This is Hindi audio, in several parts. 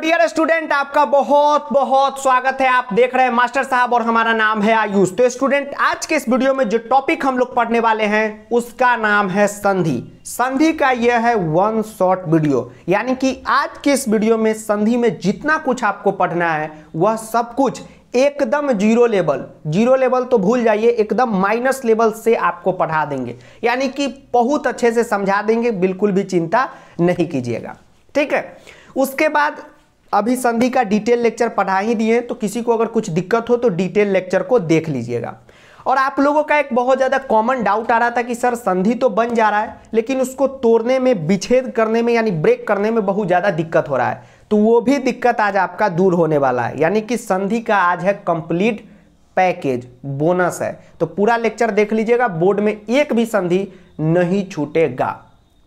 डियर तो स्टूडेंट आपका बहुत बहुत स्वागत है आप देख रहे हैं मास्टर साहब और हमारा नाम है आयुष तो स्टूडेंट आज के इस वीडियो में जो टॉपिक हम लोग पढ़ने वाले हैं उसका नाम है संधि संधि का यह है वन शॉर्ट वीडियो यानी कि आज के इस वीडियो में संधि में जितना कुछ आपको पढ़ना है वह सब कुछ एकदम जीरो लेवल जीरो लेवल तो भूल जाइए एकदम माइनस लेवल से आपको पढ़ा देंगे यानी कि बहुत अच्छे से समझा देंगे बिल्कुल भी चिंता नहीं कीजिएगा ठीक है उसके बाद अभी संधि का डिटेल लेक्चर पढ़ा ही दिए तो किसी को अगर कुछ दिक्कत हो तो डिटेल लेक्चर को देख लीजिएगा और आप लोगों का एक बहुत ज़्यादा कॉमन डाउट आ रहा था कि सर संधि तो बन जा रहा है लेकिन उसको तोड़ने में विच्छेद करने में यानी ब्रेक करने में बहुत ज़्यादा दिक्कत हो रहा है तो वो भी दिक्कत आज आपका दूर होने वाला है यानी कि संधि का आज है कंप्लीट पैकेज बोनस है तो पूरा लेक्चर देख लीजिएगा बोर्ड में एक भी संधि नहीं छूटेगा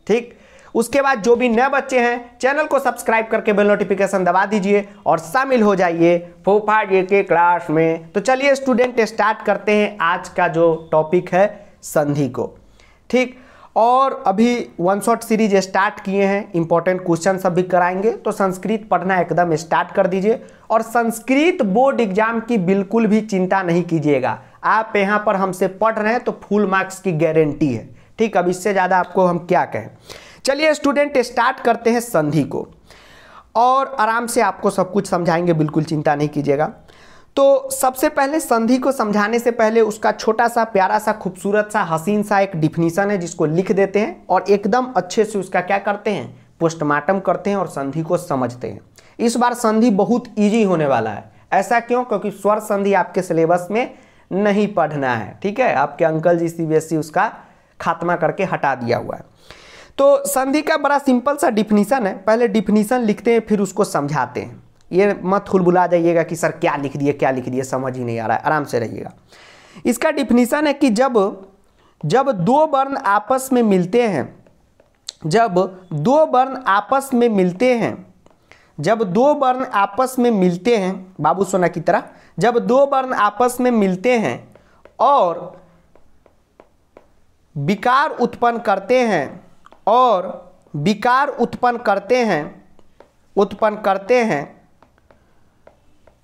ठीक उसके बाद जो भी नए बच्चे हैं चैनल को सब्सक्राइब करके बेल नोटिफिकेशन दबा दीजिए और शामिल हो जाइए फोफा डे के क्लास में तो चलिए स्टूडेंट स्टार्ट करते हैं आज का जो टॉपिक है संधि को ठीक और अभी वन शॉट सीरीज स्टार्ट किए हैं इंपॉर्टेंट क्वेश्चन सब भी कराएंगे तो संस्कृत पढ़ना एकदम स्टार्ट कर दीजिए और संस्कृत बोर्ड एग्जाम की बिल्कुल भी चिंता नहीं कीजिएगा आप यहाँ पर हमसे पढ़ रहे हैं तो फुल मार्क्स की गारंटी है ठीक अब इससे ज़्यादा आपको हम क्या कहें चलिए स्टूडेंट स्टार्ट करते हैं संधि को और आराम से आपको सब कुछ समझाएंगे बिल्कुल चिंता नहीं कीजिएगा तो सबसे पहले संधि को समझाने से पहले उसका छोटा सा प्यारा सा खूबसूरत सा हसीन सा एक डिफिनीशन है जिसको लिख देते हैं और एकदम अच्छे से उसका क्या करते हैं पोस्टमार्टम करते हैं और संधि को समझते हैं इस बार संधि बहुत ईजी होने वाला है ऐसा क्यों क्योंकि स्वर संधि आपके सिलेबस में नहीं पढ़ना है ठीक है आपके अंकल जी सी e उसका खात्मा करके हटा दिया हुआ है तो संधि का बड़ा सिंपल सा डिफिनीसन है पहले डिफिनीसन लिखते हैं फिर उसको समझाते हैं ये मत हुलबुला जाइएगा कि सर क्या लिख दिए क्या लिख दिए समझ ही नहीं आ रहा है आराम से रहिएगा इसका डिफिनीसन है कि जब जब दो वर्ण आपस में मिलते हैं जब दो वर्ण आपस में मिलते हैं जब दो वर्ण आपस में मिलते हैं बाबू सोना की तरह जब दो वर्ण आपस में मिलते हैं और विकार उत्पन्न करते हैं और विकार उत्पन्न करते हैं उत्पन्न करते हैं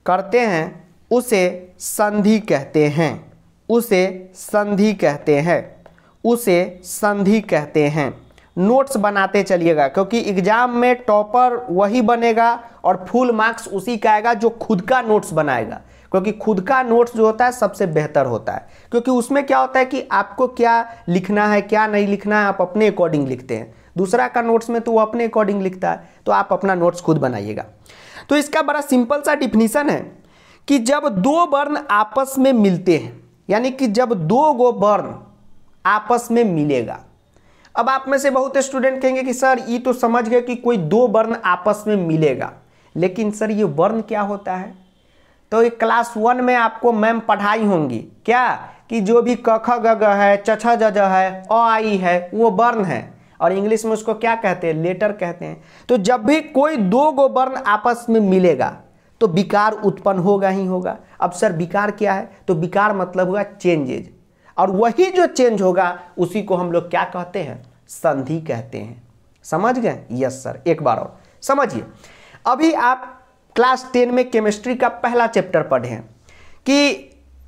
करते हैं उसे संधि कहते हैं उसे संधि कहते हैं उसे संधि कहते हैं नोट्स बनाते चलिएगा क्योंकि एग्जाम में टॉपर वही बनेगा और फुल मार्क्स उसी का आएगा जो खुद का नोट्स बनाएगा क्योंकि खुद का नोट्स जो होता है सबसे बेहतर होता है क्योंकि उसमें क्या होता है कि आपको क्या लिखना है क्या नहीं लिखना है आप अपने अकॉर्डिंग लिखते हैं दूसरा का नोट्स में तो वो अपने अकॉर्डिंग लिखता है तो आप अपना नोट्स खुद बनाइएगा तो इसका बड़ा सिंपल सा डिफिनीसन है कि जब दो वर्ण आपस में मिलते हैं यानी कि जब दो गो वर्ण आपस में मिलेगा अब आप में से बहुत स्टूडेंट कहेंगे कि सर ये तो समझ गए कि कोई दो वर्ण आपस में मिलेगा लेकिन सर ये वर्ण क्या होता है तो ये क्लास वन में आपको मैम पढ़ाई होंगी क्या कि जो भी कख गग है चछ ज है अ आई है वो वर्ण है और इंग्लिश में उसको क्या कहते हैं लेटर कहते हैं तो जब भी कोई दो गो वर्ण आपस में मिलेगा तो विकार उत्पन्न होगा ही होगा अब सर विकार क्या है तो विकार मतलब हुआ चेंजेज और वही जो चेंज होगा उसी को हम लोग क्या कहते हैं संधि कहते हैं समझ गए यस सर एक बार और समझिए अभी आप क्लास टेन में केमिस्ट्री का पहला चैप्टर पढ़ें कि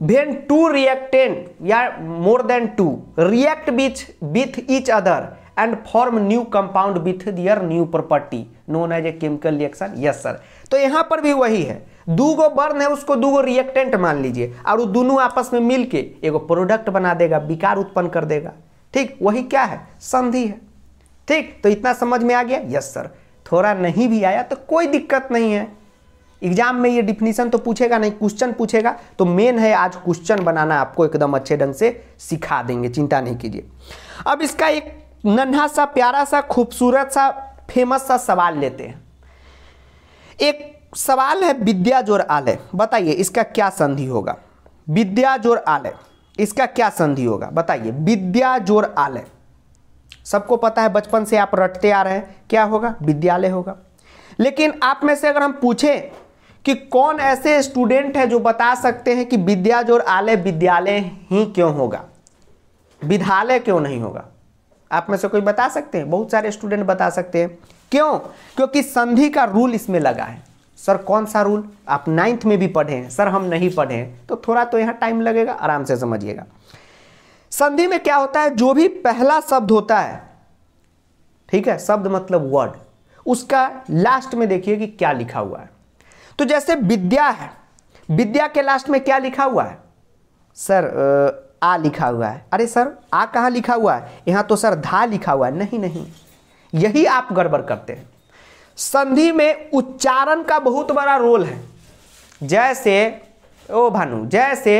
when two reactant or more than two react which with each other and form new compound with their new property known as a chemical reaction yes sir तो यहाँ पर भी वही है दू गो बर्न है उसको दू गो रिएक्टेंट मान लीजिए और वो दोनों आपस में मिल के एगो प्रोडक्ट बना देगा विकार उत्पन्न कर देगा ठीक वही क्या है संधि है ठीक तो इतना समझ में आ गया यस सर थोड़ा नहीं भी आया तो कोई दिक्कत नहीं है एग्जाम में ये डिफिनीशन तो पूछेगा नहीं क्वेश्चन पूछेगा तो मेन है आज क्वेश्चन बनाना आपको एकदम अच्छे ढंग से सिखा देंगे चिंता नहीं कीजिए अब इसका एक नन्हा सा प्यारा सा खूबसूरत सा फेमस सा सवाल लेते हैं एक सवाल है विद्या जोर आलय बताइए इसका क्या संधि होगा विद्या जोर आलय इसका क्या संधि होगा बताइए विद्या जोर आलय सबको पता है बचपन से आप रटते आ रहे हैं क्या होगा विद्यालय होगा लेकिन आप में से अगर हम पूछें कि कौन ऐसे स्टूडेंट है जो बता सकते हैं कि विद्या जोर आलय विद्यालय ही क्यों होगा विद्यालय क्यों नहीं होगा आप में से कोई बता सकते हैं बहुत सारे स्टूडेंट बता सकते हैं क्यों क्योंकि संधि का रूल इसमें लगा है सर कौन सा रूल आप नाइन्थ में भी पढ़े हैं सर हम नहीं पढ़े हैं तो थोड़ा तो यहाँ टाइम लगेगा आराम से समझिएगा संधि में क्या होता है जो भी पहला शब्द होता है ठीक है शब्द मतलब वर्ड उसका लास्ट में देखिए कि क्या लिखा हुआ है तो जैसे विद्या है विद्या के लास्ट में क्या लिखा हुआ है सर आ लिखा हुआ है अरे सर आ कहाँ लिखा हुआ है यहाँ तो सर धा लिखा हुआ है नहीं नहीं यही आप गड़बड़ करते हैं संधि में उच्चारण का बहुत बड़ा रोल है जैसे ओ भानु जैसे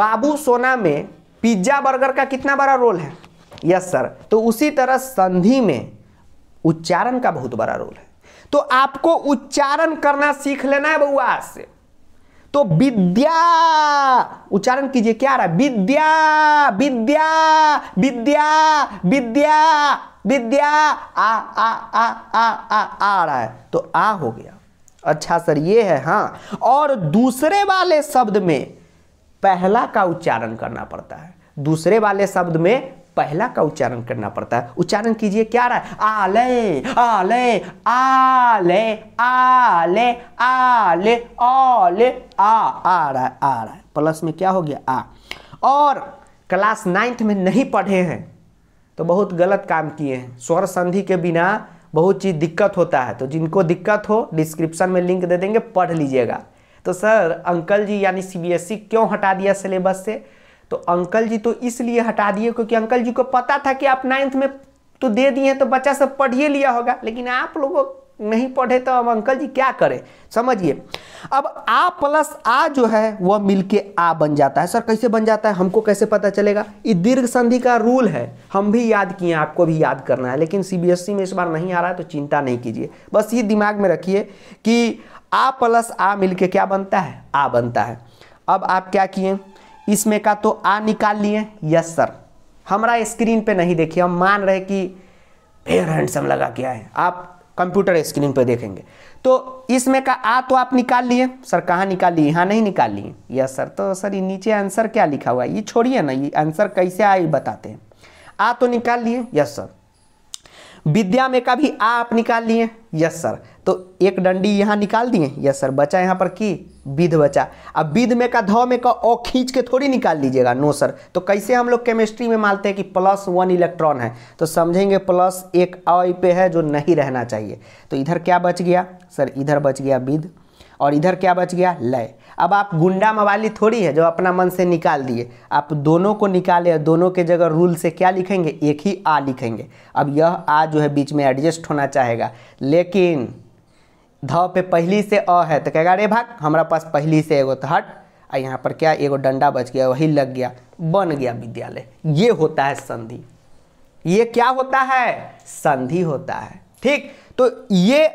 बाबू सोना में पिज्जा बर्गर का कितना बड़ा रोल है यस सर तो उसी तरह संधि में उच्चारण का बहुत बड़ा रोल है तो आपको उच्चारण करना सीख लेना है बउआ से तो विद्या उच्चारण कीजिए क्या आ रहा है विद्या विद्या विद्या विद्या विद्या आ आ आ आ आ आ रहा है तो आ हो गया अच्छा सर ये है हाँ और दूसरे वाले शब्द में पहला का उच्चारण करना पड़ता है दूसरे वाले शब्द में पहला का उच्चारण करना पड़ता है उच्चारण कीजिए क्या रहा है आले आले आले आले आले आले आ आ रहा है आ रहा है प्लस में क्या हो गया आ और क्लास नाइन्थ में नहीं पढ़े हैं तो बहुत गलत काम किए हैं स्वर संधि के बिना बहुत चीज़ दिक्कत होता है तो जिनको दिक्कत हो डिस्क्रिप्शन में लिंक दे देंगे पढ़ लीजिएगा तो सर अंकल जी यानी सीबीएसई e क्यों हटा दिया सिलेबस से तो अंकल जी तो इसलिए हटा दिए क्योंकि अंकल जी को पता था कि आप नाइन्थ में तो दे दिए हैं तो बच्चा सब पढ़िए लिया होगा लेकिन आप लोगों नहीं पढ़े तो अब अंकल जी क्या करें समझिए अब आ प्लस आ जो है वह मिलके आ बन जाता है सर कैसे बन जाता है हमको कैसे पता चलेगा ये दीर्घ संधि का रूल है हम भी याद किए आपको भी याद करना है लेकिन सीबीएसई e में इस बार नहीं आ रहा है तो चिंता नहीं कीजिए बस ये दिमाग में रखिए कि आ प्लस आ मिलके क्या बनता है आ बनता है अब आप क्या किए इसमें का तो आ निकाल लिए यस सर हमारा स्क्रीन पे नहीं देखिए हम मान रहे कि फेयर हैंडसम लगा क्या है आप कंप्यूटर स्क्रीन पे देखेंगे तो इसमें का आ तो आप निकाल लिए सर कहाँ निकाल लिए यहाँ नहीं निकाल लिए यस सर तो सर ये नीचे आंसर क्या लिखा हुआ है ये छोड़िए ना ये आंसर कैसे आए बताते हैं आ तो निकाल लिए यस सर विद्या में का भी आ आप निकाल लिए यस सर तो एक डंडी यहाँ निकाल दिए यस सर बचा यहाँ पर की विध बचा अब विध में का धो में का ओ खींच के थोड़ी निकाल लीजिएगा नो सर तो कैसे हम लोग केमिस्ट्री में मानते हैं कि प्लस वन इलेक्ट्रॉन है तो समझेंगे प्लस एक अ पे है जो नहीं रहना चाहिए तो इधर क्या बच गया सर इधर बच गया विध और इधर क्या बच गया लय अब आप गुंडा मवाली थोड़ी है जो अपना मन से निकाल दिए आप दोनों को निकाले और दोनों के जगह रूल से क्या लिखेंगे एक ही आ लिखेंगे अब यह आ जो है बीच में एडजस्ट होना चाहेगा लेकिन ध पे पहली से अ है तो कहेगा अरे भाग हमारा पास पहली से एगो तो हट और यहाँ पर क्या एगो डंडा बच गया वही लग गया बन गया विद्यालय ये होता है संधि ये क्या होता है संधि होता है ठीक तो ये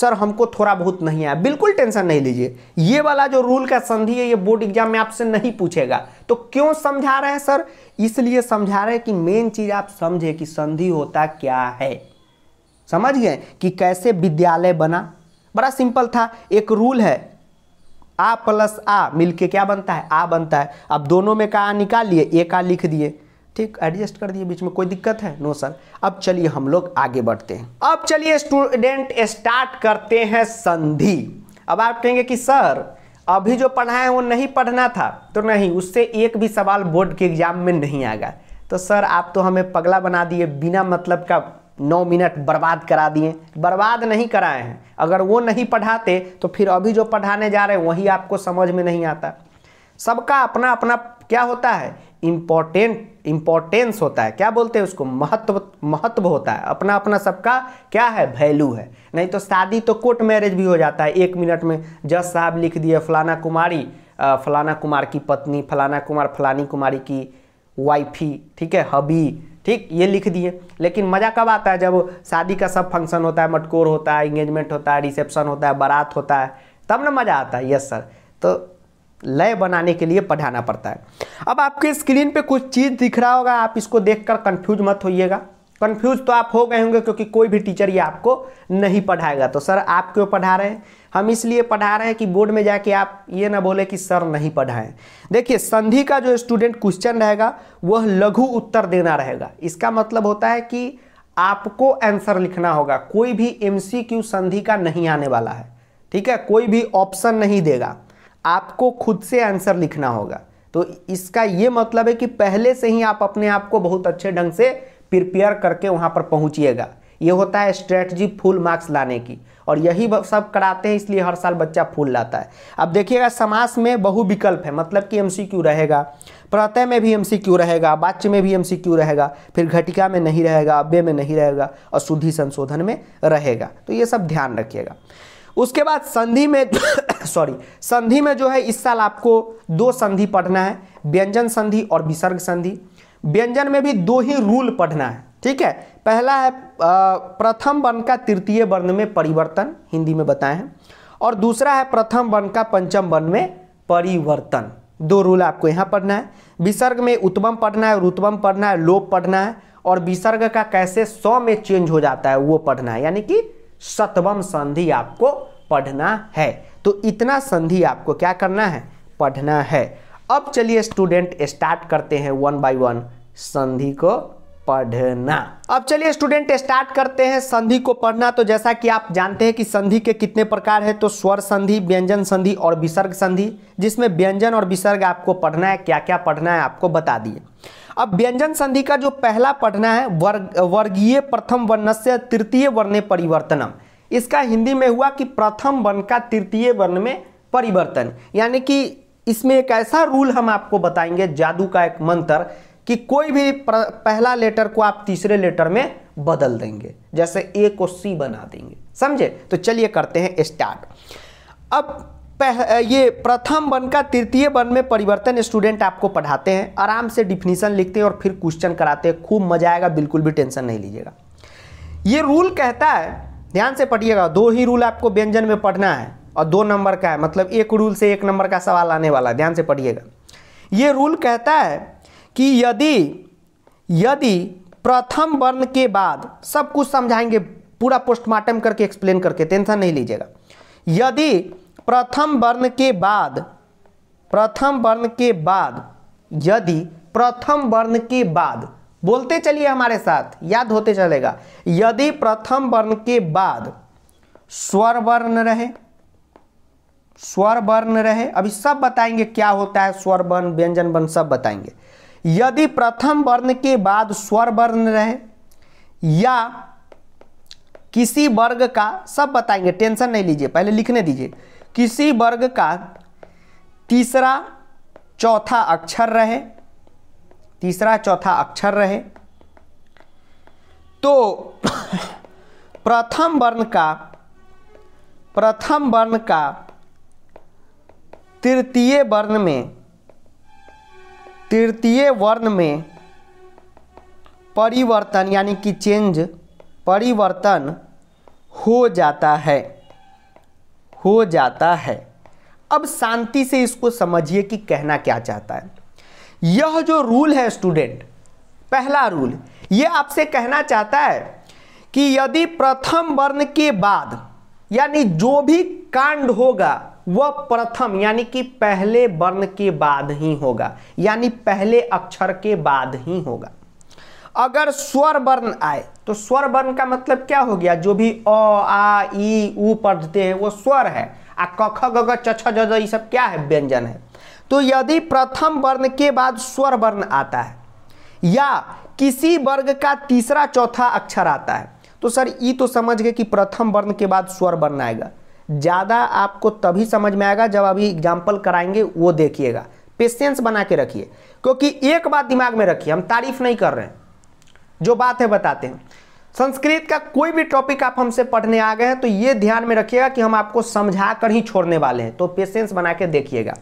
सर हमको थोड़ा बहुत नहीं आया बिल्कुल टेंशन नहीं लीजिए ये वाला जो रूल का संधि है ये बोर्ड एग्जाम में आपसे नहीं पूछेगा तो क्यों समझा रहे हैं सर इसलिए समझा रहे हैं कि मेन चीज आप समझे कि संधि होता क्या है समझ गए कि कैसे विद्यालय बना बड़ा सिंपल था एक रूल है आ प्लस आ मिलके क्या बनता है आ बनता है अब दोनों में का निकाल लिए एक आ लिख दिए ठीक एडजस्ट कर दिए बीच में कोई दिक्कत है नो सर अब चलिए हम लोग आगे बढ़ते हैं अब चलिए स्टूडेंट स्टार्ट करते हैं संधि अब आप कहेंगे कि सर अभी जो पढ़ा है वो नहीं पढ़ना था तो नहीं उससे एक भी सवाल बोर्ड के एग्जाम में नहीं आएगा तो सर आप तो हमें पगला बना दिए बिना मतलब का नौ मिनट बर्बाद करा दिए बर्बाद नहीं कराए हैं अगर वो नहीं पढ़ाते तो फिर अभी जो पढ़ाने जा रहे हैं वही आपको समझ में नहीं आता सबका अपना अपना क्या होता है इम्पोर्टेंट इम्पोर्टेंस होता है क्या बोलते हैं उसको महत्व महत्व होता है अपना अपना सबका क्या है वैल्यू है नहीं तो शादी तो कोर्ट मैरिज भी हो जाता है एक मिनट में जज साहब लिख दिए फलाना कुमारी फलाना कुमार की पत्नी फलाना कुमार फलानी कुमारी की वाइफी ठीक है हबी ठीक ये लिख दिए लेकिन मज़ा कब आता है जब शादी का सब फंक्शन होता है मटकोर होता है इंगेजमेंट होता है रिसेप्शन होता है बारात होता है तब ना मज़ा आता है यस सर तो लय बनाने के लिए पढ़ाना पड़ता है अब आपके स्क्रीन पे कुछ चीज़ दिख रहा होगा आप इसको देखकर कंफ्यूज मत होइएगा कंफ्यूज तो आप हो गए होंगे क्योंकि कोई भी टीचर ये आपको नहीं पढ़ाएगा तो सर आप क्यों पढ़ा रहे हैं हम इसलिए पढ़ा रहे हैं कि बोर्ड में जाके आप ये ना बोले कि सर नहीं पढ़ाएं देखिए संधि का जो स्टूडेंट क्वेश्चन रहेगा वह लघु उत्तर देना रहेगा इसका मतलब होता है कि आपको आंसर लिखना होगा कोई भी क्यू संधि का नहीं आने वाला है ठीक है कोई भी ऑप्शन नहीं देगा आपको खुद से आंसर लिखना होगा तो इसका ये मतलब है कि पहले से ही आप अपने आप को बहुत अच्छे ढंग से प्रिपेयर करके वहाँ पर पहुँचिएगा ये होता है स्ट्रेटजी फुल मार्क्स लाने की और यही सब कराते हैं इसलिए हर साल बच्चा फुल लाता है अब देखिएगा समास में बहु विकल्प है मतलब कि एमसीक्यू रहेगा प्रत्यय में भी एमसीक्यू रहेगा वाच्य में भी एमसीक्यू रहेगा फिर घटिका में नहीं रहेगा अव्यय में नहीं रहेगा और शुद्धि संशोधन में रहेगा तो ये सब ध्यान रखिएगा उसके बाद संधि में सॉरी संधि में जो है इस साल आपको दो संधि पढ़ना है व्यंजन संधि और विसर्ग संधि व्यंजन में भी दो ही रूल पढ़ना है ठीक है पहला है प्रथम वर्ण का तृतीय वर्ण में परिवर्तन हिंदी में बताए हैं और दूसरा है प्रथम वर्ण का पंचम वर्ण में परिवर्तन दो रूल आपको यहाँ पढ़ना है विसर्ग में उत्तम पढ़ना है रुत्वम पढ़ना है लोप पढ़ना है और विसर्ग का कैसे सौ में चेंज हो जाता है वो पढ़ना है यानी कि सतवम संधि आपको पढ़ना है तो इतना संधि आपको क्या करना है पढ़ना है अब चलिए स्टूडेंट स्टार्ट करते हैं वन बाय वन संधि को पढ़ना अब चलिए स्टूडेंट स्टार्ट करते हैं संधि को पढ़ना तो जैसा कि आप जानते हैं कि संधि के कितने प्रकार है तो स्वर संधि व्यंजन संधि और विसर्ग संधि जिसमें व्यंजन और विसर्ग आपको पढ़ना है क्या क्या पढ़ना है आपको बता दिए अब व्यंजन संधि का जो पहला पढ़ना है वर्ग वर्गीय प्रथम वर्ण से तृतीय वर्ण परिवर्तनम इसका हिंदी में हुआ कि प्रथम वर्ण का तृतीय वर्ण में परिवर्तन यानी कि इसमें एक ऐसा रूल हम आपको बताएंगे जादू का एक मंत्र कि कोई भी पहला लेटर को आप तीसरे लेटर में बदल देंगे जैसे ए को सी बना देंगे समझे तो चलिए करते हैं स्टार्ट अब पह ये प्रथम वन का तृतीय वन में परिवर्तन स्टूडेंट आपको पढ़ाते हैं आराम से डिफिनीशन लिखते हैं और फिर क्वेश्चन कराते हैं खूब मजा आएगा बिल्कुल भी टेंशन नहीं लीजिएगा ये रूल कहता है ध्यान से पढ़िएगा दो ही रूल आपको व्यंजन में पढ़ना है और दो नंबर का है मतलब एक रूल से एक नंबर का सवाल आने वाला है ध्यान से पढ़िएगा ये रूल कहता है कि यदि यदि प्रथम वर्ण के बाद सब कुछ समझाएंगे पूरा पोस्टमार्टम करके एक्सप्लेन करके टेंशन नहीं लीजिएगा यदि प्रथम वर्ण के बाद प्रथम वर्ण के बाद यदि प्रथम वर्ण के बाद बोलते चलिए हमारे साथ याद होते चलेगा यदि प्रथम वर्ण के बाद स्वर वर्ण रहे स्वर वर्ण रहे अभी सब बताएंगे क्या होता है स्वर वर्ण व्यंजन वर्ण सब बताएंगे यदि प्रथम वर्ण के बाद स्वर वर्ण रहे या किसी वर्ग का सब बताएंगे टेंशन नहीं लीजिए पहले लिखने दीजिए किसी वर्ग का तीसरा चौथा अक्षर रहे तीसरा चौथा अक्षर रहे तो प्रथम वर्ण का प्रथम वर्ण का तृतीय वर्ण में तृतीय वर्ण में परिवर्तन यानी कि चेंज परिवर्तन हो जाता है हो जाता है अब शांति से इसको समझिए कि कहना क्या चाहता है यह जो रूल है स्टूडेंट पहला रूल यह आपसे कहना चाहता है कि यदि प्रथम वर्ण के बाद यानी जो भी कांड होगा वह प्रथम यानी कि पहले वर्ण के बाद ही होगा यानी पहले अक्षर के बाद ही होगा अगर स्वर वर्ण आए तो स्वर वर्ण का मतलब क्या हो गया जो भी अ आ ई ऊ पढ़ते हैं वो स्वर है आ कख ग छ ज ये सब क्या है व्यंजन है तो यदि प्रथम वर्ण के बाद स्वर वर्ण आता है या किसी वर्ग का तीसरा चौथा अक्षर आता है तो सर ये तो समझ गए कि प्रथम वर्ण के बाद स्वर वर्ण आएगा ज़्यादा आपको तभी समझ में आएगा जब अभी एग्जाम्पल कराएंगे वो देखिएगा पेशेंस बना के रखिए क्योंकि एक बात दिमाग में रखिए हम तारीफ नहीं कर रहे हैं जो बात है बताते हैं संस्कृत का कोई भी टॉपिक आप हमसे पढ़ने आ गए हैं तो ये ध्यान में रखिएगा कि हम आपको समझा कर ही छोड़ने वाले हैं तो पेशेंस बना के देखिएगा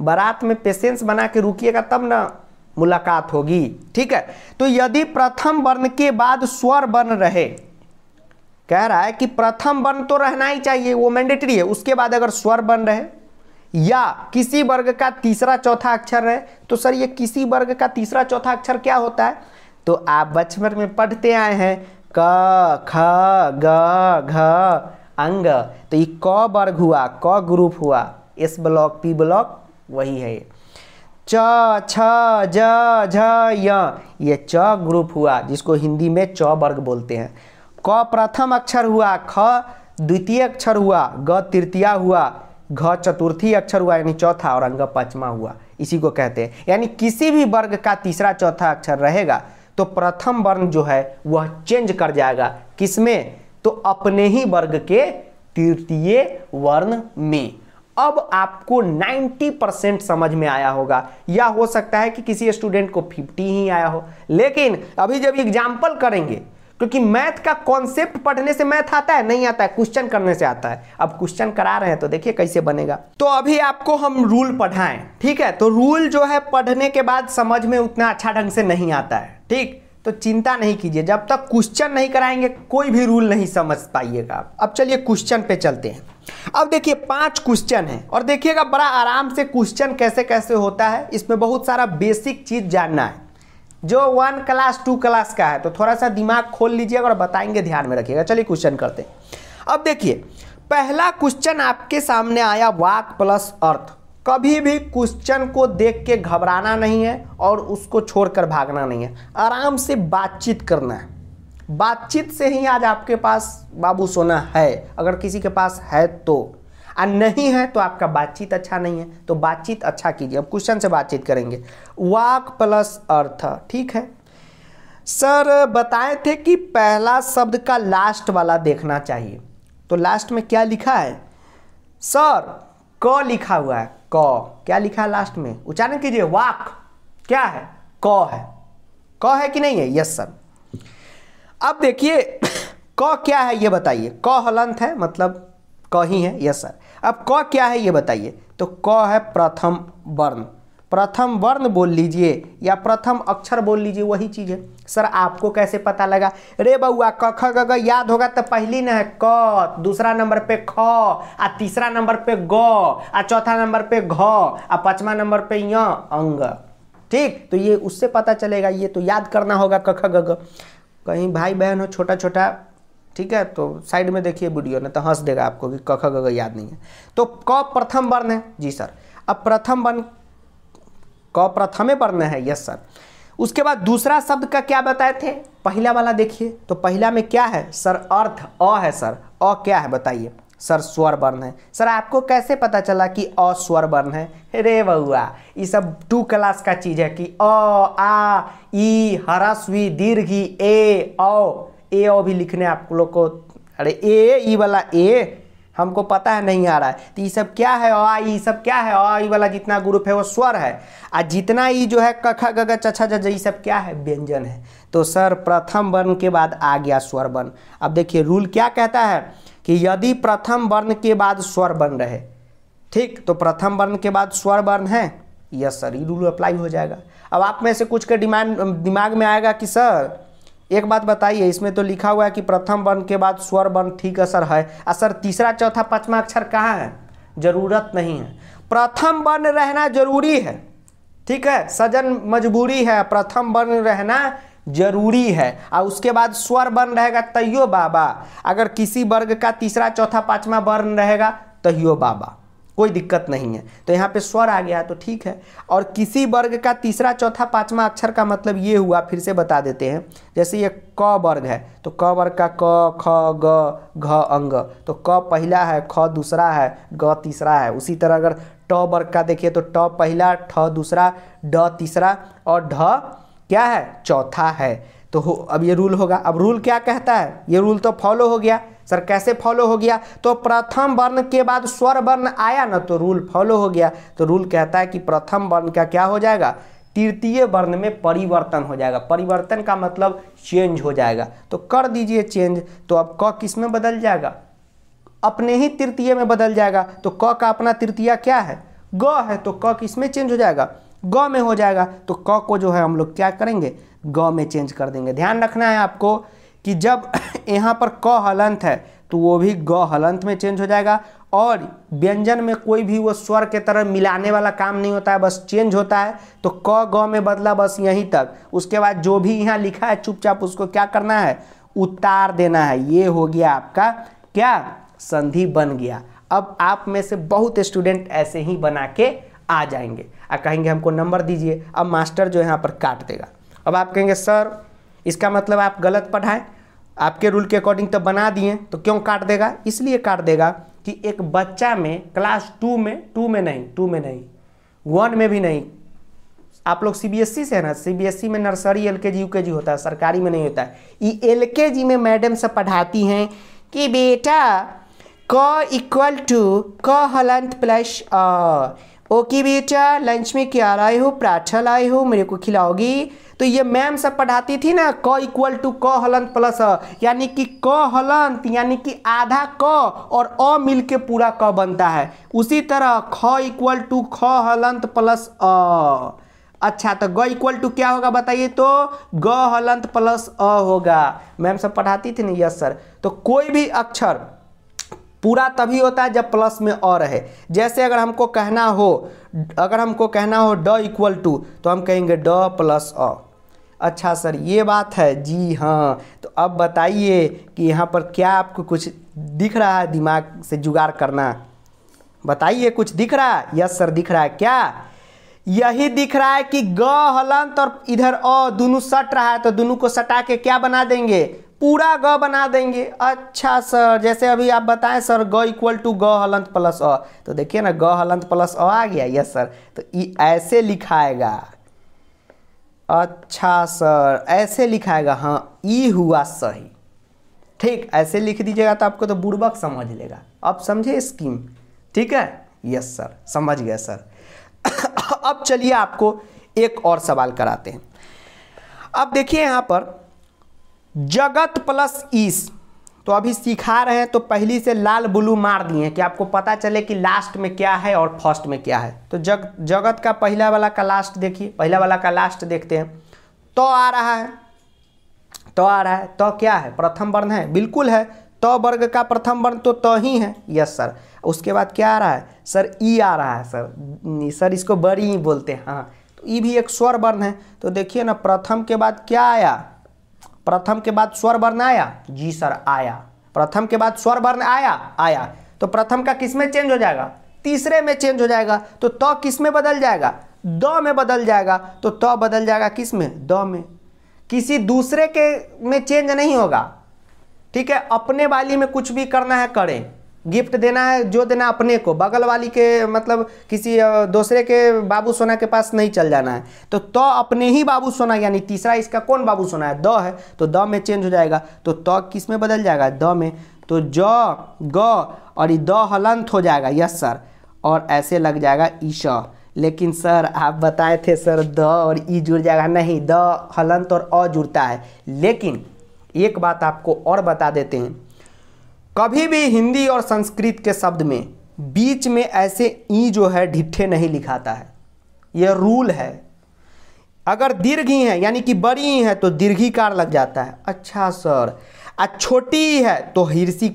बारात में पेशेंस बना के रुकिएगा तब ना मुलाकात होगी ठीक है तो यदि प्रथम वर्ण के बाद स्वर बन रहे कह रहा है कि प्रथम वर्ण तो रहना ही चाहिए वो मैंडेटरी है उसके बाद अगर स्वर बन रहे या किसी वर्ग का तीसरा चौथा अक्षर रहे तो सर ये किसी वर्ग का तीसरा चौथा अक्षर क्या होता है तो आप बचपन में पढ़ते आए हैं क ख ग घ अंग तो ये क वर्ग हुआ क ग्रुप हुआ एस ब्लॉक पी ब्लॉक वही है च छ ज झ य ये च ग्रुप हुआ जिसको हिंदी में च वर्ग बोलते हैं क प्रथम अक्षर हुआ ख द्वितीय अक्षर हुआ ग तृतीया हुआ घ चतुर्थी अक्षर हुआ यानी चौथा और अंग पांचवा हुआ इसी को कहते हैं यानी किसी भी वर्ग का तीसरा चौथा अक्षर रहेगा तो प्रथम वर्ण जो है वह चेंज कर जाएगा किसमें तो अपने ही वर्ग के तृतीय वर्ण में अब आपको 90 परसेंट समझ में आया होगा या हो सकता है कि किसी स्टूडेंट को 50 ही आया हो लेकिन अभी जब एग्जाम्पल करेंगे क्योंकि मैथ का कॉन्सेप्ट पढ़ने से मैथ आता है नहीं आता है क्वेश्चन करने से आता है अब क्वेश्चन करा रहे हैं तो देखिए कैसे बनेगा तो अभी आपको हम रूल पढ़ाएं ठीक है तो रूल जो है पढ़ने के बाद समझ में उतना अच्छा ढंग से नहीं आता है ठीक तो चिंता नहीं कीजिए जब तक क्वेश्चन नहीं कराएंगे कोई भी रूल नहीं समझ पाइएगा आप अब चलिए क्वेश्चन पे चलते हैं अब देखिए पांच क्वेश्चन है और देखिएगा बड़ा आराम से क्वेश्चन कैसे कैसे होता है इसमें बहुत सारा बेसिक चीज जानना है जो वन क्लास टू क्लास का है तो थोड़ा सा दिमाग खोल लीजिएगा और बताएंगे ध्यान में रखिएगा चलिए क्वेश्चन करते हैं अब देखिए पहला क्वेश्चन आपके सामने आया वाक प्लस अर्थ कभी भी क्वेश्चन को देख के घबराना नहीं है और उसको छोड़कर भागना नहीं है आराम से बातचीत करना है बातचीत से ही आज आपके पास बाबू सोना है अगर किसी के पास है तो और नहीं है तो आपका बातचीत अच्छा नहीं है तो बातचीत अच्छा कीजिए अब क्वेश्चन से बातचीत करेंगे वाक प्लस अर्थ ठीक है सर बताए थे कि पहला शब्द का लास्ट वाला देखना चाहिए तो लास्ट में क्या लिखा है सर क लिखा हुआ है क क्या लिखा है लास्ट में उच्चारण कीजिए वाक क्या है क है क है कि नहीं है यस सर अब देखिए क क्या है ये बताइए क हलंत है मतलब क ही है यस सर अब क क्या है ये बताइए तो क है प्रथम वर्ण प्रथम वर्ण बोल लीजिए या प्रथम अक्षर बोल लीजिए वही चीज़ है सर आपको कैसे पता लगा रे बउआ क ख ग याद होगा तो पहली न है क दूसरा नंबर पे ख आ तीसरा नंबर पे ग आ चौथा नंबर पे घ आ पांचवा नंबर पे य अंग ठीक तो ये उससे पता चलेगा ये तो याद करना होगा क ख ग कहीं भाई बहन हो छोटा छोटा ठीक है तो साइड में देखिए वीडियो ना तो हंस देगा आपको कि क ख ग याद नहीं है तो क प्रथम वर्ण है जी सर अब प्रथम वर्ण क प्रथमे वर्ण है यस सर उसके बाद दूसरा शब्द का क्या बताए थे पहला वाला देखिए तो पहला में क्या है सर अर्थ अ है सर अ क्या है बताइए सर स्वर वर्ण है सर आपको कैसे पता चला कि अ स्वर वर्ण है रे बउआ ये सब टू क्लास का चीज़ है कि अ आ ई हरस्वी दीर्घी ए औ ए ओ भी लिखने आप लोग को अरे ए ई वाला ए हमको पता है नहीं आ रहा है तो ये सब क्या है अ ये सब क्या है अ वाला जितना ग्रुप है वो स्वर है आ जितना ये जो है कखा गगा चछा जज ये सब क्या है व्यंजन है तो सर प्रथम वर्ण के बाद आ गया स्वर वर्ण अब देखिए रूल क्या कहता है कि यदि प्रथम वर्ण के बाद स्वर वर्ण रहे ठीक तो प्रथम वर्ण के बाद स्वर वर्ण है यस सर ये रूल अप्लाई हो जाएगा अब आप में से कुछ का डिमांड दिमाग में आएगा कि सर एक बात बताइए इसमें तो लिखा हुआ है कि प्रथम वर्ण के बाद स्वर वर्ण ठीक असर है असर तीसरा चौथा पांचवा अक्षर कहाँ है जरूरत नहीं है प्रथम वर्ण रहना जरूरी है ठीक है सजन मजबूरी है प्रथम वर्ण रहना जरूरी है और उसके बाद स्वर वर्ण रहेगा तैयो बाबा अगर किसी वर्ग का तीसरा चौथा पांचवा वर्ण रहेगा तैयो बाबा कोई दिक्कत नहीं है तो यहाँ पे स्वर आ गया तो ठीक है और किसी वर्ग का तीसरा चौथा पांचवा अक्षर का मतलब ये हुआ फिर से बता देते हैं जैसे ये क वर्ग है तो क वर्ग का क ख ग घ अंग तो क पहला है ख दूसरा है ग तीसरा है उसी तरह अगर ट वर्ग का देखिए तो ट पहला ठ दूसरा ड तीसरा और ढ क्या है चौथा है तो हो अब ये रूल होगा अब रूल क्या कहता है ये रूल तो फॉलो हो गया सर कैसे फॉलो हो गया तो प्रथम वर्ण के बाद स्वर वर्ण आया ना तो रूल फॉलो हो गया तो रूल कहता है कि प्रथम वर्ण का क्या हो जाएगा तृतीय वर्ण में परिवर्तन हो जाएगा परिवर्तन का मतलब चेंज हो जाएगा तो कर दीजिए चेंज तो अब क किस में बदल जाएगा अपने ही तृतीय में बदल जाएगा तो क का अपना तृतीय क्या है ग है तो क किस में चेंज हो जाएगा ग में हो जाएगा तो क को जो है हम लोग क्या करेंगे ग में चेंज कर देंगे ध्यान रखना है आपको कि जब यहाँ पर क हलंत है तो वो भी ग हलंत में चेंज हो जाएगा और व्यंजन में कोई भी वो स्वर के तरह मिलाने वाला काम नहीं होता है बस चेंज होता है तो क ग में बदला बस यहीं तक उसके बाद जो भी यहाँ लिखा है चुपचाप उसको क्या करना है उतार देना है ये हो गया आपका क्या संधि बन गया अब आप में से बहुत स्टूडेंट ऐसे ही बना के आ जाएंगे आप कहेंगे हमको नंबर दीजिए अब मास्टर जो यहाँ पर काट देगा अब आप कहेंगे सर इसका मतलब आप गलत पढ़ाएं आपके रूल के अकॉर्डिंग तो बना दिए तो क्यों काट देगा इसलिए काट देगा कि एक बच्चा में क्लास टू में टू में नहीं टू में नहीं वन में भी नहीं आप लोग सीबीएसई e से है ना सीबीएसई e में नर्सरी एलकेजी यूकेजी होता है सरकारी में नहीं होता है ये एलकेजी में मैडम से पढ़ाती हैं कि बेटा क इक्वल टू क हलंत प्लस ओके बेटा लंच में क्या लाए हो पराठा लाए हो मेरे को खिलाओगी तो ये मैम सब पढ़ाती थी ना क इक्वल टू क हलंत प्लस यानी कि क हलंत यानी कि आधा क और अ मिल के पूरा क बनता है उसी तरह ख इक्वल टू ख हलंत प्लस अ अच्छा तो ग इक्वल टू क्या होगा बताइए तो ग हलंत प्लस अ होगा मैम सब पढ़ाती थी ना यस सर तो कोई भी अक्षर पूरा तभी होता है जब प्लस में अ रहे जैसे अगर हमको कहना हो अगर हमको कहना हो ड इक्वल टू तो हम कहेंगे ड प्लस अ अच्छा सर ये बात है जी हाँ तो अब बताइए कि यहाँ पर क्या आपको कुछ दिख रहा है दिमाग से जुगाड़ करना बताइए कुछ दिख रहा है यस सर दिख रहा है क्या यही दिख रहा है कि ग हलंत और इधर अ दोनों सट रहा है तो दोनों को सटा के क्या बना देंगे पूरा ग बना देंगे अच्छा सर जैसे अभी आप बताएं सर ग इक्वल टू ग हलंत प्लस अ तो देखिए ना ग हलंत प्लस अ आ गया यस सर तो ये ऐसे लिखाएगा अच्छा सर ऐसे लिखाएगा हाँ ई हुआ सही ठीक ऐसे लिख दीजिएगा तो आपको तो बुड़बक समझ लेगा अब समझे स्कीम ठीक है यस सर समझ गया सर अब चलिए आपको एक और सवाल कराते हैं अब देखिए यहाँ पर जगत प्लस ईस तो अभी सिखा रहे हैं तो पहली से लाल ब्लू मार दिए कि आपको पता चले कि लास्ट में क्या है और फर्स्ट में क्या है तो जग जगत का पहला वाला का लास्ट देखिए पहला वाला का लास्ट देखते हैं तो आ रहा है तो आ रहा है तो क्या है प्रथम वर्ण है बिल्कुल है तो वर्ग का प्रथम वर्ण तो तो ही है यस सर उसके बाद क्या आ रहा है सर ई e आ रहा है सर सर इसको बड़ी e बोलते हैं हाँ तो ई e भी एक स्वर वर्ण है तो देखिए ना प्रथम के बाद क्या आया प्रथम के बाद स्वर वर्ण आया जी सर आया प्रथम के बाद स्वर वर्ण आया आया तो प्रथम का किस में चेंज हो जाएगा तीसरे में चेंज हो जाएगा तो त तो किस में बदल जाएगा द में बदल जाएगा तो त तो बदल जाएगा किस में द में किसी दूसरे के में चेंज नहीं होगा ठीक है अपने वाली में कुछ भी करना है करें गिफ्ट देना है जो देना अपने को बगल वाली के मतलब किसी दूसरे के बाबू सोना के पास नहीं चल जाना है तो त तो अपने ही बाबू सोना यानी तीसरा इसका कौन बाबू सोना है द है तो द में चेंज हो जाएगा तो त तो किस में बदल जाएगा द में तो ज ग और ये द हलंत हो जाएगा यस सर और ऐसे लग जाएगा ईश लेकिन सर आप बताए थे सर द और ई जुड़ जाएगा नहीं द हलंत और अ जुड़ता है लेकिन एक बात आपको और बता देते हैं कभी भी हिंदी और संस्कृत के शब्द में बीच में ऐसे ई जो है ढिट्ठे नहीं लिखाता है यह रूल है अगर दीर्घ ही है यानी कि बड़ी ही है तो कार लग जाता है अच्छा सर आ छोटी ही है तो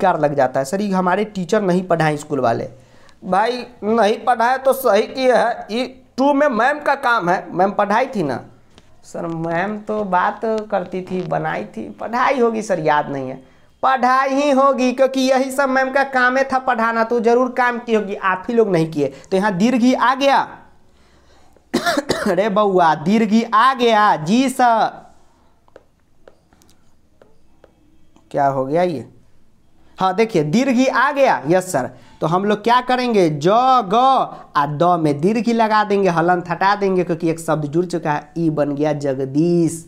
कार लग जाता है सर ये हमारे टीचर नहीं पढ़ाए स्कूल वाले भाई नहीं पढ़ाए तो सही किए है ये टू में मैम का काम है मैम पढ़ाई थी ना सर मैम तो बात करती थी बनाई थी पढ़ाई होगी सर याद नहीं है पढ़ाई ही होगी क्योंकि यही सब मैम का काम था पढ़ाना तो जरूर काम की होगी आप ही लोग नहीं किए तो यहाँ दीर्घ ही आ गया अरे बउआ दीर्घ ही आ गया जी सर क्या हो गया ये हाँ देखिए दीर्घ ही आ गया यस सर तो हम लोग क्या करेंगे ज ग आ द में दीर्घी लगा देंगे हलंत हटा देंगे क्योंकि एक शब्द जुड़ चुका है ई बन गया जगदीश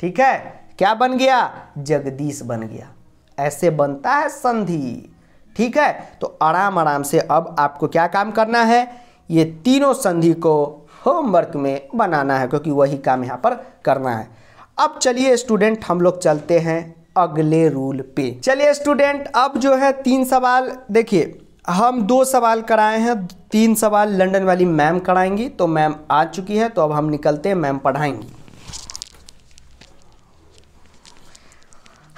ठीक है क्या बन गया जगदीश बन गया ऐसे बनता है संधि ठीक है तो आराम आराम से अब आपको क्या काम करना है ये तीनों संधि को होमवर्क में बनाना है क्योंकि वही काम यहाँ पर करना है अब चलिए स्टूडेंट हम लोग चलते हैं अगले रूल पे चलिए स्टूडेंट अब जो है तीन सवाल देखिए हम दो सवाल कराए हैं तीन सवाल लंदन वाली मैम कराएंगी तो मैम आ चुकी है तो अब हम निकलते हैं मैम पढ़ाएंगी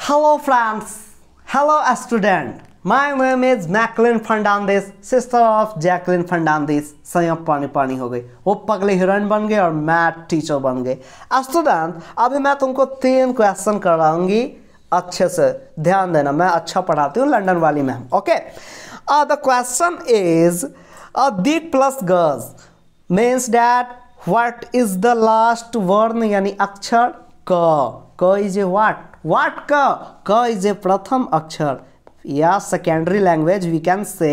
hello friends Hello student, my name is Macklin Fernandes sister of Jacqueline Fernandez संयम पानी पानी हो गई वो पगले हीरोइन बन गए और मैथ टीचर बन गए स्टूडेंट अभी मैं तुमको तीन क्वेश्चन कराऊंगी अच्छे से ध्यान देना मैं अच्छा पढ़ाती हूँ लंदन वाली ma'am okay the question is अ दिट plus girls means that what is the last वर्ण यानी अक्षर क क इज ए व्हाट वाट क क इज ए प्रथम अक्षर या secondary language we can say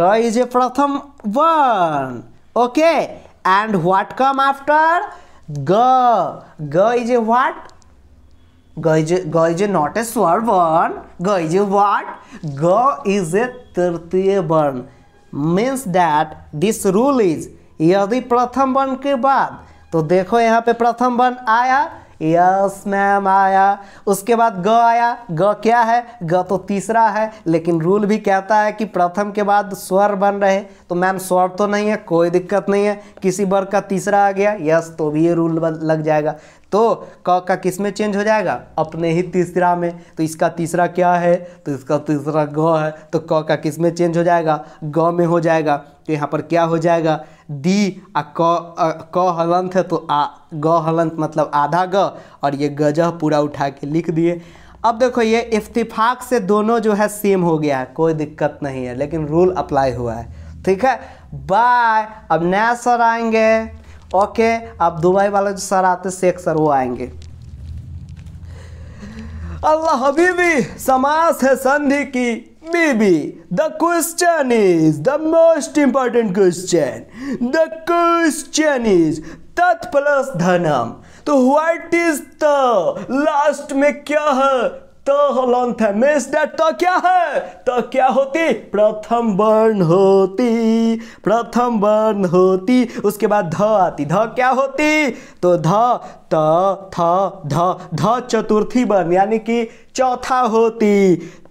क इज ए प्रथम वर्ण okay and what come after ग ग इज ए व्हाट ग इज ए नॉट ए स्वर वर्ण ग इज ए व्हाट ग इज ए तृतीय वर्ण means that this rule is यदि प्रथम वर्ण के बाद तो देखो यहाँ पे प्रथम वर्ण आया यस मैम आया उसके बाद ग आया ग क्या है ग तो तीसरा है लेकिन रूल भी कहता है कि प्रथम के बाद स्वर बन रहे तो मैम स्वर तो नहीं है कोई दिक्कत नहीं है किसी वर्ग का तीसरा आ गया यस तो भी ये रूल लग जाएगा तो क का किस में चेंज हो जाएगा अपने ही तीसरा में तो इसका तीसरा क्या है तो इसका तीसरा ग है तो क का किस में चेंज हो जाएगा ग में हो जाएगा तो यहाँ पर क्या हो जाएगा दी आ क हलंत है तो आ ग हलंत मतलब आधा ग और ये गजह पूरा उठा के लिख दिए अब देखो ये इफ्तिफाक से दोनों जो है सेम हो गया है कोई दिक्कत नहीं है लेकिन रूल अप्लाई हुआ है ठीक है बाय अब नया सर आएंगे ओके अब दुबई वाले जो सर आते शेख सर वो आएंगे अल्लाह हबीबी समास है संधि की baby the question is the most important question the question is तत् प्लस धनम तो व्हाट इज द लास्ट में क्या है तो लॉन्ग था मिस डेट तो क्या है तो क्या होती प्रथम वर्ण होती प्रथम वर्ण होती उसके बाद ध आती ध क्या होती तो ध त थ ध ध चतुर्थी वर्ण यानी कि चौथा होती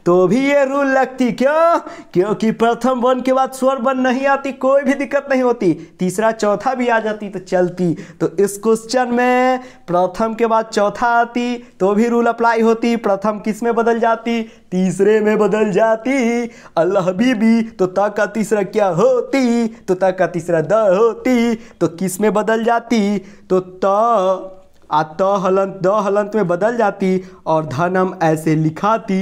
तो भी ये रूल लगती क्यों क्योंकि प्रथम वन के बाद स्वर वन नहीं आती कोई भी दिक्कत नहीं होती तीसरा चौथा भी आ जाती तो चलती तो इस क्वेश्चन में प्रथम के बाद चौथा आती तो भी रूल अप्लाई होती प्रथम किस में बदल जाती तीसरे में बदल जाती अल्लाह भी तो त का तीसरा क्या होती तो त का तीसरा द होती तो किस में बदल जाती तो त आ त हलंत द हलंत में बदल जाती और धनम ऐसे लिखाती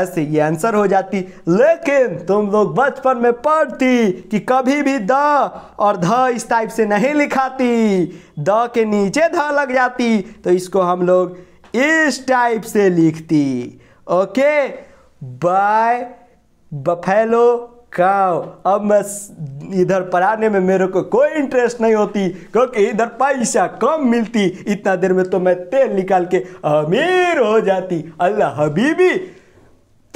ऐसे ये आंसर हो जाती लेकिन तुम लोग बचपन में पढ़ती कि कभी भी द और ध इस टाइप से नहीं लिखाती द के नीचे ध लग जाती तो इसको हम लोग इस टाइप से लिखती ओके बाय बफेलो काओ अब मैं इधर पढ़ाने में मेरे को कोई इंटरेस्ट नहीं होती क्योंकि इधर पैसा कम मिलती इतना देर में तो मैं तेल निकाल के अमीर हो जाती अल्लाह हबीबी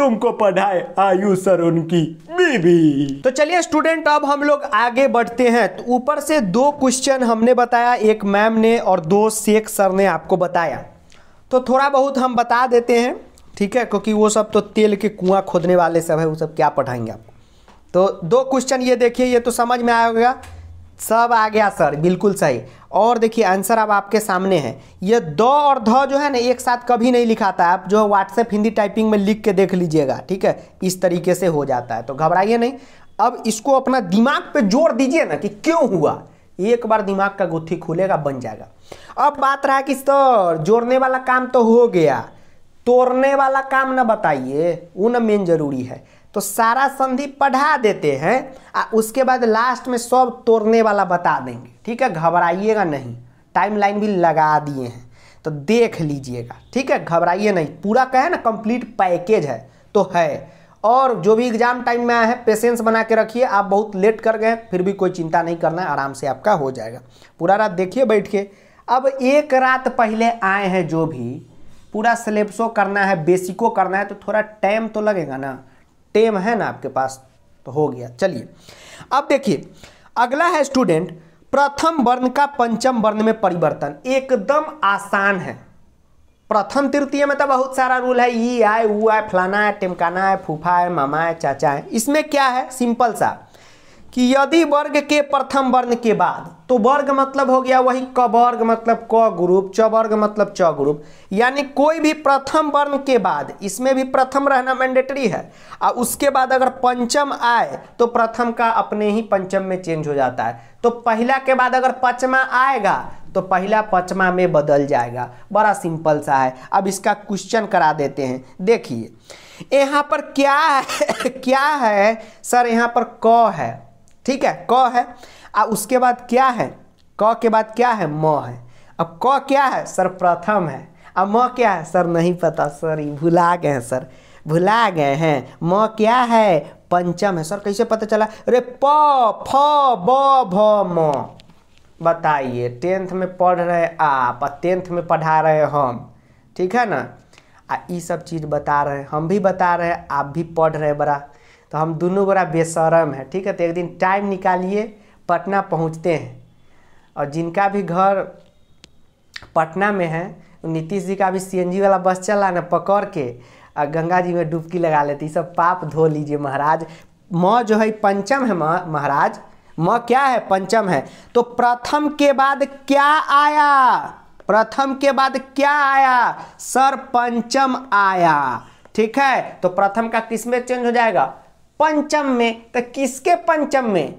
तुमको पढ़ाए आयु सर उनकी बीबी तो चलिए स्टूडेंट अब हम लोग आगे बढ़ते हैं तो ऊपर से दो क्वेश्चन हमने बताया एक मैम ने और दो शेख सर ने आपको बताया तो थोड़ा बहुत हम बता देते हैं ठीक है क्योंकि वो सब तो तेल के कुआं खोदने वाले सब है वो सब क्या पढ़ाएंगे आपको तो दो क्वेश्चन ये देखिए ये तो समझ में आएगा सब आ गया सर बिल्कुल सही और देखिए आंसर अब आपके सामने है ये द और ध जो है ना एक साथ कभी नहीं लिखाता आप जो व्हाट्सएप हिंदी टाइपिंग में लिख के देख लीजिएगा ठीक है इस तरीके से हो जाता है तो घबराइए नहीं अब इसको अपना दिमाग पे जोर दीजिए ना कि क्यों हुआ एक बार दिमाग का गुत्थी खुलेगा बन जाएगा अब बात रहा कि सर जोड़ने वाला काम तो हो गया तोड़ने वाला काम ना बताइए वो ना मेन जरूरी है तो सारा संधि पढ़ा देते हैं आ उसके बाद लास्ट में सब तोड़ने वाला बता देंगे ठीक है घबराइएगा नहीं टाइम लाइन भी लगा दिए हैं तो देख लीजिएगा ठीक है घबराइए नहीं पूरा कहे ना कंप्लीट पैकेज है तो है और जो भी एग्जाम टाइम में आए हैं पेशेंस बना के रखिए आप बहुत लेट कर गए फिर भी कोई चिंता नहीं करना है आराम से आपका हो जाएगा पूरा रात देखिए बैठ के अब एक रात पहले आए हैं जो भी पूरा सिलेबसो करना है बेसिको करना है तो थोड़ा टाइम तो लगेगा ना टेम है ना आपके पास तो हो गया चलिए अब देखिए अगला है स्टूडेंट प्रथम वर्ण का पंचम वर्ण में परिवर्तन एकदम आसान है प्रथम तृतीय में तो बहुत सारा रूल है ई आए वो आए फलाना है टिमकाना है फूफा है मामा है चाचा है इसमें क्या है सिंपल सा कि यदि वर्ग के प्रथम वर्ण के बाद तो वर्ग मतलब हो गया वही क वर्ग मतलब क ग्रुप च वर्ग मतलब च ग्रुप यानी कोई भी प्रथम वर्ण के बाद इसमें भी प्रथम रहना मैंडेटरी है और उसके बाद अगर पंचम आए तो प्रथम का अपने ही पंचम में चेंज हो जाता है तो पहला के बाद अगर पचमा आएगा तो पहला पचमा में बदल जाएगा बड़ा सिंपल सा है अब इसका क्वेश्चन करा देते हैं देखिए यहाँ पर क्या है क्या है सर यहाँ पर क है ठीक है क है आ उसके बाद क्या है क के बाद क्या है म है अब क क्या है सर प्रथम है अब म क्या है सर नहीं पता सॉरी भुला गए हैं सर भुला गए हैं म क्या है पंचम है सर कैसे पता चला अरे प फ ब भ म बताइए टेंथ में पढ़ रहे आप और टेंथ में पढ़ा रहे हम ठीक है ना आ ये सब चीज़ बता रहे हैं हम भी बता रहे हैं आप भी पढ़ रहे हैं बड़ा तो हम दोनों बड़ा बेशरम है ठीक है तो एक दिन टाइम निकालिए पटना पहुँचते हैं और जिनका भी घर पटना में है तो नीतीश जी का भी सीएनजी वाला बस चला ना पकड़ के और गंगा जी में डुबकी लगा लेते सब पाप धो लीजिए महाराज म जो है पंचम है महाराज म क्या है पंचम है तो प्रथम के बाद क्या आया प्रथम के बाद क्या आया सर पंचम आया ठीक है तो प्रथम का किसमें चेंज हो जाएगा पंचम में तो किसके पंचम में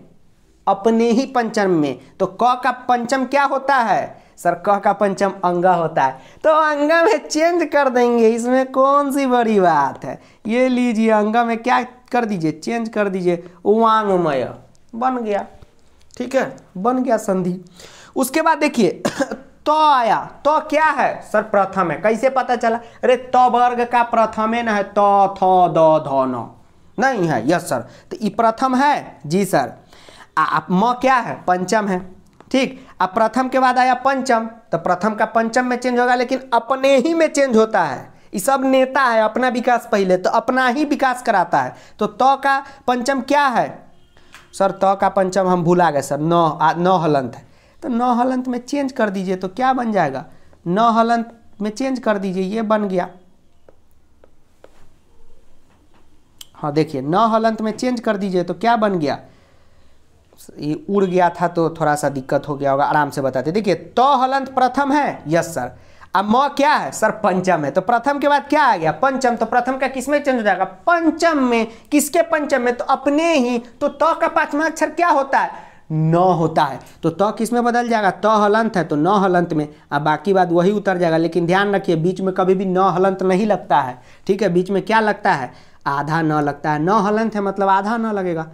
अपने ही पंचम में तो क का पंचम क्या होता है सर क का पंचम अंगा होता है तो अंगा में चेंज कर देंगे इसमें कौन सी बड़ी बात है ये लीजिए अंगा में क्या कर दीजिए चेंज कर दीजिए वांगमय बन गया ठीक है बन गया संधि उसके बाद देखिए तो आया तो क्या है सर प्रथम है कैसे पता चला अरे तो वर्ग का प्रथम है ना है तो थो दो धो न नहीं है यस सर तो ई प्रथम है जी सर आप म क्या है पंचम है ठीक अब प्रथम के बाद आया पंचम तो प्रथम का पंचम में चेंज होगा लेकिन अपने ही में चेंज होता है ये सब नेता है अपना विकास पहले तो अपना ही विकास कराता है तो त तो का पंचम क्या है सर त तो का पंचम हम भूला गए सर नौ आ, नौ हलंत है तो नौ हलंत में चेंज कर दीजिए तो क्या बन जाएगा नौ हलंत में चेंज कर दीजिए ये बन गया हाँ देखिए न हलंत में चेंज कर दीजिए तो क्या बन गया ये उड़ गया था तो थोड़ा सा दिक्कत हो गया होगा आराम से बताते देखिए त तो हलंत प्रथम है यस सर अब म क्या है सर पंचम है तो प्रथम के बाद क्या आ गया पंचम तो प्रथम का किसमें चेंज हो जाएगा पंचम में किसके पंचम में तो अपने ही तो त तो का पांचवा अक्षर क्या होता है न होता है तो त तो किस में बदल जाएगा त तो हलंत है तो न हलंत में अब बाकी बात वही उतर जाएगा लेकिन ध्यान रखिए बीच में कभी भी न हलंत नहीं लगता है ठीक है बीच में क्या लगता है आधा न लगता है न हलेंथ है मतलब आधा न लगेगा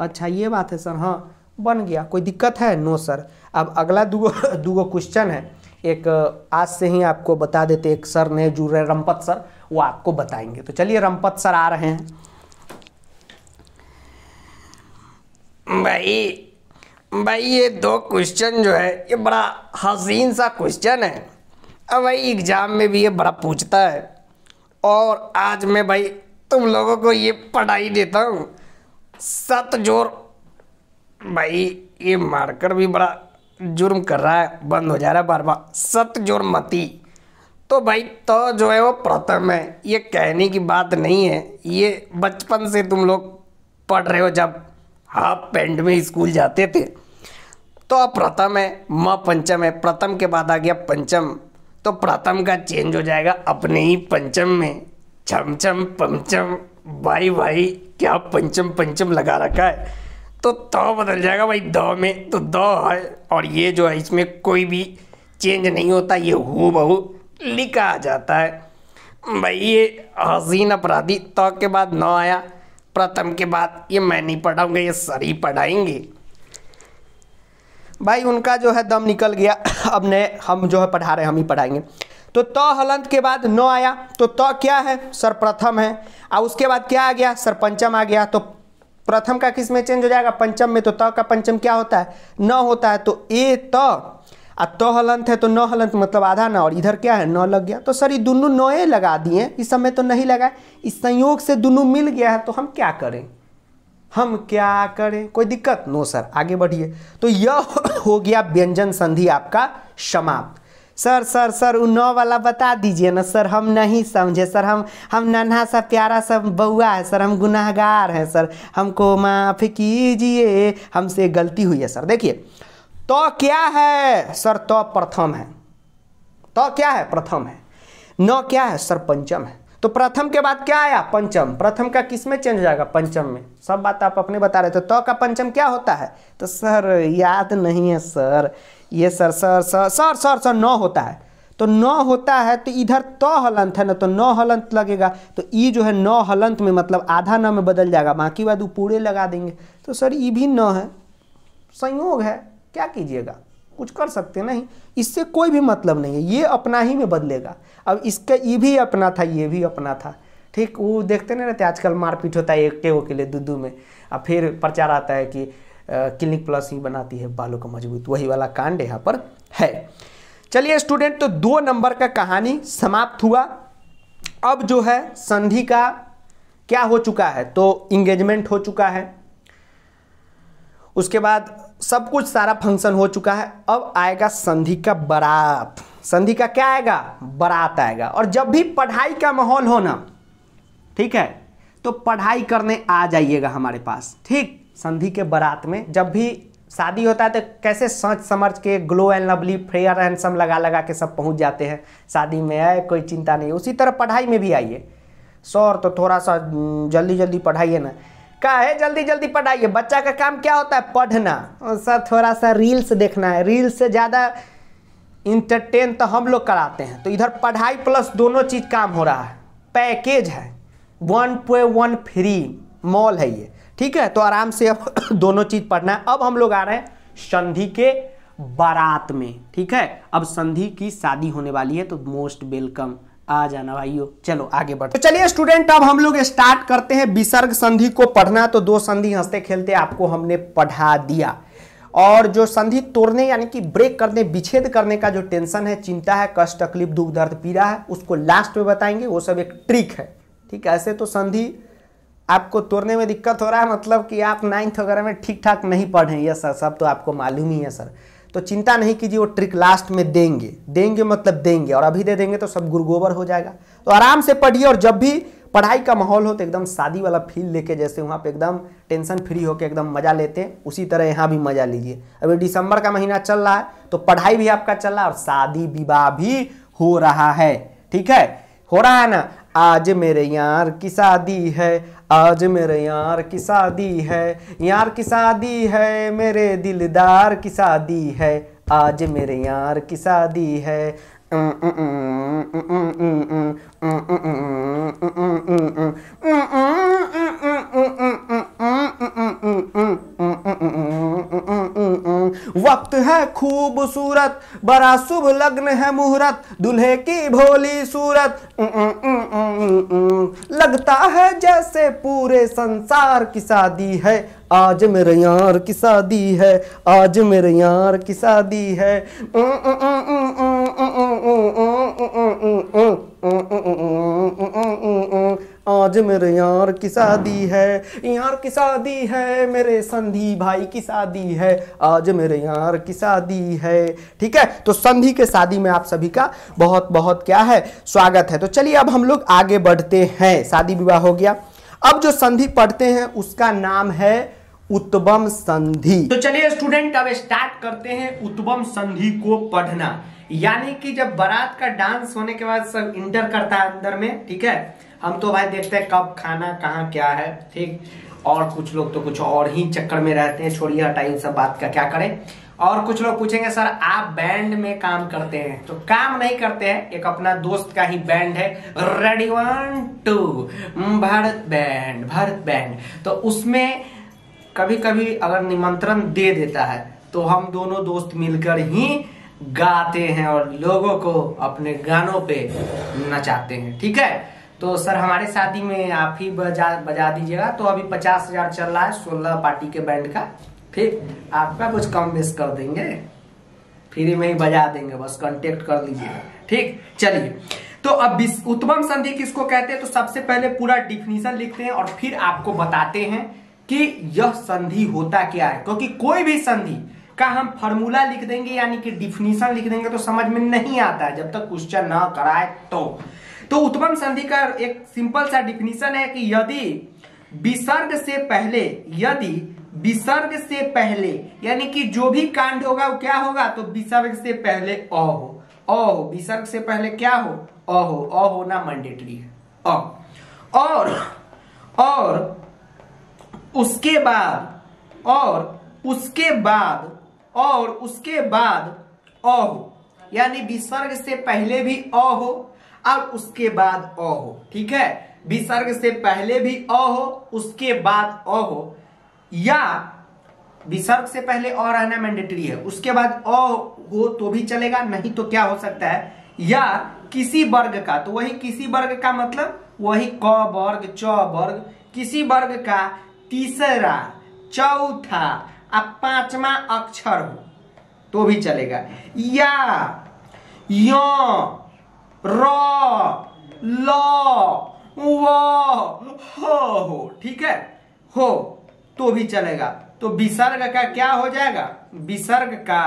अच्छा ये बात है सर हाँ बन गया कोई दिक्कत है नो सर अब अगला दो दो क्वेश्चन है एक आज से ही आपको बता देते एक सर ने जुड़ रहे रमपत सर वो आपको बताएंगे तो चलिए रमपत सर आ रहे हैं भाई भाई ये दो क्वेश्चन जो है ये बड़ा हसीन सा क्वेश्चन है अब भाई एग्ज़ाम में भी ये बड़ा पूछता है और आज मैं भाई तुम लोगों को ये पढ़ाई देता हूँ सत जोर भाई ये मारकर भी बड़ा जुर्म कर रहा है बंद हो जा रहा है बार बार सत जोर मती तो भाई तो जो है वो प्रथम है ये कहने की बात नहीं है ये बचपन से तुम लोग पढ़ रहे हो जब हाफ पेंट में स्कूल जाते थे तो अब प्रथम है म पंचम है प्रथम के बाद आ गया पंचम तो प्रथम का चेंज हो जाएगा अपने ही पंचम में चम चम पंचम भाई भाई क्या पंचम पंचम लगा रखा है तो तो बदल जाएगा भाई दो में तो दो है और ये जो है इसमें कोई भी चेंज नहीं होता ये हु बहू लिखा आ जाता है भाई ये हसीन अपराधी तो के बाद न आया प्रथम के बाद ये मैं नहीं पढ़ाऊँगा ये सर ही पढ़ाएंगे भाई उनका जो है दम निकल गया अब ने हम जो है पढ़ा रहे हम ही पढ़ाएंगे तो त हलंत के बाद न आया तो त क्या है सर्वप्रथम है और उसके बाद क्या आ गया सरपंचम आ गया तो प्रथम का किस में चेंज हो जाएगा पंचम में तो त का पंचम क्या होता है न होता है तो ए त आ त हलंत है तो न हलंत मतलब आधा न और इधर क्या है न लग गया तो सर ये दोनों नए लगा दिए इस समय तो नहीं लगाए इस संयोग से दोनों मिल गया है तो हम क्या करें हम क्या करें कोई दिक्कत नो सर आगे बढ़िए तो यह हो गया व्यंजन संधि आपका समाप्त सर सर सर वो नौ वाला बता दीजिए ना सर हम नहीं समझे सर हम हम नन्हा सा प्यारा सा बउआ है सर हम गुनाहगार हैं सर हमको माफ़ कीजिए हमसे गलती हुई है सर देखिए तो क्या है सर तो प्रथम है तो क्या है प्रथम है नौ क्या है सर पंचम है तो प्रथम के बाद क्या आया पंचम प्रथम का किस में चेंज हो जाएगा पंचम में सब बात आप अपने बता रहे थे तो का पंचम क्या होता है तो सर याद नहीं है सर ये sir sir sir sir sir sir नौ होता है तो नौ होता है तो इधर तो हलंत है ना तो नौ हलंत लगेगा तो ई जो है नौ हलंत में मतलब आधा न में बदल जाएगा बाकी बाद वो पूरे लगा देंगे तो सर ई भी न है संयोग है क्या कीजिएगा कुछ कर सकते नहीं इससे कोई भी मतलब नहीं है ये अपना ही में बदलेगा अब इसका ई भी अपना था ये भी अपना था ठीक वो देखते नहीं रहते आजकल मारपीट होता है एक के के लिए दू में अब फिर प्रचार आता है कि क्लिनिक प्लस ही बनाती है बालों को मजबूत वही वाला कांड यहाँ पर है चलिए स्टूडेंट तो दो नंबर का कहानी समाप्त हुआ अब जो है संधि का क्या हो चुका है तो इंगेजमेंट हो चुका है उसके बाद सब कुछ सारा फंक्शन हो चुका है अब आएगा संधि का बारात संधि का क्या आएगा बारात आएगा और जब भी पढ़ाई का माहौल हो ना ठीक है तो पढ़ाई करने आ जाइएगा हमारे पास ठीक संधि के बारात में जब भी शादी होता है तो कैसे सोच समझ के glow and lovely fair handsome लगा लगा के सब पहुंच जाते हैं शादी में आए कोई चिंता नहीं उसी तरह पढ़ाई में भी आइए सौर तो थोड़ा सा हम्म, जल्दी जल्दी पढ़ाइए ना क्या है जल्दी जल्दी पढ़ाइए बच्चा का काम क्या होता है पढ़ना सर थोड़ा सा रील्स देखना है रील्स से ज़्यादा इंटरटेन तो हम लोग कराते हैं तो इधर पढ़ाई प्लस दोनों चीज़ काम हो रहा है पैकेज है वन पे वन फ्री मॉल है ये ठीक है तो आराम से अब दोनों चीज पढ़ना है अब हम लोग आ रहे हैं संधि के बारात में ठीक है अब संधि की शादी होने वाली है तो मोस्ट वेलकम आ जाना भाइयों चलो आगे बढ़ तो चलिए स्टूडेंट अब हम लोग स्टार्ट करते हैं विसर्ग संधि को पढ़ना तो दो संधि हंसते खेलते आपको हमने पढ़ा दिया और जो संधि तोड़ने यानी कि ब्रेक करने विच्छेद करने का जो टेंशन है चिंता है कष्ट तकलीफ दुख दर्द पीड़ा है उसको लास्ट में बताएंगे वो सब एक ट्रिक है ठीक है ऐसे तो संधि आपको तोड़ने में दिक्कत हो रहा है मतलब कि आप नाइन्थ वगैरह में ठीक ठाक नहीं पढ़े यस सर सब तो आपको मालूम ही है सर तो चिंता नहीं कीजिए वो ट्रिक लास्ट में देंगे देंगे मतलब देंगे और अभी दे देंगे तो सब गुरुगोबर हो जाएगा तो आराम से पढ़िए और जब भी पढ़ाई का माहौल हो तो एकदम शादी वाला फील लेके जैसे वहाँ पे एकदम टेंशन फ्री होकर एकदम मज़ा लेते हैं उसी तरह यहाँ भी मज़ा लीजिए अभी दिसंबर का महीना चल रहा है तो पढ़ाई भी आपका चल रहा है और शादी विवाह भी हो रहा है ठीक है हो रहा है ना आज मेरे यार की शादी है आज मेरे यार की शादी है यार की शादी है मेरे दिलदार की शादी है आज मेरे यार की शादी है वक्त है खूबसूरत बड़ा शुभ लग्न है मुहूर्त दूल्हे की भोली सूरत लगता है जैसे पूरे संसार की शादी है आज मेरे यार की शादी है आज मेरे यार की शादी है आज मेरे यार की शादी है यार की शादी है मेरे संधि भाई की शादी है आज मेरे यार की शादी है ठीक है तो संधि के शादी में आप सभी का बहुत बहुत क्या है स्वागत है तो चलिए अब हम लोग आगे बढ़ते हैं शादी विवाह हो गया अब जो संधि पढ़ते हैं उसका नाम है उत्तम संधि तो चलिए स्टूडेंट अब स्टार्ट करते हैं उत्तम संधि को पढ़ना यानी कि जब बारात का डांस होने के बाद सब इंटर करता है अंदर में ठीक है हम तो भाई देखते हैं कब खाना कहाँ क्या है ठीक और कुछ लोग तो कुछ और ही चक्कर में रहते हैं छोड़िए टाइम सब बात का क्या करें और कुछ लोग पूछेंगे सर आप बैंड में काम करते हैं तो काम नहीं करते हैं एक अपना दोस्त का ही बैंड है ready one two Bharat band Bharat band तो उसमें कभी कभी अगर निमंत्रण दे देता है तो हम दोनों दोस्त मिलकर ही गाते हैं और लोगों को अपने गानों पे नचाते हैं ठीक है तो सर हमारे शादी में आप ही बजा बजा दीजिएगा तो अभी पचास हजार चल रहा है सोलह पार्टी के बैंड का ठीक आपका कुछ कम बेस कर देंगे फ्री में ही बजा देंगे बस कांटेक्ट कर लीजिएगा ठीक चलिए तो अब उत्तम संधि किसको कहते हैं तो सबसे पहले पूरा डिफिनीशन लिखते हैं और फिर आपको बताते हैं कि यह संधि होता क्या है क्योंकि कोई भी संधि का हम फॉर्मूला लिख देंगे यानी कि डिफिनीशन लिख देंगे तो समझ में नहीं आता है जब तक क्वेश्चन ना कराए तो तो उत्पम संधि का एक सिंपल सा डिफिनीशन है कि यदि विसर्ग से पहले यदि विसर्ग से पहले यानी कि जो भी कांड होगा वो क्या होगा तो विसर्ग से पहले अ हो अ हो विसर्ग से पहले क्या हो अ हो अ होना मैंडेटरी है अ और और उसके बाद और उसके बाद और उसके बाद अ हो यानी विसर्ग से पहले भी अ हो और उसके बाद अ हो ठीक है विसर्ग से पहले भी अ हो उसके बाद अ हो या विसर्ग से पहले अ रहना मैंडेटरी है उसके बाद अ हो तो भी चलेगा नहीं तो क्या हो सकता है या किसी वर्ग का तो वही किसी वर्ग का मतलब वही क वर्ग च वर्ग किसी वर्ग का तीसरा चौथा आ पांचवा अक्षर हो तो भी चलेगा या यो र ल व हो हो ठीक है हो तो भी चलेगा तो विसर्ग का क्या हो जाएगा विसर्ग का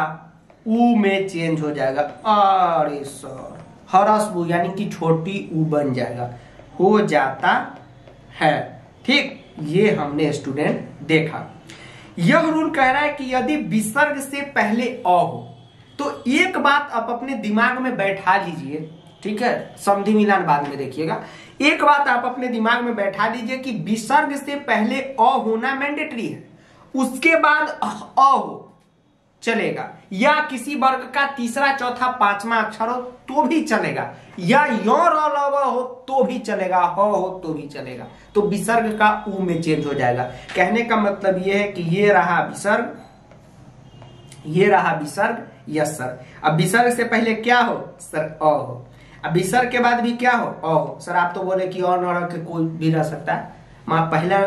ऊ में चेंज हो जाएगा अरे सर हरसबू यानी कि छोटी ऊ बन जाएगा हो जाता है ठीक ये हमने स्टूडेंट देखा यह रूल कह रहा है कि यदि विसर्ग से पहले अ हो तो एक बात आप अपने दिमाग में बैठा लीजिए ठीक है समधि मिलान बाद में देखिएगा एक बात आप अपने दिमाग में बैठा लीजिए कि विसर्ग से पहले अ होना मैंडेटरी है उसके बाद अ हो चलेगा या किसी वर्ग का तीसरा चौथा पांचवा अक्षर हो तो भी चलेगा या यौर हो तो भी चलेगा हो हो तो भी चलेगा तो विसर्ग का उ में चेंज हो जाएगा कहने का मतलब यह है कि ये रहा विसर्ग ये रहा विसर्ग यस सर अब विसर्ग से पहले क्या हो सर अ हो अब विसर्ग के बाद भी क्या हो अ हो सर आप तो बोले कि और नौ के कोई भी रह सकता है मां पहला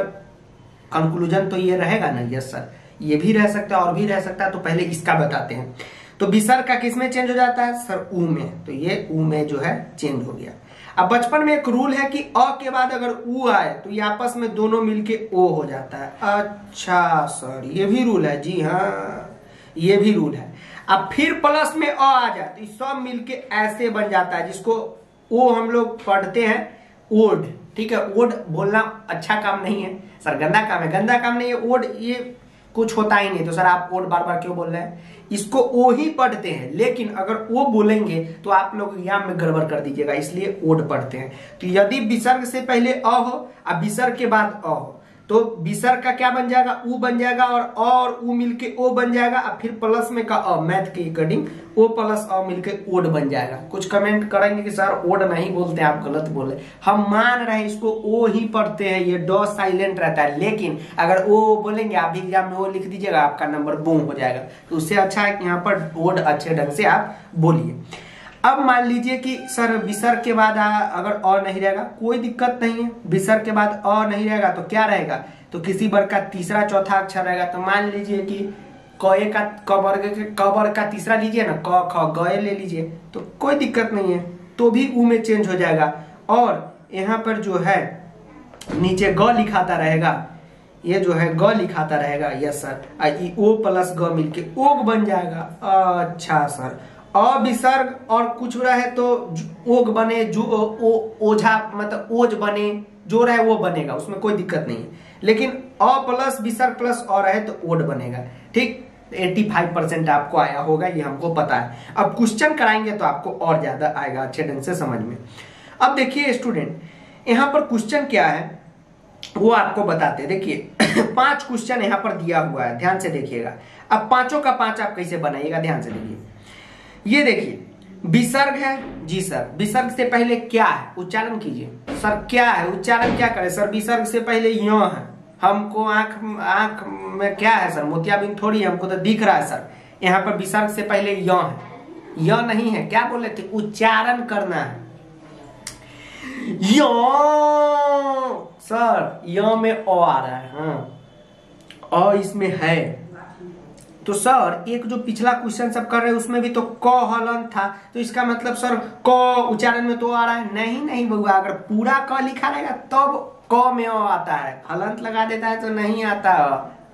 कंक्लूजन तो ये रहेगा ना यस सर ये भी रह सकता है और भी रह सकता है तो पहले इसका बताते हैं तो बिसर का किस में चेंज हो जाता है सर ऊ में तो ये ऊ में जो है चेंज हो गया अब बचपन में एक रूल है कि अ के बाद अगर ऊ आए तो ये आपस में दोनों मिलके ओ हो जाता है अच्छा सर ये भी रूल है जी हाँ ये भी रूल है अब फिर प्लस में अ आ जाए तो सब मिलके ऐसे बन जाता है जिसको ओ हम लोग पढ़ते हैं ओड ठीक है ओड बोलना अच्छा काम नहीं है सर गंदा काम है गंदा काम नहीं है ओड ये कुछ होता ही नहीं तो सर आप ओड बार बार क्यों बोल रहे हैं इसको ओ ही पढ़ते हैं लेकिन अगर ओ बोलेंगे तो आप लोग यहां में गड़बड़ कर दीजिएगा इसलिए ओड पढ़ते हैं तो यदि विसर्ग से पहले अ हो और विसर्ग के बाद अ हो तो बिसर का क्या बन जाएगा ऊ बन जाएगा और और ऊ मिलके ओ बन जाएगा और फिर प्लस में का अ मैथ के अकॉर्डिंग ओ प्लस अ मिलके ओड बन जाएगा कुछ कमेंट करेंगे कि सर ओड नहीं बोलते आप गलत बोले हम मान रहे हैं इसको ओ ही पढ़ते हैं ये ड साइलेंट रहता है लेकिन अगर ओ बोलेंगे आप भी एग्जाम में ओ लिख दीजिएगा आपका नंबर बो हो जाएगा तो उससे अच्छा है कि यहाँ पर ओड अच्छे ढंग से आप बोलिए अब मान लीजिए कि सर विसर्ग के बाद आ, अगर और नहीं रहेगा कोई दिक्कत नहीं है विसर्ग के बाद और नहीं रहेगा तो क्या रहेगा तो किसी वर्ग का तीसरा चौथा अक्षर रहेगा तो मान लीजिए कि कए का क वर्ग क वर्ग का तीसरा लीजिए ना क ख गए ले लीजिए तो कोई दिक्कत नहीं है तो भी ऊ में चेंज हो जाएगा और यहाँ पर जो है नीचे ग लिखाता रहेगा ये जो है ग लिखाता रहेगा यस सर ओ प्लस ग मिलके ओग बन जाएगा अच्छा सर अविसर्ग और कुछ रहे तो ओग बने जो ओझा मतलब ओज बने जो रहे वो बनेगा उसमें कोई दिक्कत नहीं है लेकिन अ प्लस विसर्ग प्लस और है तो ओड बनेगा ठीक 85 परसेंट आपको आया होगा ये हमको पता है अब क्वेश्चन कराएंगे तो आपको और ज्यादा आएगा अच्छे ढंग से समझ में अब देखिए स्टूडेंट यहाँ पर क्वेश्चन क्या है वो आपको बताते देखिए पांच क्वेश्चन यहाँ पर दिया हुआ है ध्यान से देखिएगा अब पांचों का पांच आप कैसे बनाइएगा ध्यान से देखिए ये देखिए विसर्ग है जी सर विसर्ग से पहले क्या है उच्चारण कीजिए सर क्या है उच्चारण क्या करें सर विसर्ग से पहले यो है हमको आंख आंख में क्या है सर मोतियाबिंद थोड़ी हमको तो दिख रहा है सर यहाँ पर विसर्ग से पहले य है यो नहीं है क्या बोले थे उच्चारण करना है यो सर यो में ओ आ रहा है हाँ और इसमें है तो सर एक जो पिछला क्वेश्चन सब कर रहे हैं उसमें भी तो क हलन था तो इसका मतलब सर क उच्चारण में तो आ रहा है नहीं नहीं बउआ अगर पूरा क लिखा रहेगा तब क में आता है हलंत लगा देता है तो नहीं आता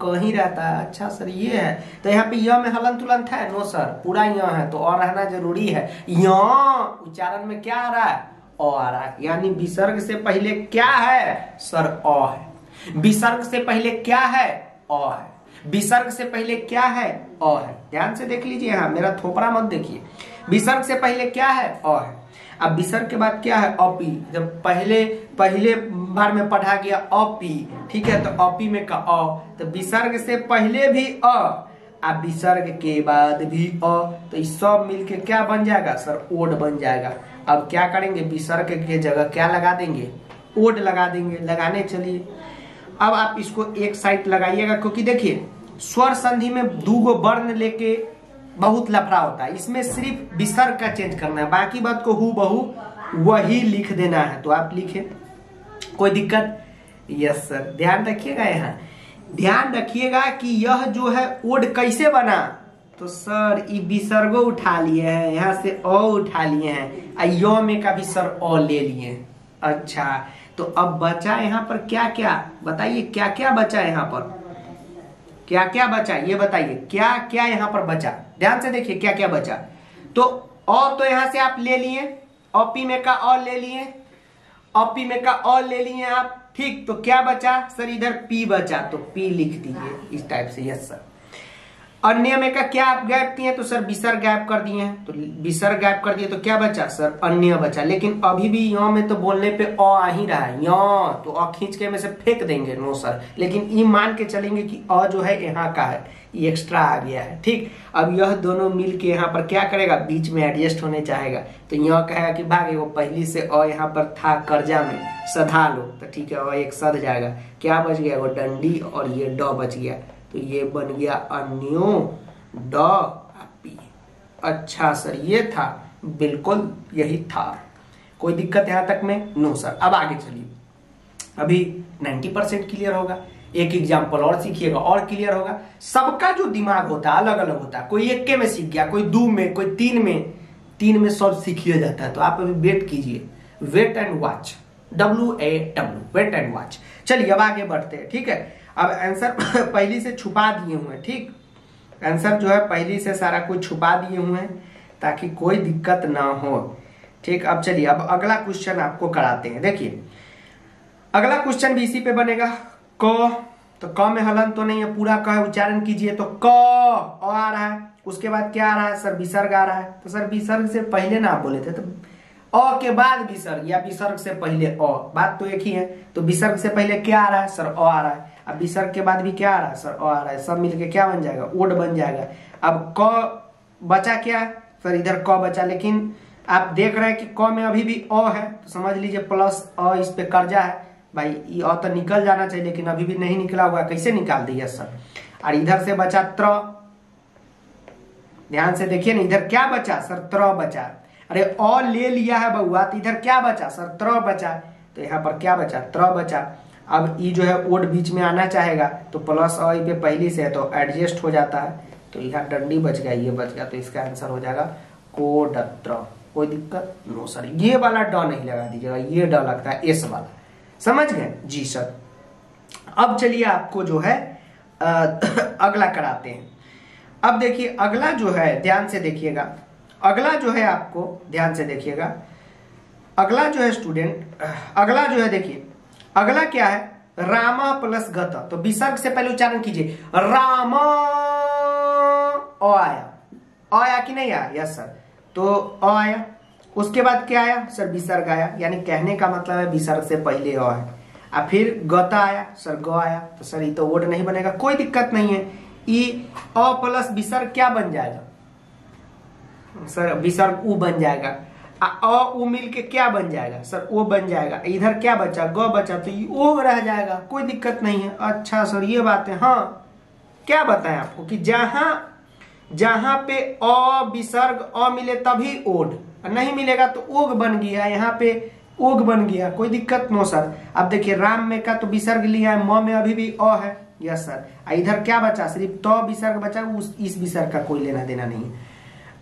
कहीं रहता है अच्छा सर ये है तो यहाँ पे य में हलन तुलंत है नो सर पूरा य है तो और रहना जरूरी है य उच्चारण में क्या आ रहा है अ आ रहा है यानी विसर्ग से पहले क्या है सर अ है विसर्ग से पहले क्या है अ है विसर्ग से पहले क्या है अ है ध्यान से देख लीजिए हाँ मेरा थोपरा मत देखिए विसर्ग से पहले क्या है अ है अब विसर्ग के बाद क्या है अपी जब पहले पहले बार में पढ़ा गया अपी ठीक है तो अपी में का अ तो विसर्ग से पहले भी अ अब विसर्ग के बाद भी अ तो इस सब मिलके क्या बन जाएगा सर ओड बन जाएगा अब क्या करेंगे विसर्ग के जगह क्या लगा देंगे ओड लगा देंगे लगाने चलिए अब आप इसको एक साइड लगाइएगा क्योंकि देखिए स्वर संधि में दू गो वर्ण लेके बहुत लफड़ा होता है इसमें सिर्फ विसर्ग का चेंज करना है बाकी बात को हु बहु वही लिख देना है तो आप लिखे कोई दिक्कत यस सर ध्यान रखिएगा यहाँ ध्यान रखिएगा कि यह जो है ओड कैसे बना तो सर ये विसर्गो उठा लिए हैं यहाँ से अ उठा लिए हैं और य में का भी सर अ ले लिए अच्छा तो अब बचा यहाँ पर क्या क्या बताइए क्या क्या बचा यहाँ पर क्या क्या बचा ये बताइए क्या क्या यहाँ पर बचा ध्यान से देखिए क्या क्या बचा तो और तो यहां से आप ले लिए ऑपी में का और ले लिए ऑपी में का और ले लिए आप ठीक तो क्या बचा सर इधर पी बचा तो पी लिख दीजिए इस टाइप से यस सर अन्य में का क्या आप गैप किए तो सर विसर गैप कर दिए हैं तो विसर गैप कर दिए तो क्या बचा सर अन्य बचा लेकिन अभी भी यो में तो बोलने पे अ आ ही रहा है यो तो अ खींच के में से फेंक देंगे नो सर लेकिन ये मान के चलेंगे कि अ जो है यहाँ का है ये एक्स्ट्रा आ गया है ठीक अब यह दोनों मिल के यहाँ पर क्या करेगा बीच में एडजस्ट होने चाहेगा तो यह कहेगा कि भागे वो पहली से अ यहाँ पर था कर्जा में सधा लो तो ठीक है और एक सध जाएगा क्या बच गया वो डंडी और ये ड बच गया तो ये बन गया अन्यो ड अच्छा सर ये था बिल्कुल यही था कोई दिक्कत यहां तक में नो सर अब आगे चलिए अभी 90 परसेंट क्लियर होगा एक एग्जाम्पल और सीखिएगा और क्लियर होगा सबका जो दिमाग होता है अलग अलग होता है कोई एक के में सीख गया कोई दो में कोई तीन में तीन में सब सीखिया जाता है तो आप अभी वेट कीजिए wait and watch W A W wait and watch चलिए अब आगे बढ़ते हैं ठीक है अब आंसर पहली से छुपा दिए हुए हैं ठीक आंसर जो है पहली से सारा कुछ छुपा दिए हुए हैं ताकि कोई दिक्कत ना हो ठीक अब चलिए अब अगला क्वेश्चन आपको कराते हैं देखिए अगला क्वेश्चन भी इसी पे बनेगा क तो क में हलन तो नहीं है पूरा क उच्चारण कीजिए तो क आ रहा है उसके बाद क्या आ रहा है सर विसर्ग आ रहा है तो सर विसर्ग से पहले ना आप बोले थे तो अ के बाद विसर्ग या विसर्ग से पहले अ बात तो एक ही है तो विसर्ग से पहले क्या आ रहा है सर अ आ रहा है अब विसर्ग के बाद भी क्या आ रहा है सर आ रहा है सब मिलके क्या बन जाएगा ओड बन जाएगा अब क बचा क्या सर इधर क बचा लेकिन आप देख रहे हैं कि क में अभी भी अ है तो समझ लीजिए प्लस अ इस पे कर्जा है भाई ये अ तो निकल जाना चाहिए लेकिन अभी भी नहीं निकला हुआ कैसे निकाल दिया सर और इधर से बचा त्र ध्यान से देखिए ना इधर क्या बचा सर त्र बचा अरे अ ले लिया है बउआ तो इधर क्या बचा सर त्र बचा तो यहाँ पर क्या बचा त्र बचा अब ई जो है ओड बीच में आना चाहेगा तो प्लस और पे पहली से है तो एडजस्ट हो जाता है तो यह डंडी बच गया ये बच गया तो इसका आंसर हो जाएगा कोडत्र कोई दिक्कत नो सर ये वाला ड नहीं लगा दीजिएगा ये ड लगता है एस वाला समझ गए जी सर अब चलिए आपको जो है आ, अगला कराते हैं अब देखिए अगला जो है ध्यान से देखिएगा अगला जो है आपको ध्यान से देखिएगा अगला जो है स्टूडेंट अगला जो है देखिए अगला क्या है रामा प्लस गत तो विसर्ग से पहले उच्चारण कीजिए रामा अ आया आया कि नहीं आया यस सर तो अ आया उसके बाद क्या आया सर विसर्ग आया यानी कहने का मतलब है विसर्ग से पहले अ है आ फिर गता आया सर ग आया तो सर ये तो वर्ड नहीं बनेगा कोई दिक्कत नहीं है ई अ प्लस विसर्ग क्या बन जाएगा सर विसर्ग ऊ बन जाएगा अ मिल के क्या बन जाएगा सर वो बन जाएगा इधर क्या बचा ग बचा तो ओ रह जाएगा कोई दिक्कत नहीं है अच्छा सर ये बात है हाँ क्या बताएं आपको कि जहां जहां पे अ विसर्ग अ मिले तभी ओड नहीं मिलेगा तो ओग बन गया यहाँ पे ओग बन गया कोई दिक्कत नो सर अब देखिए राम में का तो विसर्ग लिया है म में अभी भी अ है यस सर इधर क्या बचा सिर्फ तो विसर्ग बचा उस इस विसर्ग का कोई लेना देना नहीं है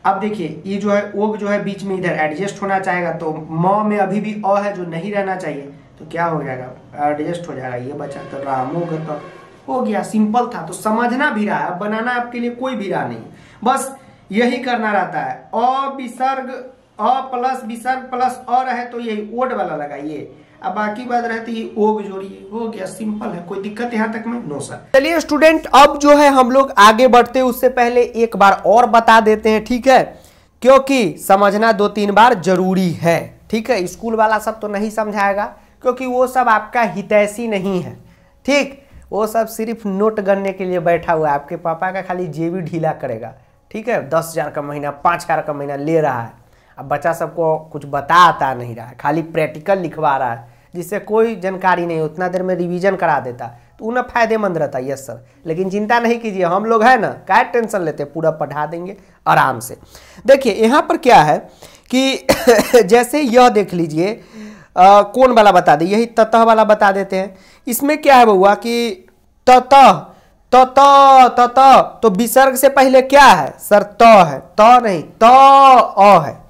अब देखिए ये जो है ओग जो है बीच में इधर एडजस्ट होना चाहेगा तो म में अभी भी अ है जो नहीं रहना चाहिए तो क्या हो जाएगा एडजस्ट हो जाएगा ये बचा तो रामो ओग तो हो गया सिंपल था तो समझना भी रहा है बनाना आपके लिए कोई भी रहा नहीं बस यही करना रहता है अ विसर्ग अ प्लस विसर्ग प्लस अ रहे तो यही ओड वाला लगाइए अब बाकी बात रहती है ओग जोड़िए हो गया सिंपल है कोई दिक्कत यहाँ तक में नो सर चलिए स्टूडेंट अब जो है हम लोग आगे बढ़ते उससे पहले एक बार और बता देते हैं ठीक है क्योंकि समझना दो तीन बार जरूरी है ठीक है स्कूल वाला सब तो नहीं समझाएगा क्योंकि वो सब आपका हितैषी नहीं है ठीक वो सब सिर्फ नोट गनने के लिए बैठा हुआ है आपके पापा का खाली जेबी ढीला करेगा ठीक है दस हज़ार का महीना पाँच हज़ार का महीना ले रहा है अब बच्चा सबको कुछ बता आता नहीं रहा है खाली प्रैक्टिकल लिखवा रहा है जिससे कोई जानकारी नहीं उतना देर में रिवीजन करा देता तो उन्हें फायदेमंद रहता यस सर लेकिन चिंता नहीं कीजिए हम लोग है ना क्या टेंशन लेते पूरा पढ़ा देंगे आराम से देखिए यहाँ पर क्या है कि जैसे यह देख लीजिए कौन वाला बता दे यही ततः वाला बता देते हैं इसमें क्या है बउआ कि ततः त त त त तो विसर्ग से पहले क्या है सर त है त नहीं त अ है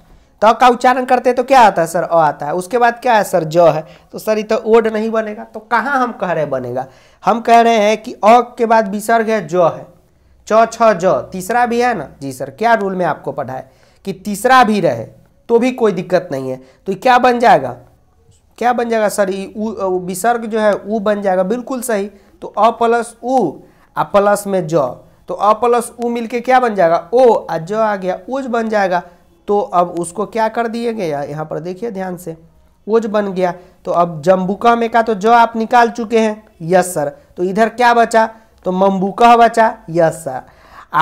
त तो का उच्चारण करते हैं तो क्या आता है सर अ आता है उसके बाद क्या है सर ज है तो सर ये तो ओड नहीं बनेगा तो कहाँ हम कह रहे बनेगा हम कह रहे हैं कि अ के बाद विसर्ग है ज है च छ ज तीसरा भी है ना जी सर क्या रूल में आपको पढ़ाए कि तीसरा भी रहे तो भी कोई दिक्कत नहीं है तो क्या बन जाएगा क्या बन जाएगा सर विसर्ग जो है ऊ बन जाएगा बिल्कुल सही तो अ प्लस ऊ आ प्लस में ज तो अ प्लस ऊ मिलके क्या बन जाएगा ओ आ ज आ गया ऊज बन जाएगा तो अब उसको क्या कर दिए गए यहाँ पर देखिए ध्यान से ओज बन गया तो अब जम्बुका में का तो ज आप निकाल चुके हैं यस सर तो इधर क्या बचा तो मम्बुका बचा यस सर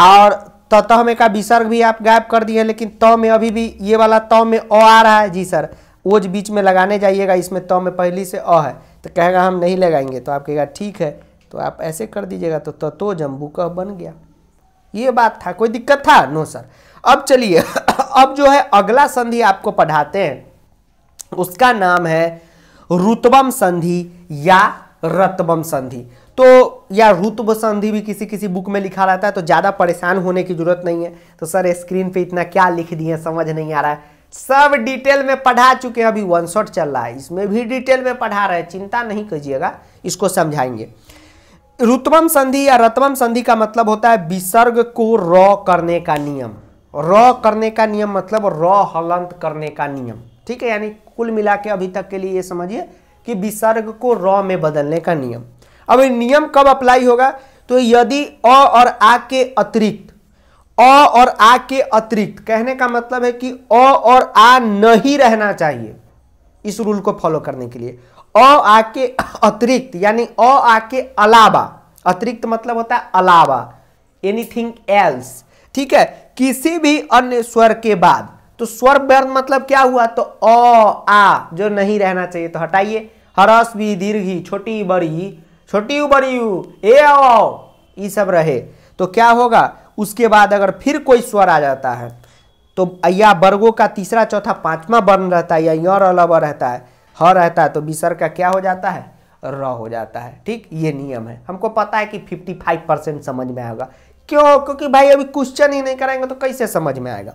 और तत में का विसर्ग भी आप गायब कर दिए लेकिन त में अभी भी ये वाला त में अ आ रहा है जी सर ओज बीच में लगाने जाइएगा इसमें त में पहली से अ है तो कहेगा हम नहीं लगाएंगे तो आप कहेगा ठीक है तो आप ऐसे कर दीजिएगा तो ततो जम्बुका बन गया ये बात था कोई दिक्कत था नो सर अब चलिए अब जो है अगला संधि आपको पढ़ाते हैं उसका नाम है रुतबम संधि या रतबम संधि तो या रुतब संधि भी किसी किसी बुक में लिखा रहता है तो ज़्यादा परेशान होने की जरूरत नहीं है तो सर स्क्रीन पे इतना क्या लिख दिए समझ नहीं आ रहा है सब डिटेल में पढ़ा चुके हैं अभी वन शॉट चल रहा है इसमें भी डिटेल में पढ़ा रहे हैं चिंता नहीं कीजिएगा इसको समझाएंगे रुतबम संधि या रतबम संधि का मतलब होता है विसर्ग को रॉ करने का नियम रॉ करने का नियम मतलब रॉ हलंत करने का नियम ठीक है यानी कुल मिला के अभी तक के लिए ये समझिए कि विसर्ग को रॉ में बदलने का नियम अब नियम कब अप्लाई होगा तो यदि अ और आ के अतिरिक्त अ और आ के अतिरिक्त कहने का मतलब है कि अ और आ नहीं रहना चाहिए इस रूल को फॉलो करने के लिए अ आ के अतिरिक्त यानी अ आ के अलावा अतिरिक्त मतलब होता है अलावा एनीथिंग एल्स ठीक है किसी भी अन्य स्वर के बाद तो स्वर व्यर्थ मतलब क्या हुआ तो अ आ जो नहीं रहना चाहिए तो हटाइए हरस भी दीर्घी छोटी बड़ी छोटी बड़ी ए ओ ये सब रहे तो क्या होगा उसके बाद अगर फिर कोई स्वर आ जाता है तो या वर्गों का तीसरा चौथा पांचवा वर्ण रहता है या यौर अलव रहता है ह रहता है तो विसर का क्या हो जाता है र हो जाता है ठीक ये नियम है हमको पता है कि 55 परसेंट समझ में आएगा क्यों क्योंकि भाई अभी क्वेश्चन ही नहीं कराएंगे तो कैसे समझ में आएगा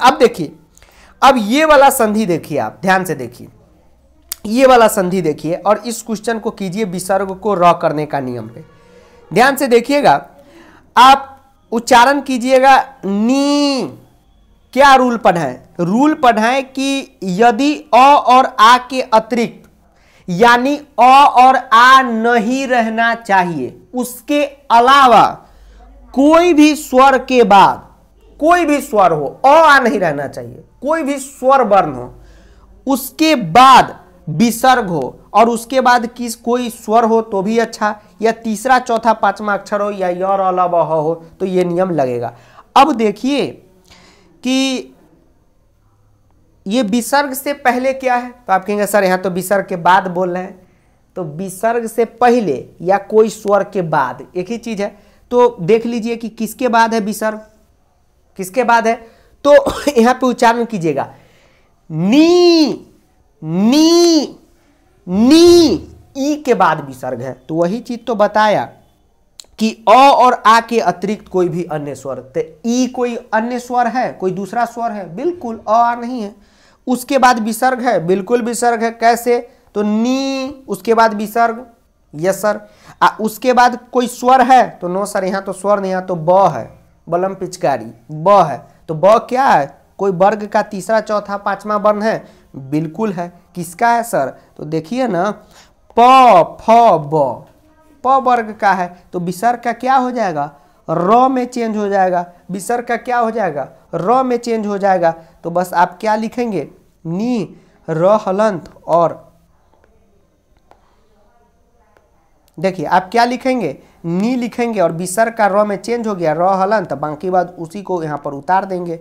अब देखिए अब ये वाला संधि देखिए आप ध्यान से देखिए ये वाला संधि देखिए और इस क्वेश्चन को कीजिए विसर्ग को र करने का नियम पे ध्यान से देखिएगा आप उच्चारण कीजिएगा नी क्या रूल पढ़ाएं रूल पढ़ाएं कि यदि अ और आ के अतिरिक्त यानी अ और आ नहीं रहना चाहिए उसके अलावा कोई भी स्वर के बाद कोई भी स्वर हो अ आ नहीं रहना चाहिए कोई भी स्वर वर्ण हो उसके बाद विसर्ग हो और उसके बाद किस कोई स्वर हो तो भी अच्छा या तीसरा चौथा पांचवा अक्षर हो या यौर अलब हो तो ये नियम लगेगा अब देखिए कि ये विसर्ग से पहले क्या है तो आप कहेंगे सर यहाँ तो विसर्ग के बाद बोल रहे हैं तो विसर्ग से पहले या कोई स्वर के बाद एक ही चीज़ है तो देख लीजिए कि किसके बाद है विसर्ग किसके बाद है तो यहां पे उच्चारण कीजिएगा नी नी नी ई के बाद विसर्ग है तो वही चीज तो बताया कि अ और आ के अतिरिक्त कोई भी अन्य स्वर तो ई कोई अन्य स्वर है कोई दूसरा स्वर है बिल्कुल अ आ नहीं है उसके बाद विसर्ग है बिल्कुल विसर्ग है कैसे तो नी उसके बाद विसर्ग यस सर आ उसके बाद कोई स्वर है तो नो सर यहाँ तो स्वर नहीं यहाँ तो ब है बलम पिचकारी ब है तो ब क्या है कोई वर्ग का तीसरा चौथा पांचवा वर्ण है बिल्कुल है किसका है सर तो देखिए ना प फ ब प वर्ग का है तो विसर्ग का क्या हो जाएगा र में चेंज हो जाएगा विसर्ग का क्या हो जाएगा र में चेंज हो जाएगा तो बस आप क्या लिखेंगे नी र हलंत और देखिए आप क्या लिखेंगे नी लिखेंगे और बिसर का र में चेंज हो गया र हलन तो बाकी बाद उसी को यहाँ पर उतार देंगे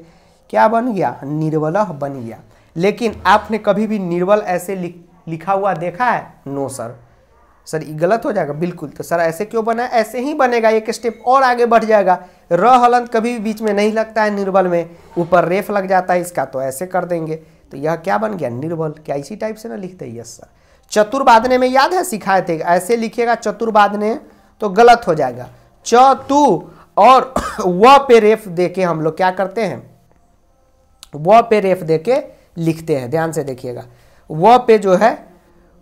क्या बन गया निर्वल बन गया लेकिन आपने कभी भी निर्वल ऐसे लिख, लिखा हुआ देखा है नो सर सर ये गलत हो जाएगा बिल्कुल तो सर ऐसे क्यों बना ऐसे ही बनेगा एक स्टेप और आगे बढ़ जाएगा र हलन कभी भी बीच में नहीं लगता है निर्बल में ऊपर रेफ लग जाता है इसका तो ऐसे कर देंगे तो यह क्या बन गया निर्बल क्या इसी टाइप से ना लिखते हैं यस सर चतुर्वादने में याद है सिखाए थे ऐसे लिखिएगा चतुर्वादने तो गलत हो जाएगा च तू और व पे रेफ देके हम लोग क्या करते हैं व पे रेफ देके लिखते हैं ध्यान से देखिएगा व पे जो है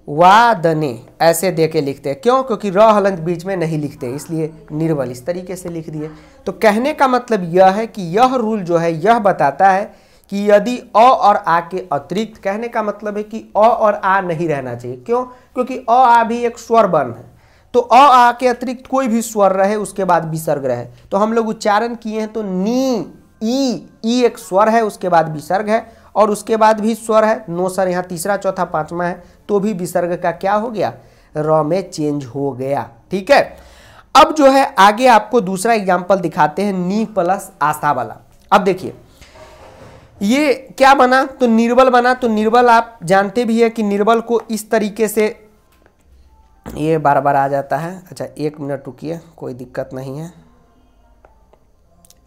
वादने ऐसे दे के लिखते हैं क्यों क्योंकि र हलंत बीच में नहीं लिखते इसलिए निर्बल इस तरीके से लिख दिए तो कहने का मतलब यह है कि यह रूल जो है यह बताता है कि यदि अ और आ के अतिरिक्त कहने का मतलब है कि अ और आ नहीं रहना चाहिए क्यों क्योंकि अ आ भी एक स्वर वर्ण है तो अ आ के अतिरिक्त कोई भी स्वर रहे उसके बाद विसर्ग रहे तो हम लोग उच्चारण किए हैं तो नी ई ई एक स्वर है उसके बाद विसर्ग है और उसके बाद भी स्वर है नो सर यहाँ तीसरा चौथा पांचवा है तो भी विसर्ग का क्या हो गया र में चेंज हो गया ठीक है अब जो है आगे आपको दूसरा एग्जाम्पल दिखाते हैं नी प्लस आशा वाला अब देखिए ये क्या बना तो निर्बल बना तो निर्बल आप जानते भी है कि निर्बल को इस तरीके से ये बार बार आ जाता है अच्छा एक मिनट रुकिए कोई दिक्कत नहीं है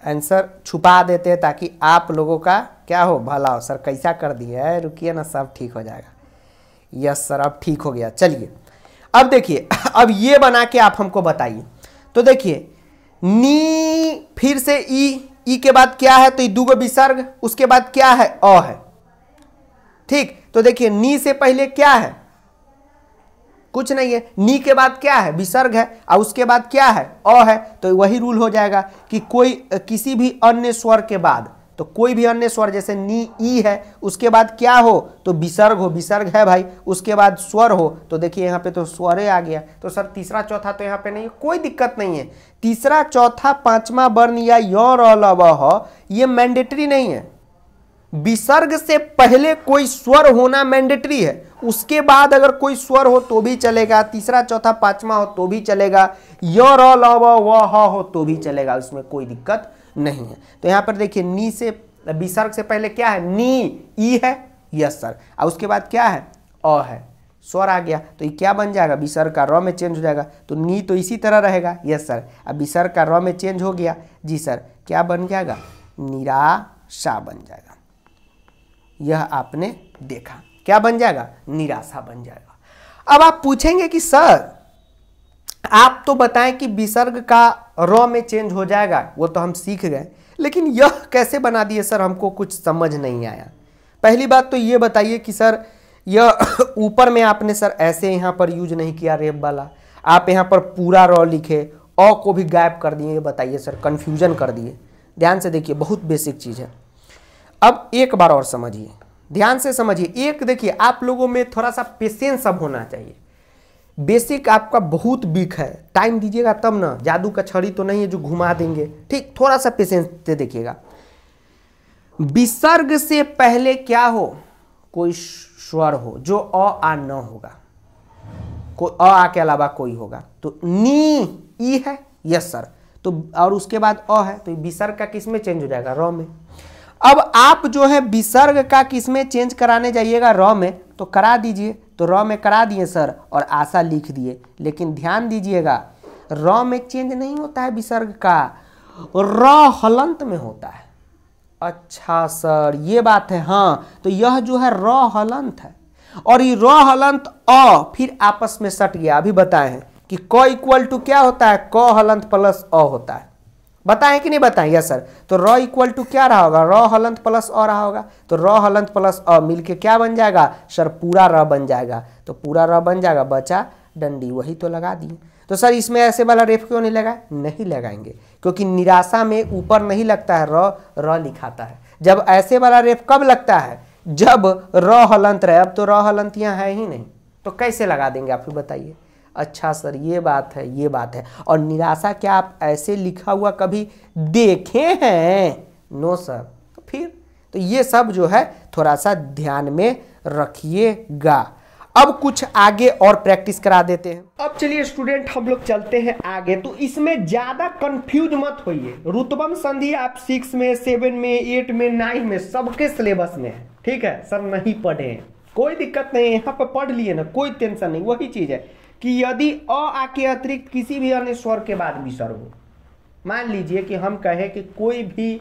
आंसर छुपा देते हैं ताकि आप लोगों का क्या हो भला हो सर कैसा कर दिया है रुकिए ना सब ठीक हो जाएगा यस सर अब ठीक हो गया चलिए अब देखिए अब ये बना के आप हमको बताइए तो देखिए नी फिर से ई ई के बाद क्या है तो दूगो विसर्ग उसके बाद क्या है अ है ठीक तो देखिए नी से पहले क्या है कुछ नहीं है नी के बाद क्या है विसर्ग है और उसके बाद क्या है अ है तो वही रूल हो जाएगा कि कोई किसी भी अन्य स्वर के बाद तो कोई भी अन्य स्वर जैसे नी ई है उसके बाद क्या हो तो विसर्ग हो विसर्ग है भाई उसके बाद स्वर हो तो देखिए यहाँ पे तो स्वर आ गया तो सर तीसरा चौथा तो यहाँ पे नहीं कोई दिक्कत नहीं है तीसरा चौथा पांचवा वर्ण या यौर ये मैंडेटरी नहीं है विसर्ग से पहले कोई स्वर होना मैंडेटरी है उसके बाद अगर कोई स्वर हो तो भी चलेगा तीसरा चौथा पांचवा हो तो भी चलेगा य र ल व हो तो भी चलेगा उसमें कोई दिक्कत नहीं है तो यहाँ पर देखिए नी से विसर्ग से पहले क्या है नी ई है यस सर और उसके बाद क्या है अ है स्वर आ गया तो ये क्या बन जाएगा विसर्ग का रॉ में चेंज हो जाएगा तो नी तो इसी तरह रहेगा यस सर अब विसर्ग का रॉ में चेंज हो गया जी सर क्या बन जाएगा निराशा बन जाएगा यह आपने देखा क्या बन जाएगा निराशा बन जाएगा अब आप पूछेंगे कि सर आप तो बताएं कि विसर्ग का रॉ में चेंज हो जाएगा वो तो हम सीख गए लेकिन यह कैसे बना दिए सर हमको कुछ समझ नहीं आया पहली बात तो ये बताइए कि सर यह ऊपर में आपने सर ऐसे यहाँ पर यूज नहीं किया रेप वाला आप यहाँ पर पूरा रॉ लिखे अ को भी गायब कर दिए बताइए सर कन्फ्यूजन कर दिए ध्यान से देखिए बहुत बेसिक चीज़ है अब एक बार और समझिए ध्यान से समझिए एक देखिए आप लोगों में थोड़ा सा पेशेंस अब होना चाहिए बेसिक आपका बहुत वीक है टाइम दीजिएगा तब ना जादू का छड़ी तो नहीं है जो घुमा देंगे ठीक थोड़ा सा पेशेंस से देखिएगा विसर्ग से पहले क्या हो कोई स्वर हो जो अ आ न होगा कोई अ आ के अलावा कोई होगा तो नी ई है यस सर तो और उसके बाद अ है तो विसर्ग का किस में चेंज हो जाएगा र में अब आप जो है विसर्ग का किसमें चेंज कराने जाइएगा रॉ में तो करा दीजिए तो रॉ में करा दिए सर और आशा लिख दिए लेकिन ध्यान दीजिएगा रॉ में चेंज नहीं होता है विसर्ग का रॉ हलंत में होता है अच्छा सर ये बात है हाँ तो यह जो है रॉ हलंत है और ये रॉ हलंत अ फिर आपस में सट गया अभी बताए हैं कि क इक्वल टू क्या होता है क हलंत प्लस अ होता है बताएं कि नहीं बताएं यस सर तो रॉ इक्वल टू क्या रहा होगा रॉ हलंत प्लस अ रहा होगा तो रॉ हलंत प्लस अ मिलके क्या बन जाएगा सर पूरा र बन जाएगा तो पूरा र बन जाएगा बचा डंडी वही तो लगा दिए तो सर इसमें ऐसे वाला रेफ क्यों नहीं लगाए नहीं लगाएंगे क्योंकि निराशा में ऊपर नहीं लगता है र र लिखाता है जब ऐसे वाला रेफ कब लगता है जब र हलंत रहे अब तो र हलंत यहाँ है ही नहीं तो कैसे लगा देंगे आप ही बताइए अच्छा सर ये बात है ये बात है और निराशा क्या आप ऐसे लिखा हुआ कभी देखे हैं नो सर फिर तो ये सब जो है थोड़ा सा ध्यान में रखिएगा अब कुछ आगे और प्रैक्टिस करा देते हैं अब चलिए स्टूडेंट हम लोग चलते हैं आगे तो इसमें ज्यादा कंफ्यूज मत होइए रुतबम संधि आप सिक्स में सेवन में एट में नाइन में सबके सिलेबस में है ठीक है सर नहीं पढ़े कोई दिक्कत नहीं यहाँ पर पढ़ लिए ना कोई टेंशन नहीं वही चीज है कि यदि अ आ के अतिरिक्त किसी भी अन्य स्वर के बाद विसर्ग हो मान लीजिए कि हम कहें कि कोई भी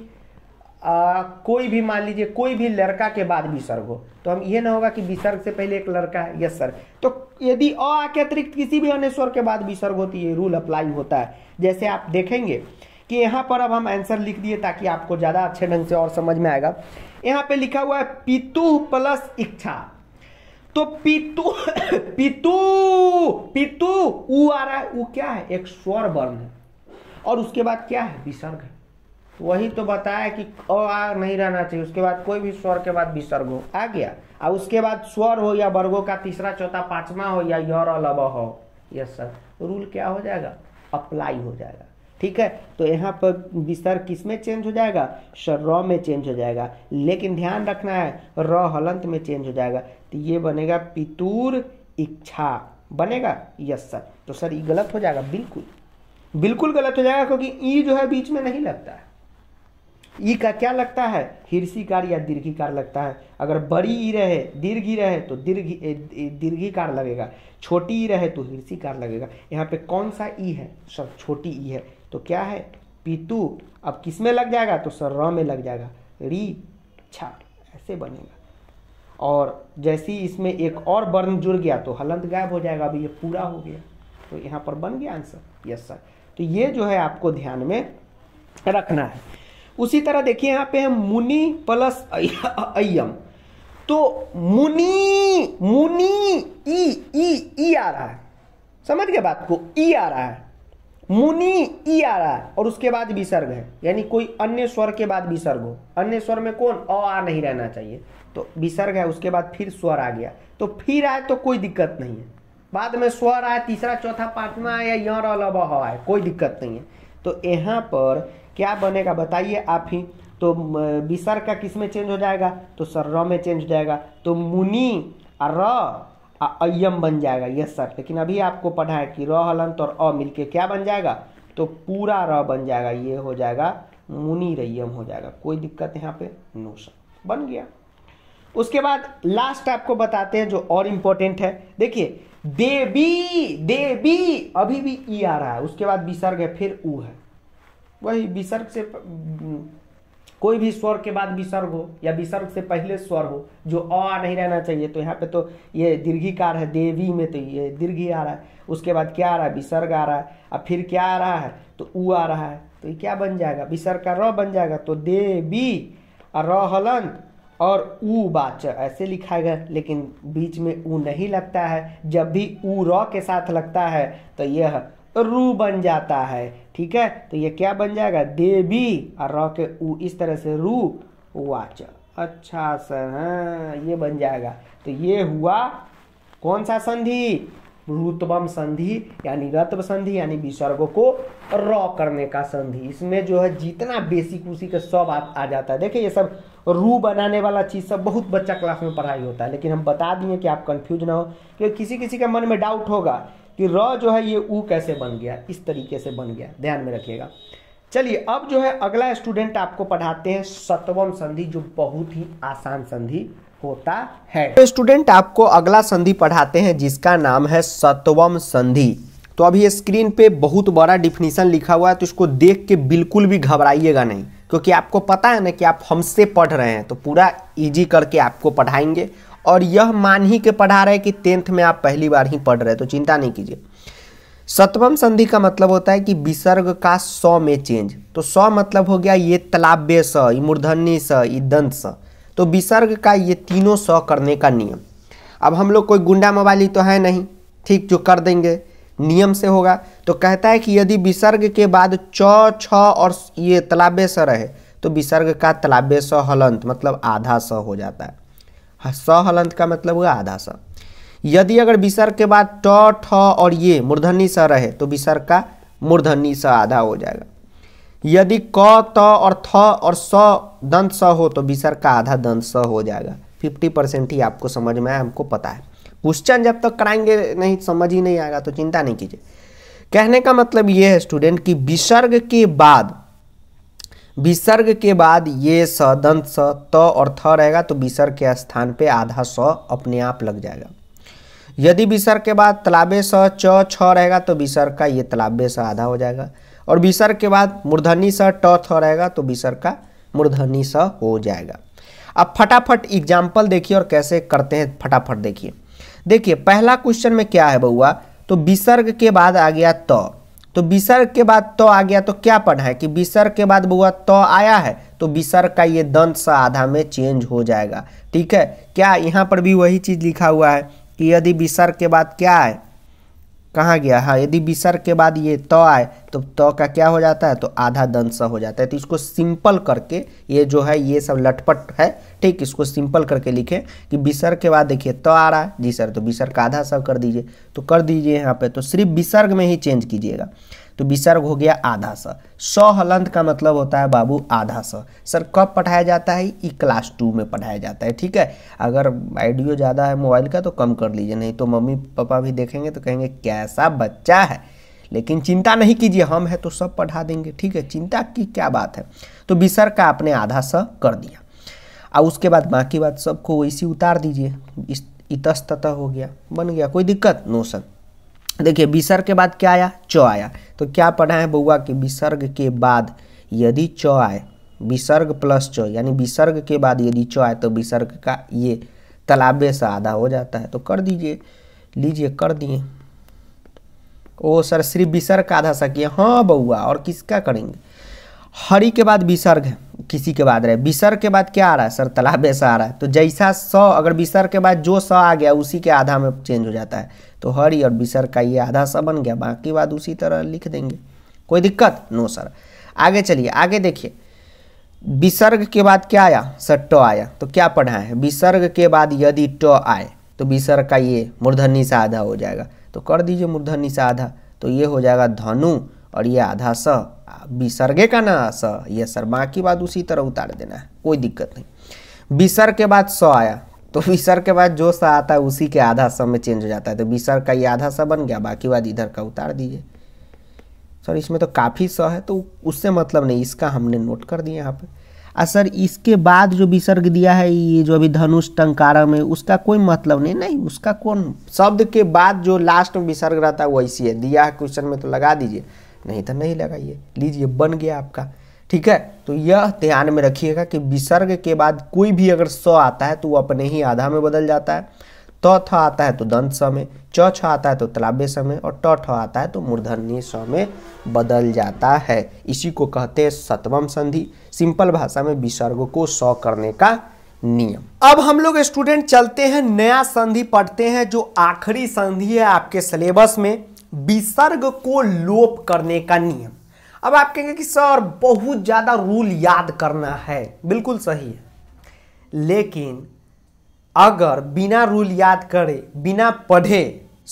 आ, कोई भी मान लीजिए कोई भी लड़का के बाद विसर्ग हो तो हम ये ना होगा कि विसर्ग से पहले एक लड़का है यस सर तो यदि अ आ के अतिरिक्त किसी भी अन्य स्वर के बाद विसर्ग हो तो ये रूल अप्लाई होता है जैसे आप देखेंगे कि यहाँ पर अब हम आंसर लिख दिए ताकि आपको ज़्यादा अच्छे ढंग से और समझ में आएगा यहाँ पे लिखा हुआ है पितु प्लस इच्छा तो पीतु पीतु पीतु ऊ आ रहा है ऊ क्या है एक स्वर वर्ण है और उसके बाद क्या है विसर्ग है वही तो बताया कि अ आ नहीं रहना चाहिए उसके बाद कोई भी स्वर के बाद विसर्ग हो आ गया और उसके बाद स्वर हो या वर्गो का तीसरा चौथा पांचवा हो या यौर लब हो यस सर रूल क्या हो जाएगा अप्लाई हो जाएगा ठीक है तो यहाँ पर विसर्ग किस में चेंज हो जाएगा सर में चेंज हो जाएगा लेकिन ध्यान रखना है र हलंत में चेंज हो जाएगा तो ये बनेगा पितूर इच्छा बनेगा यस सर तो सर ये गलत हो जाएगा बिल्कुल बिल्कुल गलत हो जाएगा क्योंकि ई जो है बीच में नहीं लगता है ई का क्या लगता है हिरसीकार या दीर्घिकार लगता है अगर बड़ी ई रहे दीर्घ रहे तो दीर्घ दीर्घिकार लगेगा छोटी ई रहे तो हिरसीकार लगेगा यहाँ पे कौन सा ई है सर छोटी ई है तो क्या है पितू अब किस में लग जाएगा तो सर र में लग जाएगा री छा ऐसे बनेगा और जैसे ही इसमें एक और वर्ण जुड़ गया तो हलंत गायब हो जाएगा अभी ये पूरा हो गया तो यहाँ पर बन गया आंसर यस सर तो ये जो है आपको ध्यान में रखना है उसी तरह देखिए यहाँ पे है मुनि प्लस अयम तो मुनि मुनि ई ई ई आ रहा है समझ गया बात को ई आ रहा है मुनि ई आ रहा है और उसके बाद विसर्ग है यानी कोई अन्य स्वर के बाद विसर्ग हो अन्य स्वर में कौन अ आ नहीं रहना चाहिए तो विसर्ग है उसके बाद फिर स्वर आ गया तो फिर आए तो कोई दिक्कत नहीं है बाद में स्वर आए तीसरा चौथा पांचवा आए या यौर अलब आए कोई दिक्कत नहीं है तो यहाँ पर क्या बनेगा बताइए आप ही तो विसर्ग का किस में चेंज हो जाएगा तो सर र में चेंज हो जाएगा तो मुनि र अयम बन जाएगा यस सर लेकिन अभी आपको पढ़ा है कि र हलंत और अ मिलके क्या बन जाएगा तो पूरा र बन जाएगा ये हो जाएगा मुनि रयम हो जाएगा कोई दिक्कत यहाँ पे नो सर बन गया उसके बाद लास्ट आपको बताते हैं जो और इम्पोर्टेंट है देखिए देवी देवी अभी भी ई आ रहा है उसके बाद विसर्ग है फिर ऊ है वही विसर्ग से कोई भी स्वर के बाद विसर्ग हो या विसर्ग से पहले स्वर हो जो अ नहीं रहना चाहिए तो यहाँ पे तो ये दीर्घिकार है देवी में तो ये दीर्घी आ रहा है उसके बाद क्या आ रहा है विसर्ग आ रहा है और फिर क्या आ रहा है तो ऊ आ रहा है तो ये क्या बन जाएगा विसर्ग का र बन जाएगा तो देवी और र हलंत और ऊ बाच ऐसे लिखा गया लेकिन बीच में ऊ नहीं लगता है जब भी ऊ रॉ के साथ लगता है तो यह रू बन जाता है ठीक है तो यह क्या बन जाएगा देवी और रॉ के ऊ इस तरह से रू वाच अच्छा सर हाँ ये बन जाएगा तो ये हुआ कौन सा संधि रुतबम संधि यानी रत्व संधि यानी विसर्ग को रॉ करने का संधि इसमें जो है जितना बेसिक उसी के सब आ, आ जाता है देखिए ये सब रू बनाने वाला चीज़ सब बहुत बच्चा क्लास में पढ़ाई होता है लेकिन हम बता दिए कि आप कंफ्यूज ना हो क्योंकि किसी किसी के मन में डाउट होगा कि र जो है ये ऊ कैसे बन गया इस तरीके से बन गया ध्यान में रखिएगा चलिए अब जो है अगला स्टूडेंट आपको पढ़ाते हैं सतवम संधि जो बहुत ही आसान संधि होता है तो स्टूडेंट आपको अगला संधि पढ़ाते हैं जिसका नाम है सतवम संधि तो अभी स्क्रीन पे बहुत बड़ा डिफिनीशन लिखा हुआ है तो इसको देख के बिल्कुल भी घबराइएगा नहीं क्योंकि आपको पता है ना कि आप हमसे पढ़ रहे हैं तो पूरा ईजी करके आपको पढ़ाएंगे और यह मान ही के पढ़ा रहे हैं कि टेंथ में आप पहली बार ही पढ़ रहे हैं तो चिंता नहीं कीजिए सतवम संधि का मतलब होता है कि विसर्ग का सौ में चेंज तो सौ मतलब हो गया ये तलाब्य स ये मूर्धन्य स ये दंत स तो विसर्ग का ये तीनों सौ करने का नियम अब हम लोग कोई गुंडा मोबाइल तो है नहीं ठीक जो कर देंगे नियम से होगा तो कहता है कि यदि विसर्ग के बाद च छ और ये तलाबे स रहे तो विसर्ग का तलाबे स हलंत मतलब आधा स हो जाता है हाँ, स हलंत का मतलब हुआ आधा स यदि अगर विसर्ग के बाद ट ठ और ये मूर्धनी स रहे तो विसर्ग का मूर्धनी स आधा हो जाएगा यदि क त और थ और स दंत स हो तो विसर्ग का आधा दंत स हो जाएगा फिफ्टी परसेंट ही आपको समझ में आए हमको पता है क्वेश्चन जब तक कराएंगे नहीं समझ ही नहीं आएगा तो चिंता नहीं कीजिए कहने का मतलब ये है स्टूडेंट कि विसर्ग के बाद विसर्ग के बाद ये स दंत स त और थ रहेगा तो विसर्ग के स्थान पे आधा स अपने आप लग जाएगा यदि विसर्ग के बाद तलाबे स च छ रहेगा तो विसर्ग का ये तलाबे स आधा हो जाएगा और विसर्ग के बाद मूर्धनी स ट थ रहेगा तो विसर्ग का मूर्धनी स हो जाएगा अब फटाफट एग्जाम्पल देखिए और कैसे करते हैं फटाफट देखिए देखिए पहला क्वेश्चन में क्या है बउआ तो विसर्ग के बाद आ गया त तो विसर्ग के बाद त आ गया तो क्या पढ़ा है कि विसर्ग के बाद बउआ त आया है तो विसर्ग का ये दंत स आधा में चेंज हो जाएगा ठीक है क्या यहाँ पर भी वही चीज़ लिखा हुआ है कि यदि विसर्ग के बाद क्या है कहाँ गया हाँ यदि विसर के बाद ये त तो आए तो त तो का क्या हो जाता है तो आधा दंश स हो जाता है तो इसको सिंपल करके ये जो है ये सब लटपट है ठीक इसको सिंपल करके लिखें कि विसर्ग के बाद देखिए त तो आ रहा है जी सर तो विसर्ग का आधा सब कर दीजिए तो कर दीजिए यहाँ पे तो सिर्फ विसर्ग में ही चेंज कीजिएगा तो विसर्ग हो गया आधा स सौ हलंत का मतलब होता है बाबू आधा स सर कब पढ़ाया जाता है ये क्लास टू में पढ़ाया जाता है ठीक है अगर आइडियो ज़्यादा है मोबाइल का तो कम कर लीजिए नहीं तो मम्मी पापा भी देखेंगे तो कहेंगे कैसा बच्चा है लेकिन चिंता नहीं कीजिए हम है तो सब पढ़ा देंगे ठीक है चिंता की क्या बात है तो विसर्ग का आपने आधा स कर दिया और उसके बाद बाकी बात सबको वैसी उतार दीजिए इस इतस्तः हो गया बन गया कोई दिक्कत नो सर देखिए विसर्ग के बाद क्या आया च आया तो क्या पढ़ा है बउआ कि विसर्ग के बाद यदि च आए विसर्ग प्लस च यानी विसर्ग के बाद यदि च आए तो विसर्ग का ये तालाबे से आधा हो जाता है तो कर दीजिए लीजिए कर दिए ओ सर सिर्फ विसर्ग का आधा सा किए हाँ बउआ और किसका करेंगे हरि के बाद विसर्ग है किसी के बाद रहे विसर्ग के बाद क्या आ रहा है सर तालाबे से आ रहा है तो जैसा सौ अगर विसर्ग के बाद जो सौ आ गया उसी के आधा में चेंज हो जाता है तो हरी और बिसर का ये आधा सा बन गया बाकी बात उसी तरह लिख देंगे कोई दिक्कत नो सर आगे चलिए आगे देखिए विसर्ग के बाद क्या आया सर ट आया तो क्या पढ़ा है विसर्ग के बाद यदि ट आए तो विसर्ग का ये मूर्धन्य सा आधा हो जाएगा तो कर दीजिए मूर्धन्य सा आधा तो ये हो जाएगा धनु और ये आधा स विसर्गे का ना स ये सर बाकी बात उसी तरह उतार देना है कोई दिक्कत नहीं विसर्ग के बाद स आया तो विसर के बाद जो सा आता है उसी के आधा सब में चेंज हो जाता है तो विसर का ये आधा सा बन गया बाकी बाद इधर का उतार दीजिए सर इसमें तो काफ़ी स है तो उससे मतलब नहीं इसका हमने नोट कर दिया यहाँ पर आ सर इसके बाद जो विसर्ग दिया है ये जो अभी धनुष टंकारा में उसका कोई मतलब नहीं नहीं उसका कौन शब्द के बाद जो लास्ट में विसर्ग रहता है वैसी है दिया है क्वेश्चन में तो लगा दीजिए नहीं तो नहीं लगाइए लीजिए बन गया आपका ठीक है तो यह ध्यान में रखिएगा कि विसर्ग के बाद कोई भी अगर स आता है तो वो अपने ही आधा में बदल जाता है त थ आता है तो दंत स में च छ आता है तो तलाब्य स में और ट ठ आता है तो मूर्धन्य स में बदल जाता है इसी को कहते हैं सतवम संधि सिंपल भाषा में विसर्ग को स करने का नियम अब हम लोग स्टूडेंट चलते हैं नया संधि पढ़ते हैं जो आखिरी संधि है आपके सिलेबस में विसर्ग को लोप करने का नियम अब आप कहेंगे कि सर बहुत ज़्यादा रूल याद करना है बिल्कुल सही है लेकिन अगर बिना रूल याद करे बिना पढ़े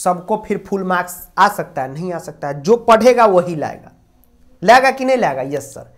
सबको फिर फुल मार्क्स आ सकता है नहीं आ सकता है जो पढ़ेगा वही लाएगा लाएगा कि नहीं लाएगा यस सर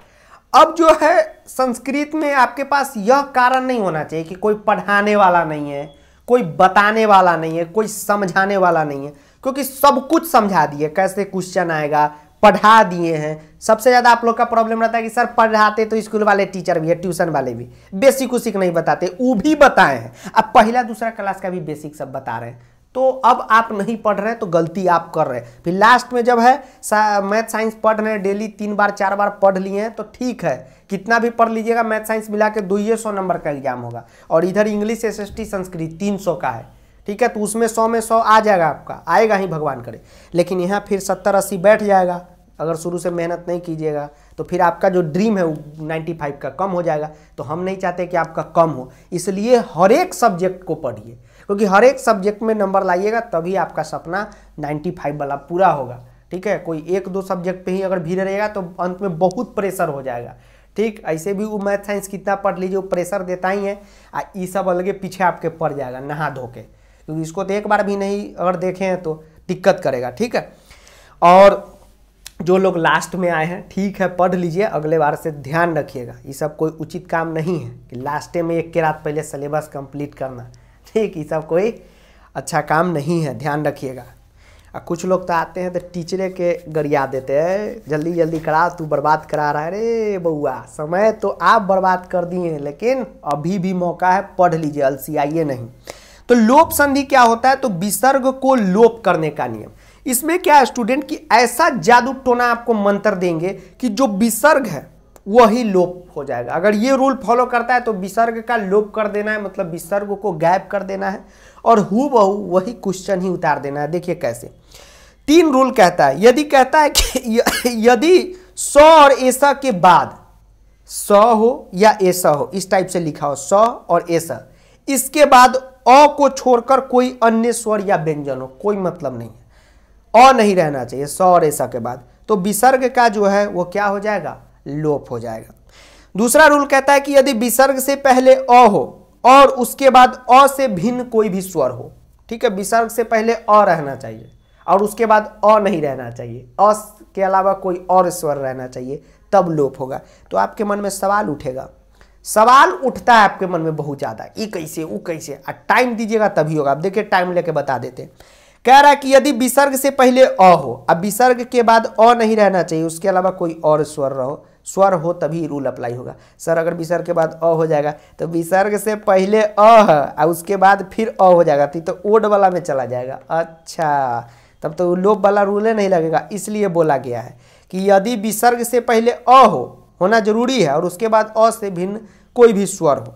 अब जो है संस्कृत में आपके पास यह कारण नहीं होना चाहिए कि कोई पढ़ाने वाला नहीं है कोई बताने वाला नहीं है कोई समझाने वाला नहीं है क्योंकि सब कुछ समझा दिए कैसे क्वेश्चन आएगा पढ़ा दिए हैं सबसे ज़्यादा आप लोग का प्रॉब्लम रहता है कि सर पढ़ाते तो स्कूल वाले टीचर भी है ट्यूशन वाले भी बेसिक उसिक नहीं बताते वो भी बताए हैं अब पहला दूसरा क्लास का भी बेसिक सब बता रहे हैं तो अब आप नहीं पढ़ रहे हैं तो गलती आप कर रहे हैं फिर लास्ट में जब है सा, मैथ साइंस पढ़ रहे हैं डेली तीन बार चार बार पढ़ लिए हैं तो ठीक है कितना भी पढ़ लीजिएगा मैथ साइंस मिला के दो सौ नंबर का एग्जाम होगा और इधर इंग्लिश एस संस्कृत तीन सौ का है ठीक है तो उसमें सौ में सौ आ जाएगा आपका आएगा ही भगवान करे लेकिन यहाँ फिर सत्तर अस्सी बैठ जाएगा अगर शुरू से मेहनत नहीं कीजिएगा तो फिर आपका जो ड्रीम है वो नाइन्टी फाइव का कम हो जाएगा तो हम नहीं चाहते कि आपका कम हो इसलिए हर एक सब्जेक्ट को पढ़िए क्योंकि हर एक सब्जेक्ट में नंबर लाइएगा तभी आपका सपना नाइन्टी फाइव वाला पूरा होगा ठीक है कोई एक दो सब्जेक्ट पे ही अगर भीड़ रहेगा तो अंत में बहुत प्रेशर हो जाएगा ठीक ऐसे भी वो मैथ साइंस कितना पढ़ लीजिए वो प्रेशर देता ही है आ ये सब अलगे पीछे आपके पड़ जाएगा नहा धो के क्योंकि इसको तो एक बार भी नहीं अगर देखें तो दिक्कत करेगा ठीक है और जो लोग लास्ट में आए हैं ठीक है पढ़ लीजिए अगले बार से ध्यान रखिएगा ये सब कोई उचित काम नहीं है कि लास्ट में एक के रात पहले सिलेबस कंप्लीट करना ठीक ये सब कोई अच्छा काम नहीं है ध्यान रखिएगा और कुछ लोग तो आते हैं तो टीचरे के गरिया देते हैं जल्दी जल्दी करा तू बर्बाद करा रहा है अरे बउआ समय तो आप बर्बाद कर दिए लेकिन अभी भी मौका है पढ़ लीजिए अलसी आइए नहीं तो लोप संधि क्या होता है तो विसर्ग को लोप करने का नियम इसमें क्या स्टूडेंट कि ऐसा जादू टोना आपको मंत्र देंगे कि जो विसर्ग है वही लोप हो जाएगा अगर ये रूल फॉलो करता है तो विसर्ग का लोप कर देना है मतलब विसर्ग को गायब कर देना है और हु बहु वही क्वेश्चन ही उतार देना है देखिए कैसे तीन रूल कहता है यदि कहता है कि यदि सौ और ऐसा के बाद सौ हो या ऐसा हो इस टाइप से लिखा हो सौ और ऐसा इसके बाद अ को छोड़कर कोई अन्य स्वर या व्यंजन हो कोई मतलब नहीं है अ नहीं रहना चाहिए स और ऐसा के बाद तो विसर्ग का जो है वो क्या हो जाएगा लोप हो जाएगा दूसरा रूल कहता है कि यदि विसर्ग से पहले अ हो और उसके बाद अ से भिन्न कोई भी स्वर हो ठीक है विसर्ग से पहले अ रहना चाहिए और उसके बाद अ नहीं रहना चाहिए अ के अलावा कोई और स्वर रहना चाहिए तब लोप होगा तो आपके मन में सवाल उठेगा सवाल उठता है आपके मन में बहुत ज़्यादा ये कैसे वो कैसे आ टाइम दीजिएगा तभी होगा आप देखिए टाइम लेके बता देते हैं कह रहा है कि यदि विसर्ग से पहले अ हो अब विसर्ग के बाद अ नहीं रहना चाहिए उसके अलावा कोई और स्वर रहो स्वर हो तभी रूल अप्लाई होगा सर अगर विसर्ग के बाद अ हो जाएगा तो विसर्ग से पहले अ है और उसके बाद फिर अ हो जाएगा तो ओड तो वाला में चला जाएगा अच्छा तब तो लोभ वाला रूल नहीं लगेगा इसलिए बोला गया है कि यदि विसर्ग से पहले अ हो होना जरूरी है और उसके बाद अ से भिन्न कोई भी स्वर हो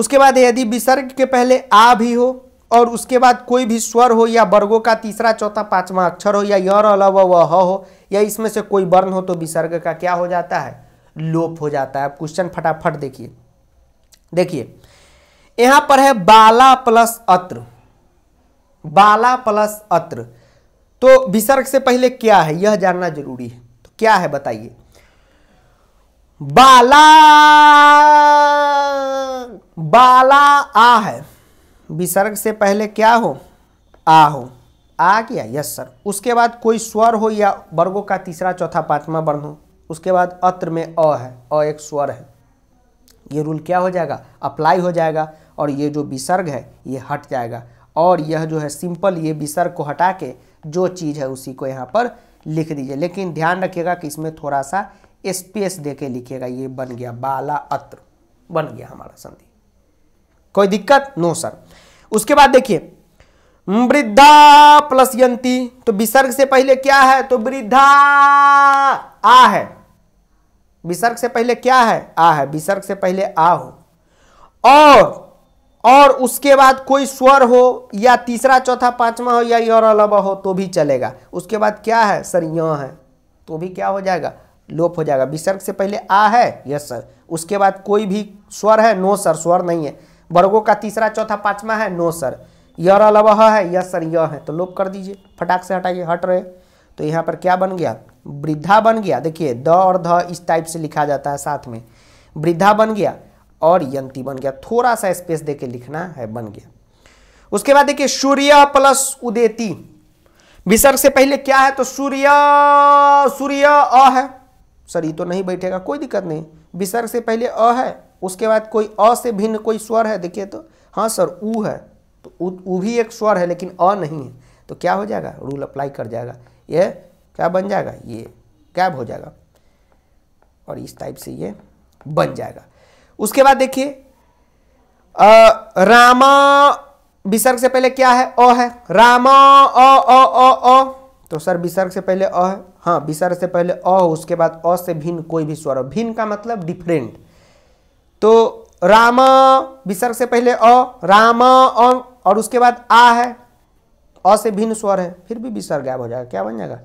उसके बाद यदि विसर्ग के पहले आ भी हो और उसके बाद कोई भी स्वर हो या वर्गों का तीसरा चौथा पांचवा अक्षर हो या यर अलव व हो या इसमें से कोई वर्ण हो तो विसर्ग का क्या हो जाता है लोप हो जाता है क्वेश्चन फटाफट देखिए देखिए यहां पर है बाला प्लस अत्र बाला प्लस अत्र तो विसर्ग से पहले क्या है यह जानना जरूरी है तो क्या है बताइए बाला बाला आ है विसर्ग से पहले क्या हो आ हो आ गया यस सर उसके बाद कोई स्वर हो या वर्गों का तीसरा चौथा पांचवा वर्ण हो उसके बाद अत्र में अ है अ एक स्वर है ये रूल क्या हो जाएगा अप्लाई हो जाएगा और ये जो विसर्ग है ये हट जाएगा और यह जो है सिंपल ये विसर्ग को हटा के जो चीज़ है उसी को यहाँ पर लिख दीजिए लेकिन ध्यान रखिएगा कि इसमें थोड़ा सा स्पेस दे के लिखिएगा ये बन गया बाला अत्र बन गया हमारा संधि कोई दिक्कत नो सर उसके बाद देखिए वृद्धा प्लस यंती तो विसर्ग से पहले क्या है तो वृद्धा आ है विसर्ग से पहले क्या है आ है विसर्ग से पहले आ हो और और उसके बाद कोई स्वर हो या तीसरा चौथा पांचवा हो या और अलावा हो तो भी चलेगा उसके बाद क्या है सर य है तो भी क्या हो जाएगा लोप हो जाएगा विसर्ग से पहले आ है यस सर उसके बाद कोई भी स्वर है नो सर स्वर नहीं है वर्गों का तीसरा चौथा पांचवा है नो सर यर अलव है यस सर यह है तो लोप कर दीजिए फटाक से हटाइए हट रहे तो यहाँ पर क्या बन गया वृद्धा बन गया देखिए द और ध इस टाइप से लिखा जाता है साथ में वृद्धा बन गया और यंती बन गया थोड़ा सा स्पेस देके लिखना है बन गया उसके बाद देखिए सूर्य प्लस उदेती विसर्ग से पहले क्या है तो सूर्य सूर्य अ है सर ये तो नहीं बैठेगा कोई दिक्कत नहीं विसर्ग से पहले अ है उसके बाद कोई अ से भिन्न कोई स्वर है देखिए तो हाँ सर ऊ है तो ऊ भी एक स्वर है लेकिन अ नहीं है तो क्या हो जाएगा रूल अप्लाई कर जाएगा ये क्या बन जाएगा ये कैब हो जाएगा और इस टाइप से ये बन जाएगा उसके बाद देखिए रामा विसर्ग से पहले क्या है अ है रामा अ अ अ अ तो सर विसर्ग से पहले अ है हाँ विसर्ग से पहले अ उसके बाद अ से भिन्न कोई भी स्वर भिन्न का मतलब डिफरेंट तो राम विसर्ग से पहले अ राम अं, और उसके बाद आ है अ से भिन्न स्वर है फिर भी विसर्ग गायब हो जाएगा क्या बन जाएगा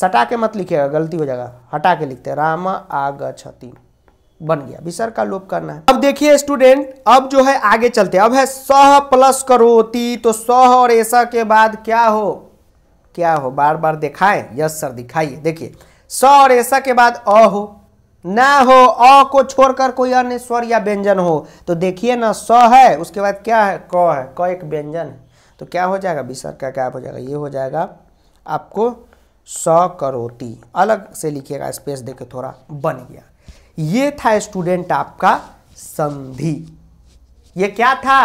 सटा के मत लिखेगा गलती हो जाएगा हटा के लिखते हैं राम आग छती बन गया विसर्ग का लोप करना है अब देखिए स्टूडेंट अब जो है आगे चलते अब है सह प्लस करोती तो सह और ऐसा के बाद क्या हो क्या हो बार बार दिखाएं यस सर दिखाइए देखिए स और ऐसा के बाद अ हो ना हो अ को छोड़कर कोई अन्य स्वर या व्यंजन हो तो देखिए ना स है उसके बाद क्या है क है क एक व्यंजन है तो क्या हो जाएगा विसर का क्या हो जाएगा ये हो जाएगा आपको स करोटी अलग से लिखिएगा स्पेस देके थोड़ा बन गया ये था स्टूडेंट आपका संधि ये क्या था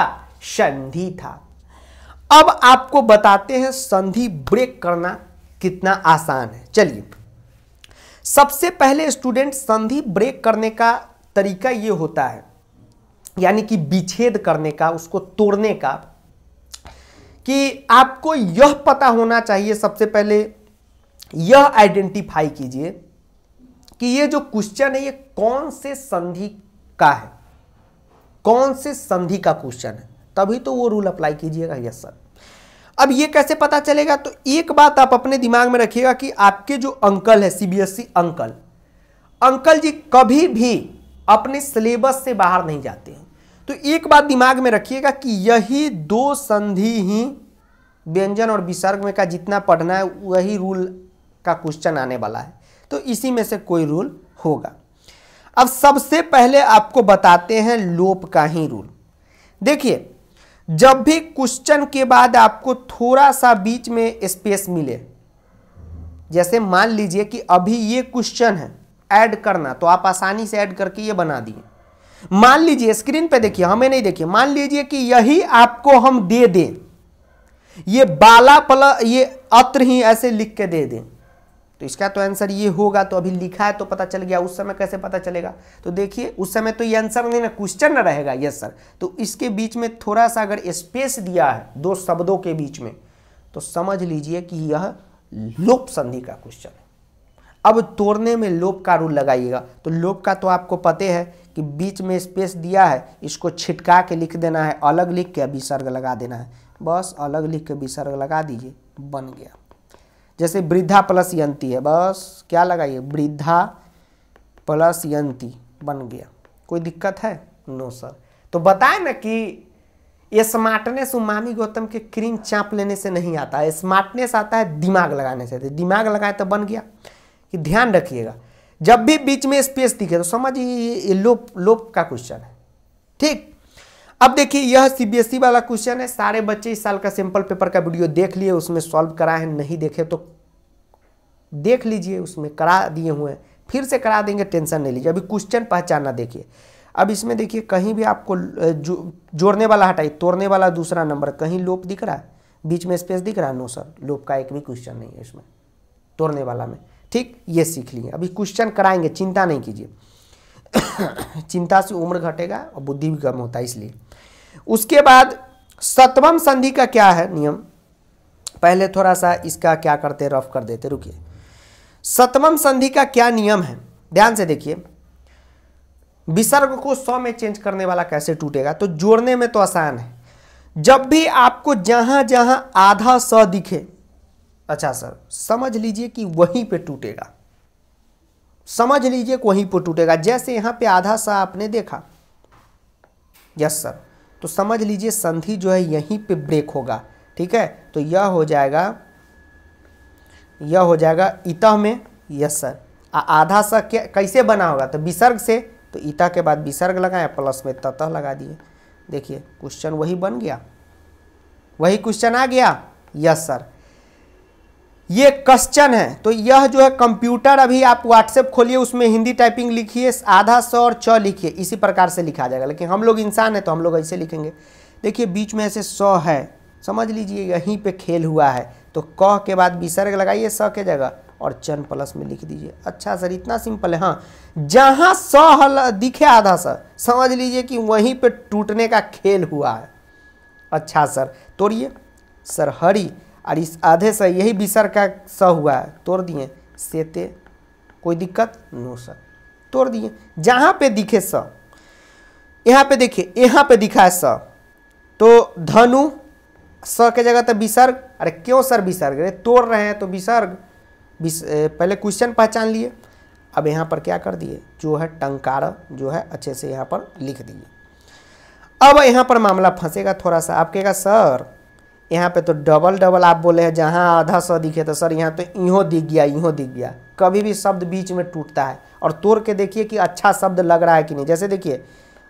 संधि था अब आपको बताते हैं संधि ब्रेक करना कितना आसान है चलिए सबसे पहले स्टूडेंट संधि ब्रेक करने का तरीका ये होता है यानी कि विच्छेद करने का उसको तोड़ने का कि आपको यह पता होना चाहिए सबसे पहले यह आइडेंटिफाई कीजिए कि ये जो क्वेश्चन है ये कौन से संधि का है कौन से संधि का क्वेश्चन है तभी तो वो रूल अप्लाई कीजिएगा यस सर अब ये कैसे पता चलेगा तो एक बात आप अपने दिमाग में रखिएगा कि आपके जो अंकल है CBSE e uncle uncle ji कभी भी अपने सिलेबस से बाहर नहीं जाते हैं तो एक बात दिमाग में रखिएगा कि यही दो संधि ही व्यंजन और विसर्ग में का जितना पढ़ना है वही रूल का क्वेश्चन आने वाला है तो इसी में से कोई रूल होगा अब सबसे पहले आपको बताते हैं लोप का ही रूल देखिए जब भी क्वेश्चन के बाद आपको थोड़ा सा बीच में स्पेस मिले जैसे मान लीजिए कि अभी ये क्वेश्चन है ऐड करना तो आप आसानी से ऐड करके ये बना दिए मान लीजिए स्क्रीन पे देखिए हमें नहीं देखिए मान लीजिए कि यही आपको हम दे दें ये बाला पला ये अत्र ही ऐसे लिख के दे दें तो इसका तो आंसर ये होगा तो अभी लिखा है तो पता चल गया उस समय कैसे पता चलेगा तो देखिए उस समय तो ये आंसर नहीं ना क्वेश्चन ना रहेगा यस सर तो इसके बीच में थोड़ा सा अगर स्पेस दिया है दो शब्दों के बीच में तो समझ लीजिए कि यह लोप संधि का क्वेश्चन है अब तोड़ने में लोप का रूल लगाइएगा तो लोप का तो आपको पते है कि बीच में स्पेस दिया है इसको छिटका के लिख देना है अलग लिख के विसर्ग लगा देना है बस अलग लिख के विसर्ग लगा दीजिए बन गया जैसे वृद्धा प्लस यंती है बस क्या लगाइए वृद्धा प्लस यंती बन गया कोई दिक्कत है नो सर तो बताए ना कि ये स्मार्टनेस उमामी गौतम के क्रीम चाप लेने से नहीं आता है स्मार्टनेस आता है दिमाग लगाने से दिमाग लगाए तो बन गया कि ध्यान रखिएगा जब भी बीच में स्पेस दिखे तो समझिए ये लोप लोप का क्वेश्चन है ठीक अब देखिए यह सीबीएसई e वाला क्वेश्चन है सारे बच्चे इस साल का सिंपल पेपर का वीडियो देख लिए उसमें सॉल्व कराए हैं नहीं देखे तो देख लीजिए उसमें करा दिए हुए हैं फिर से करा देंगे टेंशन नहीं लीजिए अभी क्वेश्चन पहचानना देखिए अब इसमें देखिए कहीं भी आपको जो, जोड़ने वाला हटाई तोड़ने वाला दूसरा नंबर कहीं लोप दिख रहा है बीच में स्पेस दिख रहा है नो सर लोप का एक भी क्वेश्चन नहीं है इसमें तोड़ने वाला में ठीक ये सीख लिए अभी क्वेश्चन कराएंगे चिंता नहीं कीजिए चिंता से उम्र घटेगा और बुद्धि भी कम होता है इसलिए उसके बाद सत्वम संधि का क्या है नियम पहले थोड़ा सा इसका क्या करते रफ कर देते रुकिए सत्वम संधि का क्या नियम है ध्यान से देखिए विसर्ग को सौ में चेंज करने वाला कैसे टूटेगा तो जोड़ने में तो आसान है जब भी आपको जहां जहां आधा स दिखे अच्छा सर समझ लीजिए कि वहीं पे टूटेगा समझ लीजिए कि वहीं पे टूटेगा जैसे यहां पे आधा स आपने देखा यस सर तो समझ लीजिए संधि जो है यहीं पे ब्रेक होगा ठीक है तो यह हो जाएगा यह हो जाएगा इतः में यस सर आ, आधा सा क्या कैसे बना होगा तो विसर्ग से तो इता के बाद विसर्ग लगाए प्लस में ततः लगा दिए देखिए क्वेश्चन वही बन गया वही क्वेश्चन आ गया यस सर ये क्वेश्चन है तो यह जो है कंप्यूटर अभी आप व्हाट्सएप खोलिए उसमें हिंदी टाइपिंग लिखिए आधा स और च लिखिए इसी प्रकार से लिखा जाएगा लेकिन हम लोग इंसान हैं तो हम लोग ऐसे लिखेंगे देखिए बीच में ऐसे स है समझ लीजिए यहीं पे खेल हुआ है तो क के बाद विसर्ग लगाइए स के जगह और चन प्लस में लिख दीजिए अच्छा सर इतना सिंपल है हाँ जहाँ स दिखे आधा स समझ लीजिए कि वहीं पर टूटने का खेल हुआ है अच्छा सर तोड़िए सर हरी और इस आधे से यही विसर का स हुआ है तोड़ दिए सेते कोई दिक्कत नो सर तोड़ दिए जहाँ पे दिखे स यहाँ पे देखिए यहाँ पे दिखा है स तो धनु स के जगह तो विसर्ग अरे क्यों सर विसर्ग अरे तोड़ रहे हैं तो विसर्ग पहले क्वेश्चन पहचान लिए अब यहाँ पर क्या कर दिए जो है टंकार जो है अच्छे से यहाँ पर लिख दिए अब यहाँ पर मामला फंसेगा थोड़ा सा आप कहेगा सर यहाँ पे तो डबल डबल आप बोले हैं जहाँ आधा स दिखे तो सर यहाँ तो इहो दिख गया इहो दिख गया कभी भी शब्द बीच में टूटता है और तोड़ के देखिए कि अच्छा शब्द लग रहा है कि नहीं जैसे देखिए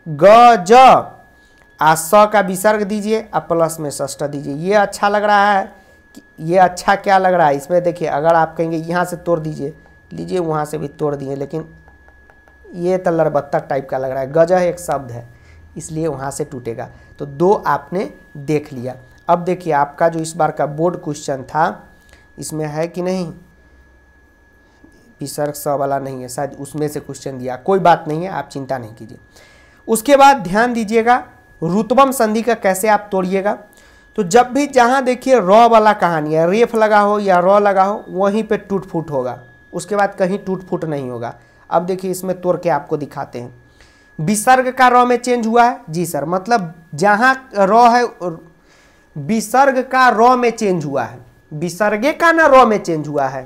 ग ज आ स का विसर्ग दीजिए और प्लस में ष्ट दीजिए ये अच्छा लग रहा है ये अच्छा क्या लग रहा है इसमें देखिए अगर आप कहेंगे यहाँ से तोड़ दीजिए लीजिए वहाँ से भी तोड़ दिए लेकिन ये तो लड़बत्तक टाइप का लग रहा है गजह एक शब्द है इसलिए वहाँ से टूटेगा तो दो आपने देख लिया अब देखिए आपका जो इस बार का बोर्ड क्वेश्चन था इसमें है कि नहीं विसर्ग स वाला नहीं है शायद उसमें से क्वेश्चन दिया कोई बात नहीं है आप चिंता नहीं कीजिए उसके बाद ध्यान दीजिएगा रुतबम संधि का कैसे आप तोड़िएगा तो जब भी जहाँ देखिए रॉ वाला कहानी है रेफ लगा हो या रॉ लगा हो वहीं पे टूट फूट होगा उसके बाद कहीं टूट फूट नहीं होगा अब देखिए इसमें तोड़ के आपको दिखाते हैं विसर्ग का रॉ में चेंज हुआ है जी सर मतलब जहाँ रॉ है विसर्ग का रॉ में चेंज हुआ है विसर्गे का ना रॉ में चेंज हुआ है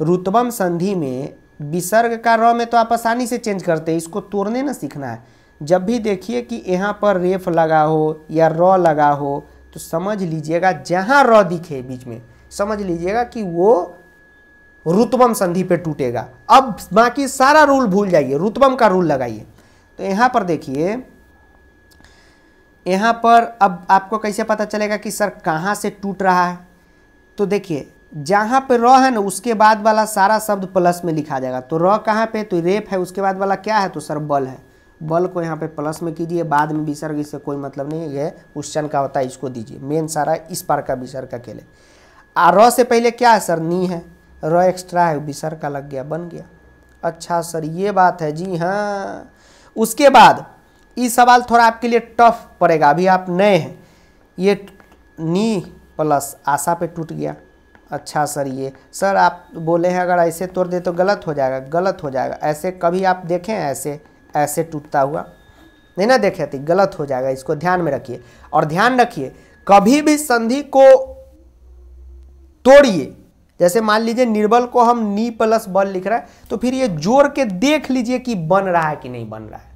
रुतबम संधि में विसर्ग का रॉ में तो आप आसानी से चेंज करते हैं इसको तोड़ने ना सीखना है जब भी देखिए कि यहाँ पर रेफ लगा हो या रॉ लगा हो तो समझ लीजिएगा जहाँ रॉ दिखे बीच में समझ लीजिएगा कि वो रुतबम संधि पे टूटेगा अब बाकी सारा रूल भूल जाइए रुतबम का रूल लगाइए तो यहाँ पर देखिए यहाँ पर अब आपको कैसे पता चलेगा कि सर कहाँ से टूट रहा है तो देखिए जहाँ पे र है ना उसके बाद वाला सारा शब्द प्लस में लिखा जाएगा तो र कहाँ पे तो रेप है उसके बाद वाला क्या है तो सर बल है बल को यहाँ पे प्लस में कीजिए बाद में विसर्ग इससे कोई मतलब नहीं है क्वेश्चन का होता है इसको दीजिए मेन सारा इस पार का विसर्ग का खेले आ र से पहले क्या है सर नी है र एक्स्ट्रा है विसर्ग का लग गया बन गया अच्छा सर ये बात है जी हाँ उसके बाद ये सवाल थोड़ा आपके लिए टफ पड़ेगा अभी आप नए हैं ये नी प्लस आशा पे टूट गया अच्छा सर ये सर आप बोले हैं अगर ऐसे तोड़ दे तो गलत हो जाएगा गलत हो जाएगा ऐसे कभी आप देखें ऐसे ऐसे टूटता हुआ नहीं ना देखे थे गलत हो जाएगा इसको ध्यान में रखिए और ध्यान रखिए कभी भी संधि को तोड़िए जैसे मान लीजिए निर्बल को हम नी प्लस बल लिख रहा है तो फिर ये जोर के देख लीजिए कि बन रहा है कि नहीं बन रहा है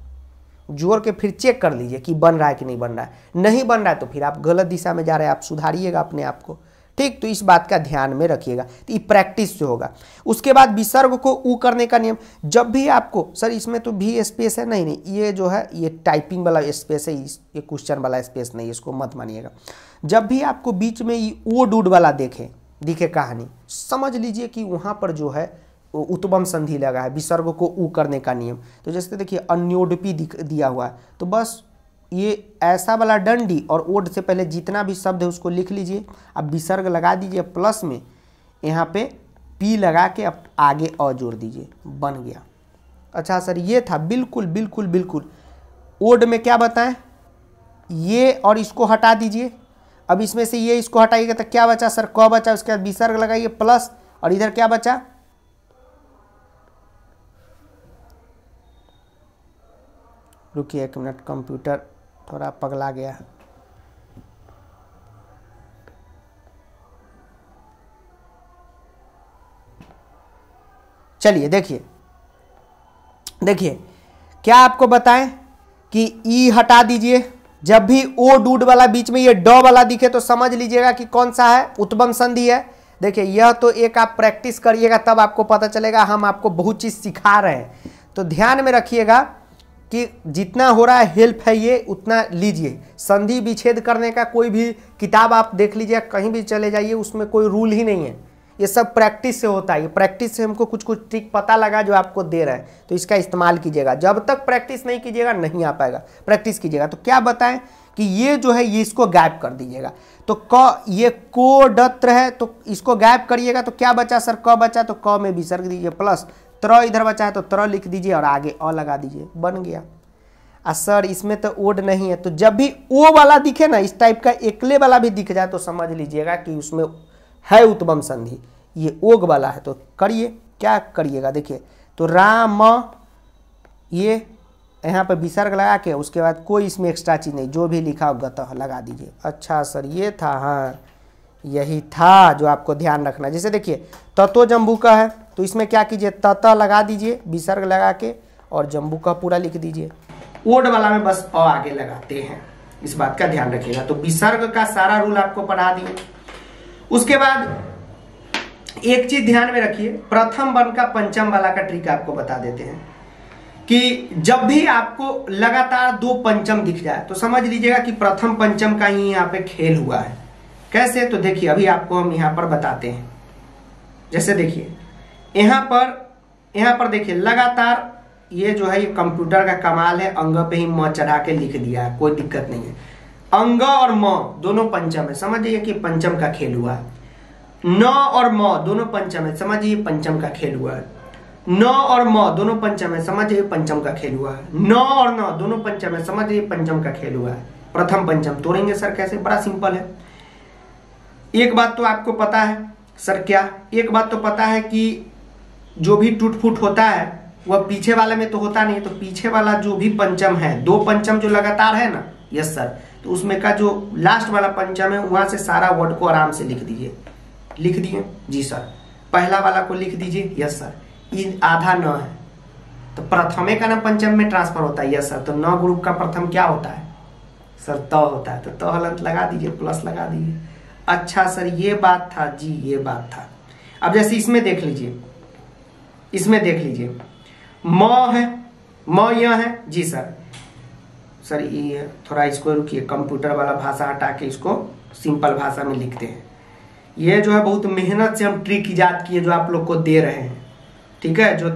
जोड़ के फिर चेक कर लीजिए कि बन रहा है कि नहीं बन रहा है नहीं बन रहा है तो फिर आप गलत दिशा में जा रहे हैं आप सुधारिएगा अपने आप को ठीक तो इस बात का ध्यान में रखिएगा तो ये प्रैक्टिस से होगा उसके बाद विसर्ग को ऊ करने का नियम जब भी आपको सर इसमें तो भी स्पेस है नहीं नहीं ये जो है ये टाइपिंग वाला स्पेस है ये क्वेश्चन वाला स्पेस नहीं इसको मत मानिएगा जब भी आपको बीच में ये ओ डूड वाला देखें दिखे कहानी समझ लीजिए कि वहाँ पर जो है उत्तम संधि लगा है विसर्ग को ऊ करने का नियम तो जैसे देखिए अन्योडपी दिया हुआ है तो बस ये ऐसा वाला डंडी और ओड से पहले जितना भी शब्द है उसको लिख लीजिए अब विसर्ग लगा दीजिए प्लस में यहाँ पे पी लगा के अब आगे और जोड़ दीजिए बन गया अच्छा सर ये था बिल्कुल बिल्कुल बिल्कुल ओड में क्या बताएं ये और इसको हटा दीजिए अब इसमें से ये इसको हटाइएगा तो क्या बचा सर क बचा उसके बाद विसर्ग लगाइए प्लस और इधर क्या बचा रुकिए एक मिनट कंप्यूटर थोड़ा पगला गया है चलिए देखिए देखिए क्या आपको बताएं कि ई हटा दीजिए जब भी ओ डूड वाला बीच में ये ड वाला दिखे तो समझ लीजिएगा कि कौन सा है उत्पम संधि है देखिए यह तो एक आप प्रैक्टिस करिएगा तब आपको पता चलेगा हम आपको बहुत चीज़ सिखा रहे हैं तो ध्यान में रखिएगा कि जितना हो रहा है हेल्प है ये उतना लीजिए संधि विच्छेद करने का कोई भी किताब आप देख लीजिए कहीं भी चले जाइए उसमें कोई रूल ही नहीं है ये सब प्रैक्टिस से होता है ये प्रैक्टिस से हमको कुछ कुछ ट्रिक पता लगा जो आपको दे रहे हैं तो इसका इस्तेमाल कीजिएगा जब तक प्रैक्टिस नहीं कीजिएगा नहीं आ पाएगा प्रैक्टिस कीजिएगा तो क्या बताएं कि ये जो है ये इसको गायब कर दीजिएगा तो क ये को डत्र है तो इसको गायब करिएगा तो क्या बचा सर क बचा तो क में विसर्ग दीजिए प्लस त्र इधर बचा है तो त्र लिख दीजिए और आगे अ लगा दीजिए बन गया आ सर इसमें तो ओड नहीं है तो जब भी ओ वाला दिखे ना इस टाइप का एकले वाला भी दिख जाए तो समझ लीजिएगा कि उसमें है उत्तम संधि ये ओग वाला है तो करिए क्या करिएगा देखिए तो राम ये यहाँ पर विसर्ग लगा के उसके बाद कोई इसमें एक्स्ट्रा चीज़ नहीं जो भी लिखा हो गत तो लगा दीजिए अच्छा सर ये था हाँ यही था जो आपको ध्यान रखना जैसे देखिए तत्व जम्बू का है तो इसमें क्या कीजिए त लगा दीजिए विसर्ग लगा के और जम्बू का पूरा लिख दीजिए ओड वाला में बस अ आगे लगाते हैं इस बात का ध्यान रखिएगा तो विसर्ग का सारा रूल आपको पढ़ा दिए उसके बाद एक चीज ध्यान में रखिए प्रथम वर्ण का पंचम वाला का ट्रिक आपको बता देते हैं कि जब भी आपको लगातार दो पंचम दिख जाए तो समझ लीजिएगा कि प्रथम पंचम का ही यहाँ पे खेल हुआ है कैसे तो देखिए अभी आपको हम यहाँ पर बताते हैं जैसे देखिए यहाँ पर यहाँ पर देखिए लगातार ये जो है ये कंप्यूटर का कमाल है अंग पे ही म चढ़ा के लिख दिया है कोई दिक्कत नहीं है अंग और म दोनों पंचम है समझिए कि पंचम का खेल हुआ है न और म दोनों पंचम है समझिए पंचम का खेल हुआ है न और म दोनों पंचम है समझिए पंचम का खेल हुआ है न और न दोनों पंचम है समझिए पंचम का खेल हुआ है प्रथम पंचम तोड़ेंगे सर कैसे बड़ा सिंपल है एक बात तो आपको पता है सर क्या एक बात तो पता है कि जो भी टूट फूट होता है वह पीछे वाले में तो होता नहीं तो पीछे वाला जो भी पंचम है दो पंचम जो लगातार है ना यस सर तो उसमें का जो लास्ट वाला पंचम है वहां से सारा वर्ड को आराम से लिख दीजिए लिख दिए जी सर पहला वाला को लिख दीजिए यस सर ये आधा न है तो प्रथमे का ना पंचम में ट्रांसफर होता है यस सर तो न ग्रुप का प्रथम क्या होता है सर त तो होता है तो त तो हलंत लगा दीजिए प्लस लगा दीजिए अच्छा सर ये बात था जी ये बात था अब जैसे इसमें देख लीजिए इसमें देख लीजिए म है म यह है जी सर सर ये थोड़ा इसको रुकिए कंप्यूटर वाला भाषा हटा के इसको सिंपल भाषा में लिखते हैं ये जो है बहुत मेहनत से हम ट्रिक ईजाद किए जो आप लोग को दे रहे हैं ठीक है जो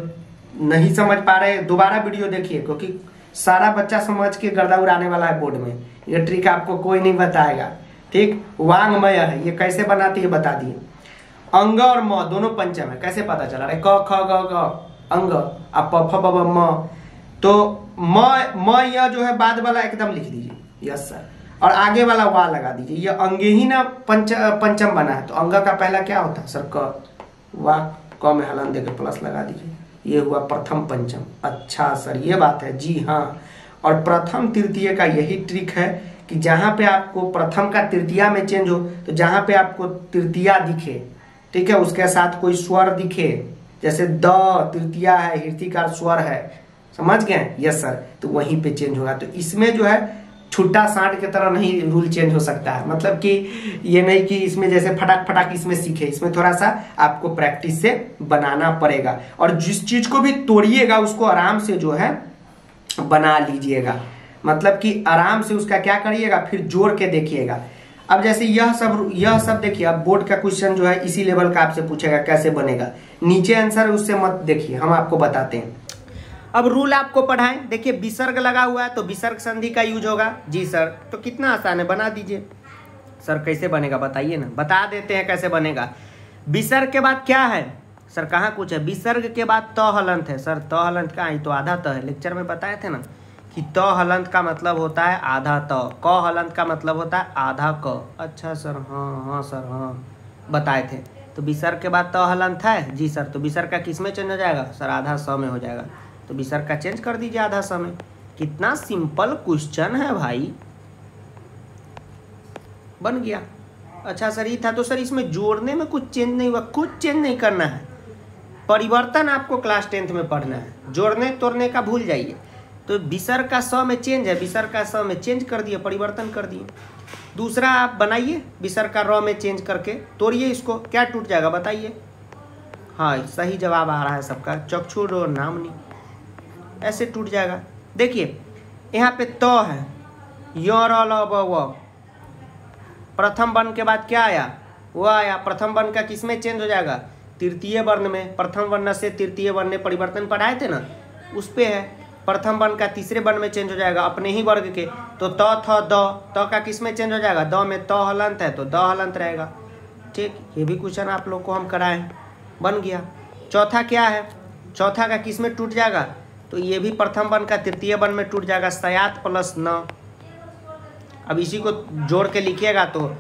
नहीं समझ पा रहे दोबारा वीडियो देखिए क्योंकि सारा बच्चा समझ के गर्दा उड़ाने वाला है बोर्ड में ये ट्रिक आपको कोई नहीं बताएगा ठीक वांगमय है ये कैसे बनाती है बता दिए अंग और म दोनों पंचम है कैसे पता चला रहे क ख ग अंग म तो म म यह जो है बाद वाला एकदम लिख दीजिए यस सर और आगे वाला वा लगा दीजिए यह अंगे ही ना पंच पंचम बना है तो अंग का पहला क्या होता है सर क वा क में हलन देकर प्लस लगा दीजिए ये हुआ प्रथम पंचम अच्छा सर ये बात है जी हाँ और प्रथम तृतीय का यही ट्रिक है कि जहाँ पे आपको प्रथम का तृतीया में चेंज हो तो जहाँ पे आपको तृतीया दिखे ठीक है उसके साथ कोई स्वर दिखे जैसे द तृतीया है हृतिकार स्वर है समझ गए यस सर तो वहीं पे चेंज होगा तो इसमें जो है छुट्टा सांट की तरह नहीं रूल चेंज हो सकता है मतलब कि ये नहीं कि इसमें जैसे फटाक फटाक इसमें सीखे इसमें थोड़ा सा आपको प्रैक्टिस से बनाना पड़ेगा और जिस चीज को भी तोड़िएगा उसको आराम से जो है बना लीजिएगा मतलब कि आराम से उसका क्या करिएगा फिर जोड़ के देखिएगा अब जैसे यह सब यह सब देखिए अब बोर्ड का क्वेश्चन जो है इसी लेवल का आपसे पूछेगा कैसे बनेगा नीचे आंसर उससे मत देखिए हम आपको बताते हैं अब रूल आपको पढ़ाएं देखिए विसर्ग लगा हुआ है तो विसर्ग संधि का यूज होगा जी सर तो कितना आसान है बना दीजिए सर कैसे बनेगा बताइए ना बता देते हैं कैसे बनेगा विसर्ग के बाद क्या है सर कहाँ कुछ है विसर्ग के बाद त हलंत है सर त हलंत कहाँ तो आधा त है लेक्चर में बताए थे ना कि त तो हलंत का मतलब होता है आधा त तो, क हलंत का मतलब होता है आधा क अच्छा सर हाँ हाँ सर हाँ बताए थे तो विसर्ग के बाद त तो हलंत है जी सर तो विसर्ग का किस में चेंज हो जाएगा सर आधा स में हो जाएगा तो विसर्ग का चेंज कर दीजिए आधा स में कितना सिंपल क्वेश्चन है भाई बन गया अच्छा सर ये था तो सर इसमें जोड़ने में कुछ चेंज नहीं हुआ कुछ चेंज नहीं करना है परिवर्तन आपको क्लास टेंथ में पढ़ना है जोड़ने तोड़ने का भूल जाइए तो विसर का स में चेंज है विसर का स में चेंज कर दिए परिवर्तन कर दिए दूसरा आप बनाइए विसर का र में चेंज करके तोड़िए इसको क्या टूट जाएगा बताइए हाँ सही जवाब आ रहा है सबका चक्षुर और नामनी ऐसे टूट जाएगा देखिए यहाँ पे त तो है य र प्रथम वर्ण के बाद क्या आया वह आया प्रथम वर्ण का किस में चेंज हो जाएगा तृतीय वर्ण में प्रथम वर्ण से तृतीय वर्ण में परिवर्तन पढ़ाए थे ना उस पर है प्रथम वर्ण का तीसरे वर्ण में चेंज हो जाएगा अपने ही वर्ग के तो त थ द त का किस में चेंज हो जाएगा द में त हलंत है तो द हलंत रहेगा ठीक ये भी क्वेश्चन आप लोग को हम कराएं बन गया चौथा क्या है चौथा का किस में टूट जाएगा तो ये भी प्रथम वर्ण का तृतीय वर्ण में टूट जाएगा सयात प्लस न अब इसी को जोड़ के लिखिएगा तो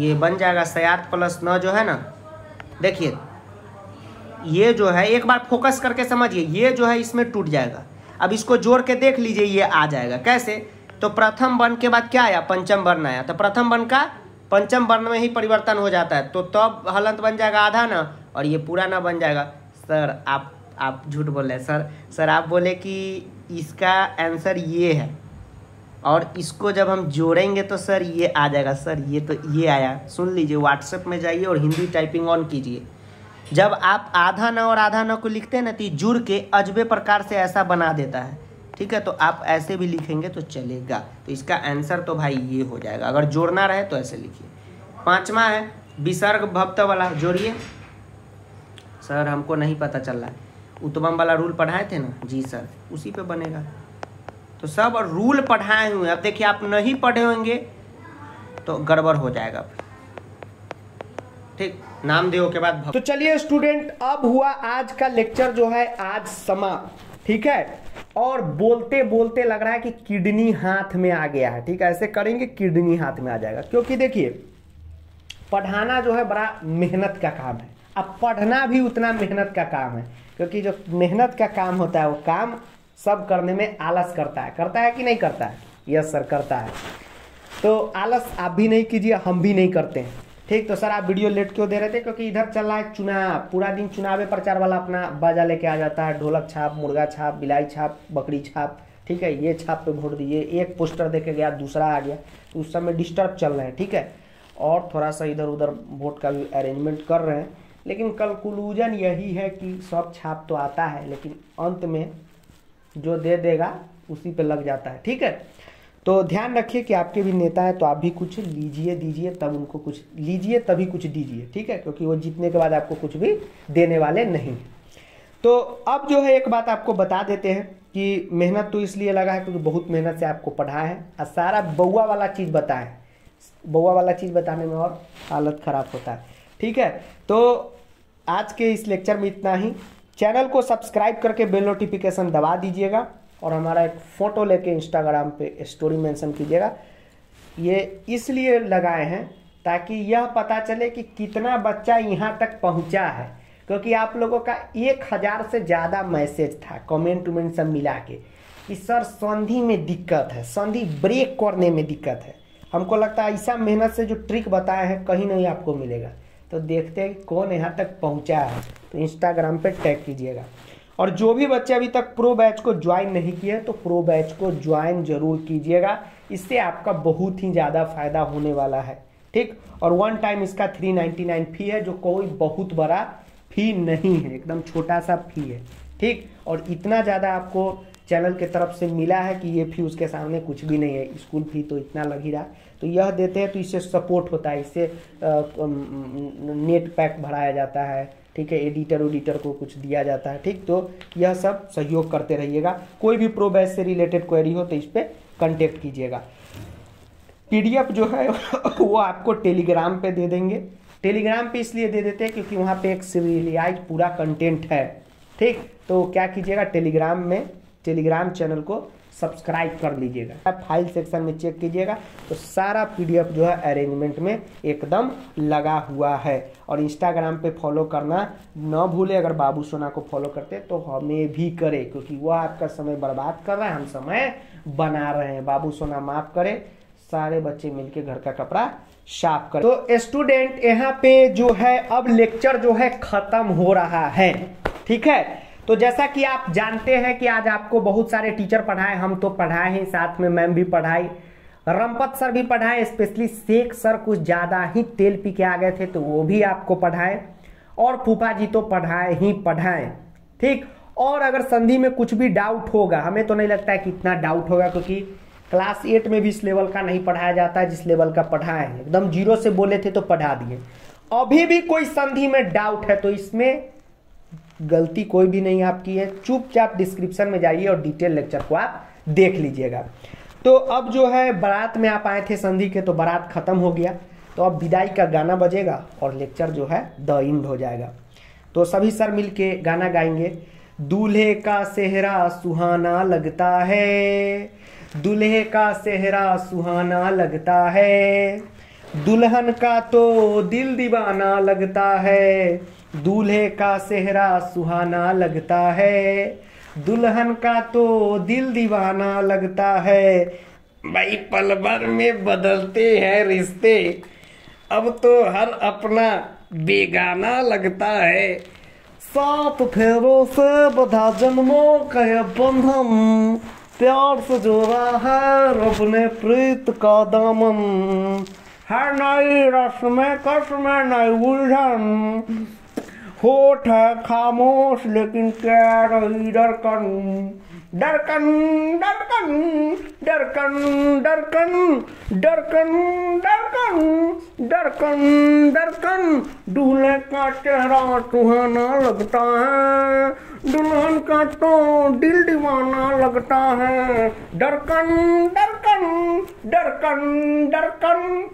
ये बन जाएगा सयात प्लस न जो है ना देखिए ये जो है एक बार फोकस करके समझिए ये जो है इसमें टूट जाएगा अब इसको जोड़ के देख लीजिए ये आ जाएगा कैसे तो प्रथम वर्ण के बाद क्या आया पंचम वर्ण आया तो प्रथम वर्ण का पंचम वर्ण में ही परिवर्तन हो जाता है तो तब तो हलंत बन जाएगा आधा ना और ये पूरा ना बन जाएगा सर आप आप झूठ बोल रहे हैं सर सर आप बोले कि इसका आंसर ये है और इसको जब हम जोड़ेंगे तो सर ये आ जाएगा सर ये तो ये आया सुन लीजिए व्हाट्सएप में जाइए और हिंदी टाइपिंग ऑन कीजिए जब आप आधा न और आधा न को लिखते हैं ना तो जुड़ के अजबे प्रकार से ऐसा बना देता है ठीक है तो आप ऐसे भी लिखेंगे तो चलेगा तो इसका आंसर तो भाई ये हो जाएगा अगर जोड़ना रहे तो ऐसे लिखिए पांचवा है विसर्ग भक्त वाला जोड़िए सर हमको नहीं पता चल रहा है उत्तम वाला रूल पढ़ाए थे ना जी सर उसी पे बनेगा तो सब रूल पढ़ाए हुए अब देखिए आप नहीं पढ़े होंगे तो गड़बड़ हो जाएगा ठीक नामदेव के बाद तो चलिए स्टूडेंट अब हुआ आज का लेक्चर जो है आज समाप्त ठीक है और बोलते बोलते लग रहा है कि किडनी हाथ में आ गया है ठीक है ऐसे करेंगे किडनी हाथ में आ जाएगा क्योंकि देखिए पढ़ाना जो है बड़ा मेहनत का काम है अब पढ़ना भी उतना मेहनत का काम है क्योंकि जो मेहनत का काम होता है वो काम सब करने में आलस करता है करता है कि नहीं करता है यस सर करता है तो आलस आप भी नहीं कीजिए हम भी नहीं करते हैं ठीक तो सर आप वीडियो लेट क्यों दे रहे थे क्योंकि इधर चल रहा है चुनाव पूरा दिन चुनावे प्रचार वाला अपना बाजा लेके आ जाता है ढोलक छाप मुर्गा छाप बिलाई छाप बकरी छाप ठीक है ये छाप पे वोट दिए एक पोस्टर दे के गया दूसरा आ गया तो उस समय डिस्टर्ब चल रहे हैं ठीक है और थोड़ा सा इधर उधर वोट का भी अरेंजमेंट कर रहे हैं लेकिन कंक्लूजन यही है कि सब छाप तो आता है लेकिन अंत में जो दे देगा उसी पर लग जाता है ठीक है तो ध्यान रखिए कि आपके भी नेता हैं तो आप भी कुछ लीजिए दीजिए तब उनको कुछ लीजिए तभी कुछ दीजिए ठीक है क्योंकि वो जीतने के बाद आपको कुछ भी देने वाले नहीं तो अब जो है एक बात आपको बता देते हैं कि मेहनत तो इसलिए लगा है क्योंकि बहुत मेहनत से आपको पढ़ा है और सारा बउआ वाला चीज़ बताएं बउआ वाला चीज़ बताने में और हालत ख़राब होता है ठीक है तो आज के इस लेक्चर में इतना ही चैनल को सब्सक्राइब करके बेल नोटिफिकेशन दबा दीजिएगा और हमारा एक फ़ोटो लेके इंस्टाग्राम पे स्टोरी मेंशन कीजिएगा ये इसलिए लगाए हैं ताकि यह पता चले कि कितना बच्चा यहाँ तक पहुँचा है क्योंकि आप लोगों का एक हज़ार से ज़्यादा मैसेज था कमेंट उमेंट सब मिला के कि सर संधि में दिक्कत है संधि ब्रेक करने में दिक्कत है हमको लगता है ऐसा मेहनत से जो ट्रिक बताए हैं कहीं नहीं आपको मिलेगा तो देखते हैं कौन यहाँ तक पहुँचा है तो इंस्टाग्राम पर टैग कीजिएगा और जो भी बच्चे अभी तक प्रो बैच को ज्वाइन नहीं किए तो प्रो बैच को ज्वाइन जरूर कीजिएगा इससे आपका बहुत ही ज़्यादा फायदा होने वाला है ठीक और वन टाइम इसका 399 फी है जो कोई बहुत बड़ा फी नहीं है एकदम छोटा सा फी है ठीक और इतना ज़्यादा आपको चैनल के तरफ से मिला है कि ये फी उसके सामने कुछ भी नहीं है स्कूल फी तो इतना लग ही रहा तो यह देते हैं तो इससे सपोर्ट होता है इससे नेट पैक भराया जाता है ठीक है एडिटर उडिटर को कुछ दिया जाता है ठीक तो यह सब सहयोग करते रहिएगा कोई भी प्रो बैच से रिलेटेड क्वेरी हो तो इस पर कॉन्टेक्ट कीजिएगा पीडीएफ जो है वो आपको टेलीग्राम पे दे देंगे टेलीग्राम पे इसलिए दे देते हैं क्योंकि वहाँ पे एक सिविलाइज पूरा कंटेंट है ठीक तो क्या कीजिएगा टेलीग्राम में टेलीग्राम चैनल को सब्सक्राइब कर लीजिएगा आप फाइल सेक्शन में चेक कीजिएगा तो सारा पीडीएफ जो है अरेंजमेंट में एकदम लगा हुआ है और इंस्टाग्राम पे फॉलो करना ना भूले अगर बाबू सोना को फॉलो करते तो हमें भी करे क्योंकि वह आपका समय बर्बाद कर रहा है हम समय बना रहे हैं बाबू सोना माफ करे सारे बच्चे मिलके घर का कपड़ा साफ कर तो स्टूडेंट यहाँ पे जो है अब लेक्चर जो है खत्म हो रहा है ठीक है तो जैसा कि आप जानते हैं कि आज आपको बहुत सारे टीचर पढ़ाए हम तो पढ़ाए हैं साथ में मैम भी पढ़ाई रमपत सर भी पढ़ाए स्पेशली शेख सर कुछ ज़्यादा ही तेल पी के आ गए थे तो वो भी आपको पढ़ाए और फूफा जी तो पढ़ाए ही पढ़ाए ठीक और अगर संधि में कुछ भी डाउट होगा हमें तो नहीं लगता है कि इतना डाउट होगा क्योंकि क्लास एट में भी इस लेवल का नहीं पढ़ाया जाता है जिस लेवल का पढ़ाए एकदम जीरो से बोले थे तो पढ़ा दिए अभी भी कोई संधि में डाउट है तो इसमें गलती कोई भी नहीं आपकी है चुपचाप डिस्क्रिप्शन में जाइए और डिटेल लेक्चर को आप देख लीजिएगा तो अब जो है बारात में आप आए थे संधि के तो बारात खत्म हो गया तो अब विदाई का गाना बजेगा और लेक्चर जो है द इंड हो जाएगा तो सभी सर मिल के गाना गाएंगे दूल्हे का सेहरा सुहाना लगता है दूल्हे का सेहरा सुहाना लगता है दुल्हन का तो दिल दीवाना लगता है दूल्हे का सेहरा सुहाना लगता है दुल्हन का तो दिल दीवाना लगता है भाई पल भर में बदलते हैं रिश्ते अब तो हर अपना बेगाना लगता है सात फेरों से बधा जन्मों का बंधन प्यार से जोड़ा है रब ने प्रीत का दामन हर नई रस्म में नई उलझन होठ है खामोश लेकिन कह रही डरकन डरकन डरकन डरकन डरकन डरकन डरकन डरकन डरकन दूल्हे का चेहरा सुहाना लगता है दुल्हन का तो दिल दीवाना लगता है डरकन डरकन डरकन डरकन